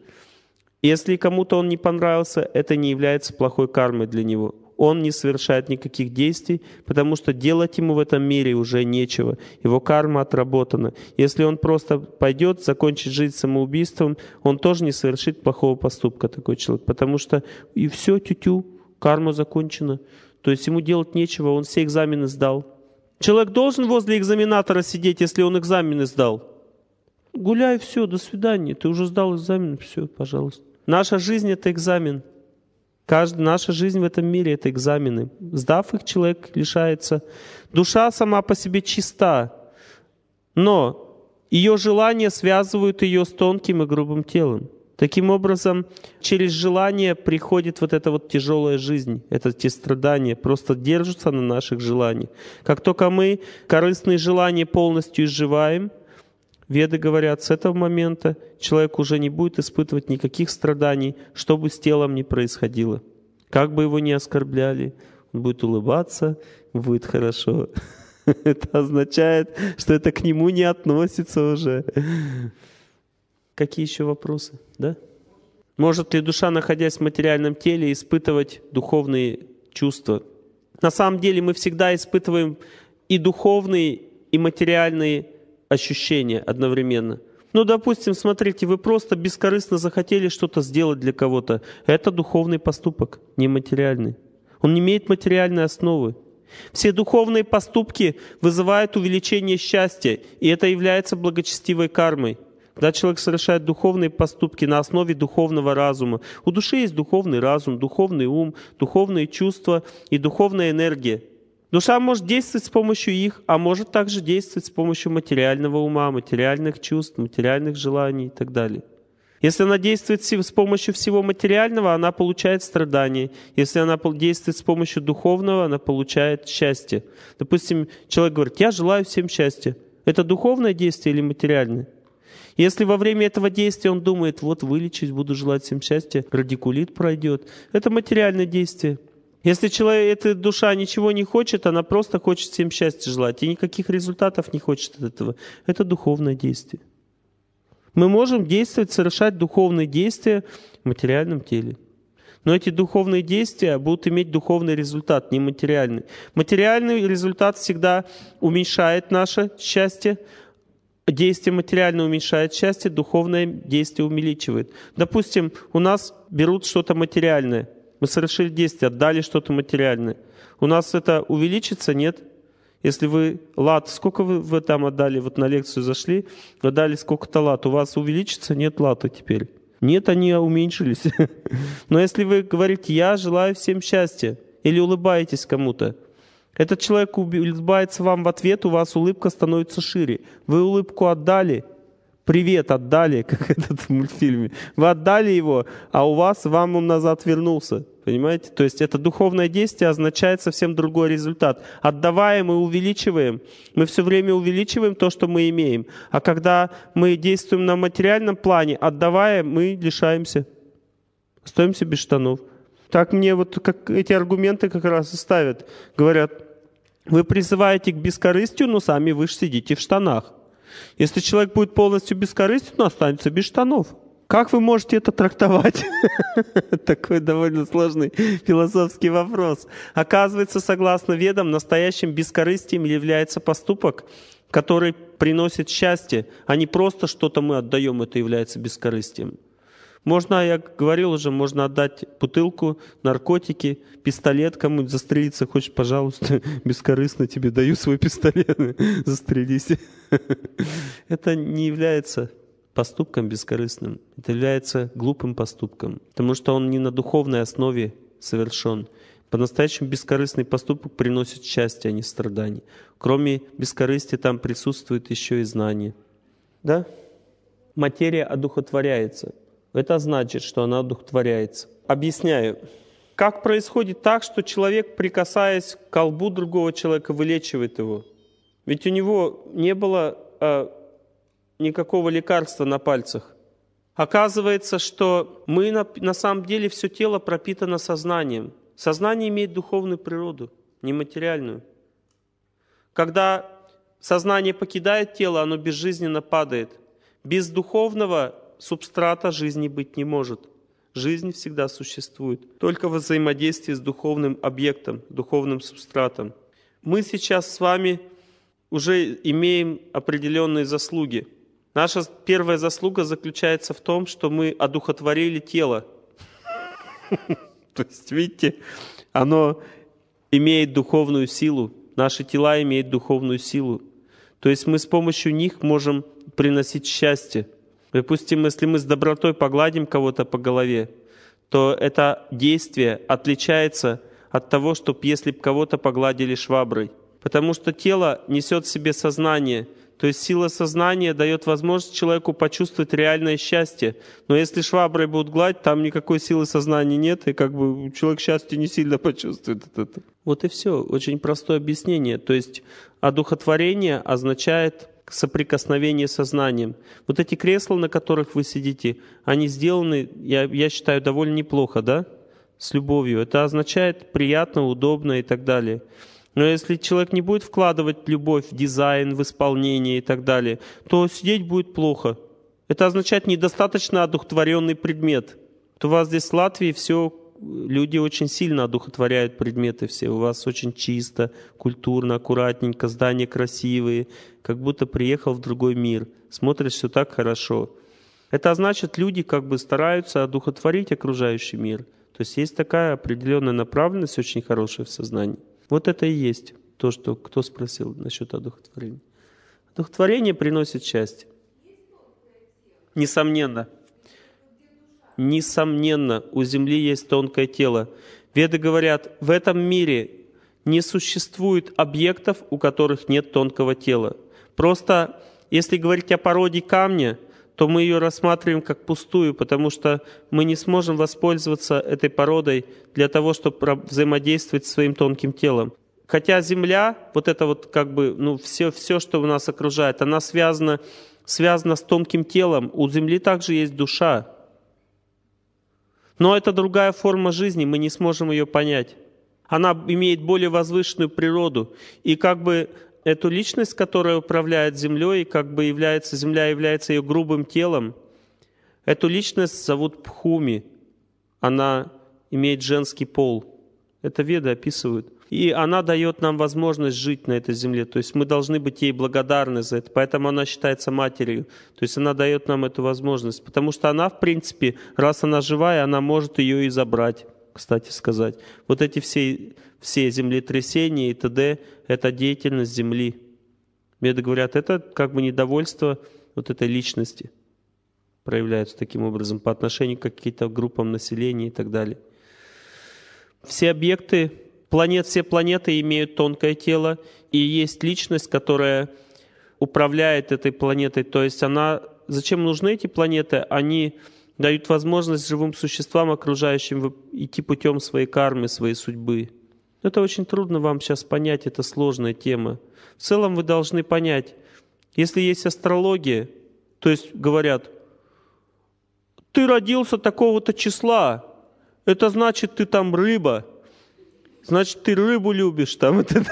A: Если кому-то он не понравился, это не является плохой кармой для него. Он не совершает никаких действий, потому что делать ему в этом мире уже нечего. Его карма отработана. Если он просто пойдет закончит жизнь самоубийством, он тоже не совершит плохого поступка, такой человек. Потому что и все, тю-тю, карма закончена. То есть ему делать нечего, он все экзамены сдал. Человек должен возле экзаменатора сидеть, если он экзамены сдал. Гуляй, все, до свидания. Ты уже сдал экзамен, все, пожалуйста. Наша жизнь — это экзамен. Каждая, наша жизнь в этом мире — это экзамены. Сдав их, человек лишается. Душа сама по себе чиста, но ее желания связывают ее с тонким и грубым телом. Таким образом, через желание приходит вот эта вот тяжелая жизнь, это те страдания, просто держатся на наших желаниях. Как только мы корыстные желания полностью изживаем — Веды говорят, с этого момента человек уже не будет испытывать никаких страданий, что бы с телом ни происходило. Как бы его ни оскорбляли, он будет улыбаться, будет хорошо. (laughs) Это означает, что это к нему не относится уже. Какие еще вопросы? Да? Может ли душа, находясь в материальном теле, испытывать духовные чувства? На самом деле мы всегда испытываем и духовные, и материальные ощущения одновременно. Ну, допустим, смотрите, вы просто бескорыстно захотели что-то сделать для кого-то. Это духовный поступок, нематериальный. Он не имеет материальной основы. Все духовные поступки вызывают увеличение счастья, и это является благочестивой кармой. Когда человек совершает духовные поступки на основе духовного разума, у души есть духовный разум, духовный ум, духовные чувства и духовная энергия – Душа ну, может действовать с помощью их, а может также действовать с помощью материального ума, материальных чувств, материальных желаний и так далее. Если она действует с помощью всего материального, она получает страдания. Если она действует с помощью духовного, она получает счастье. Допустим, человек говорит, я желаю всем счастья. Это духовное действие или материальное? Если во время этого действия он думает, вот вылечить, буду желать всем счастья, радикулит пройдет, это материальное действие – если человек, эта душа ничего не хочет, она просто хочет всем счастья желать, и никаких результатов не хочет от этого. Это духовное действие. Мы можем действовать, совершать духовные действия в материальном теле. Но эти духовные действия будут иметь духовный результат, не материальный. Материальный результат всегда уменьшает наше счастье, действие материальное уменьшает счастье, духовное действие увеличивает. Допустим, у нас берут что-то материальное. Мы совершили действие, отдали что-то материальное. У нас это увеличится, нет? Если вы лат, сколько вы, вы там отдали, вот на лекцию зашли, отдали сколько-то лат, у вас увеличится, нет лата теперь. Нет, они уменьшились. (laughs) Но если вы говорите, я желаю всем счастья, или улыбаетесь кому-то, этот человек улыбается вам в ответ, у вас улыбка становится шире. Вы улыбку отдали, привет отдали, (laughs) как этот в мультфильме. Вы отдали его, а у вас, вам он назад вернулся. Понимаете? То есть это духовное действие означает совсем другой результат. Отдавая, мы увеличиваем. Мы все время увеличиваем то, что мы имеем. А когда мы действуем на материальном плане, отдавая, мы лишаемся. Остаемся без штанов. Так мне вот как эти аргументы как раз и ставят. Говорят, вы призываете к бескорыстию, но сами вы же сидите в штанах. Если человек будет полностью бескорыстен, он останется без штанов. Как вы можете это трактовать? (laughs) Такой довольно сложный философский вопрос. Оказывается, согласно ведам, настоящим бескорыстием является поступок, который приносит счастье, а не просто что-то мы отдаем, это является бескорыстием. Можно, я говорил уже, можно отдать бутылку, наркотики, пистолет кому-нибудь застрелиться хочешь, пожалуйста, (laughs) бескорыстно тебе даю свой пистолет, (laughs) застрелись. (laughs) Это не является поступком бескорыстным, это является глупым поступком, потому что он не на духовной основе совершен. По-настоящему бескорыстный поступок приносит счастье, а не страдание. Кроме бескорыстия там присутствует еще и знание. Да? Материя одухотворяется – это значит, что она одухотворяется. Объясняю. Как происходит так, что человек, прикасаясь к колбу другого человека, вылечивает его? Ведь у него не было э, никакого лекарства на пальцах. Оказывается, что мы на, на самом деле все тело пропитано сознанием. Сознание имеет духовную природу, нематериальную. Когда сознание покидает тело, оно безжизненно падает. Без духовного субстрата жизни быть не может. Жизнь всегда существует, только в взаимодействии с духовным объектом, духовным субстратом. Мы сейчас с вами уже имеем определенные заслуги. Наша первая заслуга заключается в том, что мы одухотворили тело. (laughs) То есть, видите, оно имеет духовную силу, наши тела имеют духовную силу. То есть мы с помощью них можем приносить счастье. Допустим, если мы с добротой погладим кого-то по голове, то это действие отличается от того, чтобы если бы кого-то погладили шваброй. Потому что тело несет в себе сознание, то есть сила сознания дает возможность человеку почувствовать реальное счастье. Но если шваброй будут гладить, там никакой силы сознания нет, и как бы человек счастье не сильно почувствует от этого. Вот и все. Очень простое объяснение. То есть одухотворение означает соприкосновение со знанием. Вот эти кресла, на которых вы сидите, они сделаны, я, я считаю, довольно неплохо, да? С любовью. Это означает приятно, удобно и так далее. Но если человек не будет вкладывать любовь в дизайн, в исполнение и так далее, то сидеть будет плохо. Это означает недостаточно одухотворенный предмет. То у вас здесь в Латвии все люди очень сильно одухотворяют предметы все. У вас очень чисто, культурно, аккуратненько, здания красивые, как будто приехал в другой мир. Смотришь все так хорошо. Это значит, люди как бы стараются одухотворить окружающий мир. То есть есть такая определенная направленность очень хорошая в сознании. Вот это и есть то, что кто спросил насчет одухотворения. Одухотворение приносит счастье. Несомненно. Несомненно, у земли есть тонкое тело. Веды говорят, в этом мире не существует объектов, у которых нет тонкого тела. Просто, если говорить о породе камня, то мы ее рассматриваем как пустую, потому что мы не сможем воспользоваться этой породой для того, чтобы взаимодействовать с своим тонким телом. Хотя Земля, вот это вот как бы, ну, все, все что у нас окружает, она связана, связана с тонким телом. У Земли также есть душа, но это другая форма жизни, мы не сможем ее понять. Она имеет более возвышенную природу. И как бы эту личность, которая управляет землей, и как бы является, земля является ее грубым телом, эту личность зовут Пхуми. Она имеет женский пол. Это веды описывают и она дает нам возможность жить на этой земле. То есть мы должны быть ей благодарны за это. Поэтому она считается матерью. То есть она дает нам эту возможность. Потому что она, в принципе, раз она живая, она может ее и забрать, кстати сказать. Вот эти все, все землетрясения и т.д. — это деятельность земли. Веды говорят, это как бы недовольство вот этой личности проявляются таким образом по отношению к каким-то группам населения и так далее. Все объекты планет, все планеты имеют тонкое тело, и есть личность, которая управляет этой планетой. То есть она... Зачем нужны эти планеты? Они дают возможность живым существам, окружающим, идти путем своей кармы, своей судьбы. Это очень трудно вам сейчас понять, это сложная тема. В целом вы должны понять, если есть астрология, то есть говорят, ты родился такого-то числа, это значит, ты там рыба – значит, ты рыбу любишь, там, (laughs) это,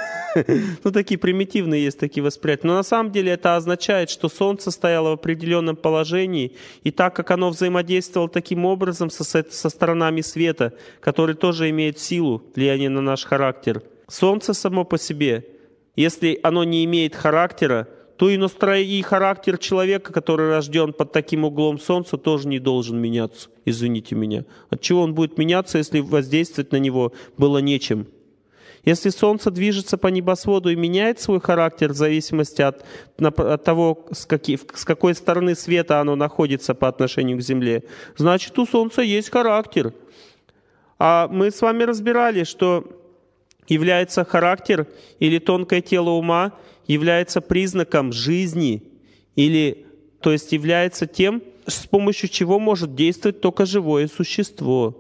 A: ну, такие примитивные есть такие восприятия. Но на самом деле это означает, что Солнце стояло в определенном положении, и так как оно взаимодействовало таким образом со, со сторонами света, которые тоже имеют силу, влияния на наш характер. Солнце само по себе, если оно не имеет характера, то и, настро... и характер человека, который рожден под таким углом солнца, тоже не должен меняться, извините меня. От чего он будет меняться, если воздействовать на него было нечем? Если Солнце движется по небосводу и меняет свой характер в зависимости от, от того, с, какие, с какой стороны света оно находится по отношению к Земле, значит у Солнца есть характер. А мы с вами разбирали, что является характер или тонкое тело ума является признаком жизни, или, то есть является тем, с помощью чего может действовать только живое существо.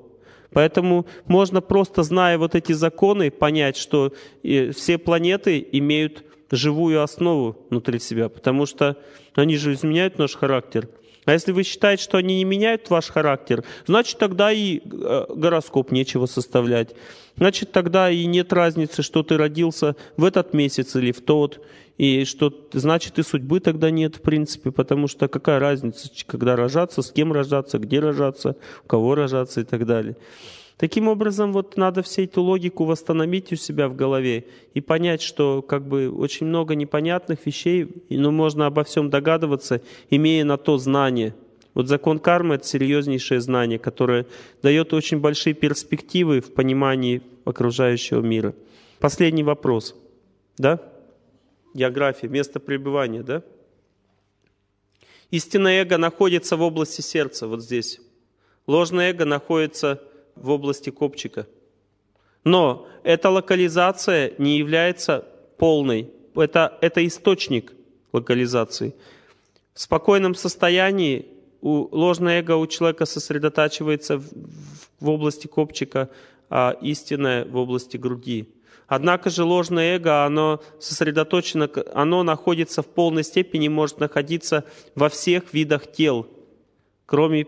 A: Поэтому можно просто, зная вот эти законы, понять, что э, все планеты имеют живую основу внутри себя, потому что они же изменяют наш характер – а если вы считаете, что они не меняют ваш характер, значит тогда и э, гороскоп нечего составлять. Значит тогда и нет разницы, что ты родился в этот месяц или в тот. И что значит и судьбы тогда нет, в принципе, потому что какая разница, когда рожаться, с кем рожаться, где рожаться, у кого рожаться и так далее. Таким образом, вот надо всю эту логику восстановить у себя в голове и понять, что как бы очень много непонятных вещей, но ну, можно обо всем догадываться, имея на то знание. Вот закон кармы – это серьезнейшее знание, которое дает очень большие перспективы в понимании окружающего мира. Последний вопрос. Да? География, место пребывания, да? Истинное эго находится в области сердца, вот здесь. Ложное эго находится в области копчика. Но эта локализация не является полной. Это, это источник локализации. В спокойном состоянии у, ложное эго у человека сосредотачивается в, в области копчика, а истинное в области груди. Однако же ложное эго, оно сосредоточено, оно находится в полной степени, может находиться во всех видах тел, кроме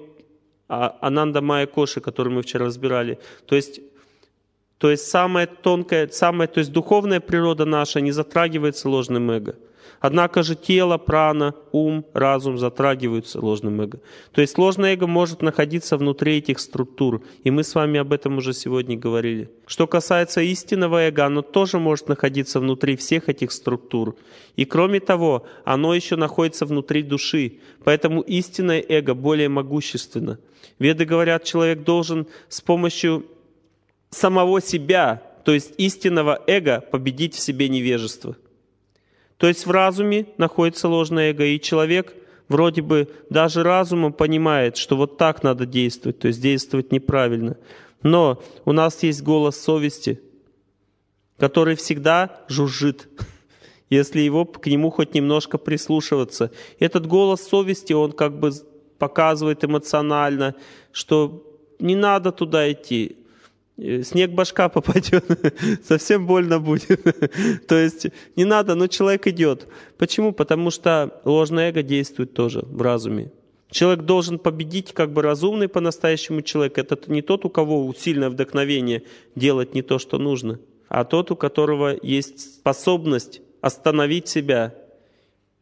A: а, Ананда Майя Коши, который мы вчера разбирали. То есть, то есть самая тонкая, самая, то есть духовная природа наша не затрагивается ложным эго. Однако же тело, прана, ум, разум затрагиваются ложным эго. То есть ложное эго может находиться внутри этих структур, и мы с вами об этом уже сегодня говорили. Что касается истинного эго, оно тоже может находиться внутри всех этих структур. И кроме того, оно еще находится внутри души, поэтому истинное эго более могущественно. Веды говорят, человек должен с помощью самого себя, то есть истинного эго, победить в себе невежество – то есть в разуме находится ложное эго, и человек вроде бы даже разумом понимает, что вот так надо действовать, то есть действовать неправильно. Но у нас есть голос совести, который всегда жужжит, (laughs) если его, к нему хоть немножко прислушиваться. Этот голос совести, он как бы показывает эмоционально, что не надо туда идти, снег башка (laughs) попадет, совсем больно будет. (laughs) То есть не надо, но человек идет. Почему? Потому что ложное эго действует тоже в разуме. Человек должен победить, как бы разумный по-настоящему человек. Это не тот, у кого сильное вдохновение делать не то, что нужно, а тот, у которого есть способность остановить себя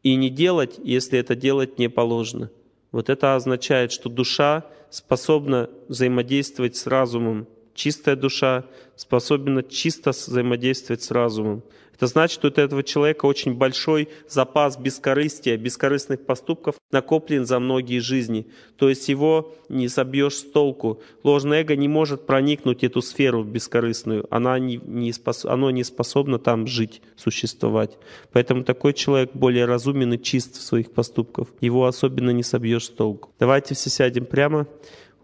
A: и не делать, если это делать не положено. Вот это означает, что душа способна взаимодействовать с разумом, чистая душа способна чисто взаимодействовать с разумом. Это значит, что у этого человека очень большой запас бескорыстия, бескорыстных поступков накоплен за многие жизни. То есть его не собьешь с толку. Ложное эго не может проникнуть эту сферу бескорыстную. Она не, не спос, оно не способно там жить, существовать. Поэтому такой человек более разумен и чист в своих поступках. Его особенно не собьешь с толку. Давайте все сядем прямо.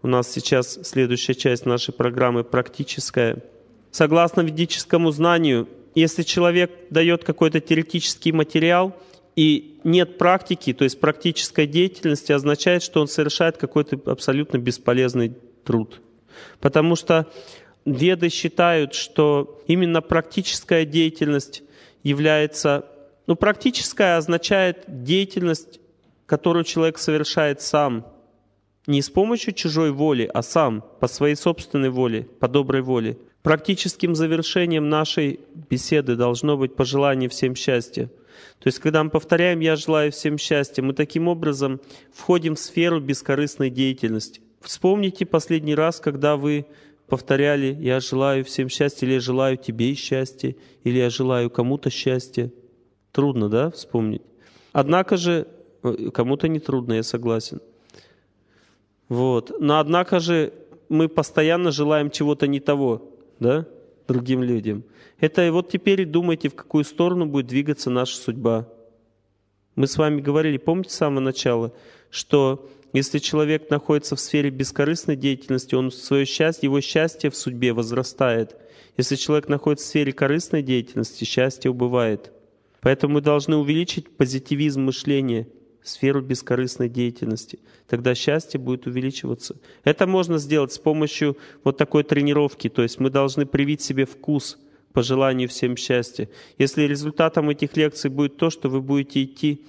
A: У нас сейчас следующая часть нашей программы практическая. Согласно ведическому знанию, если человек дает какой-то теоретический материал и нет практики, то есть практической деятельности, означает, что он совершает какой-то абсолютно бесполезный труд. Потому что веды считают, что именно практическая деятельность является... Ну, практическая означает деятельность, которую человек совершает сам – не с помощью чужой воли, а сам, по своей собственной воле, по доброй воле. Практическим завершением нашей беседы должно быть пожелание всем счастья. То есть, когда мы повторяем «я желаю всем счастья», мы таким образом входим в сферу бескорыстной деятельности. Вспомните последний раз, когда вы повторяли «я желаю всем счастья» или «я желаю тебе счастья» или «я желаю кому-то счастья». Трудно, да, вспомнить? Однако же, э, кому-то не трудно, я согласен. Вот. Но однако же мы постоянно желаем чего-то не того, да, другим людям. Это и вот теперь думайте, в какую сторону будет двигаться наша судьба. Мы с вами говорили, помните с самого начала, что если человек находится в сфере бескорыстной деятельности, он свое счастье, его счастье в судьбе возрастает. Если человек находится в сфере корыстной деятельности, счастье убывает. Поэтому мы должны увеличить позитивизм мышления – сферу бескорыстной деятельности. Тогда счастье будет увеличиваться. Это можно сделать с помощью вот такой тренировки. То есть мы должны привить себе вкус по желанию всем счастья. Если результатом этих лекций будет то, что вы будете идти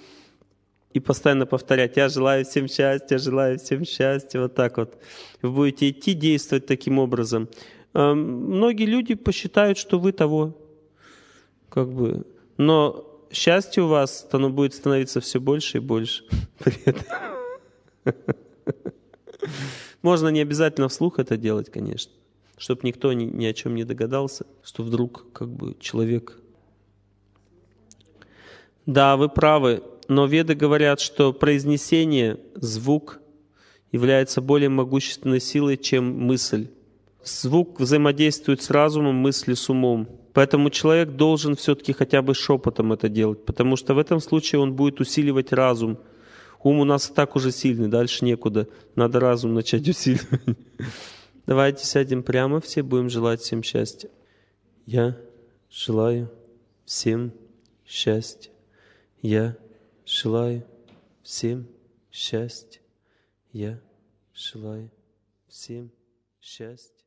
A: и постоянно повторять «я желаю всем счастья, желаю всем счастья», вот так вот. Вы будете идти действовать таким образом. Эм, многие люди посчитают, что вы того, как бы. Но счастье у вас оно будет становиться все больше и больше. Привет. (laughs) Можно не обязательно вслух это делать, конечно, чтобы никто ни, ни о чем не догадался, что вдруг как бы человек... Да, вы правы, но веды говорят, что произнесение, звук является более могущественной силой, чем мысль. Звук взаимодействует с разумом, мысли с умом. Поэтому человек должен все-таки хотя бы шепотом это делать, потому что в этом случае он будет усиливать разум. Ум у нас так уже сильный, дальше некуда. Надо разум начать (laughs) усиливать. Давайте сядем прямо, все будем желать всем счастья. Я желаю всем счастья. Я желаю всем счастья. Я желаю всем счастья.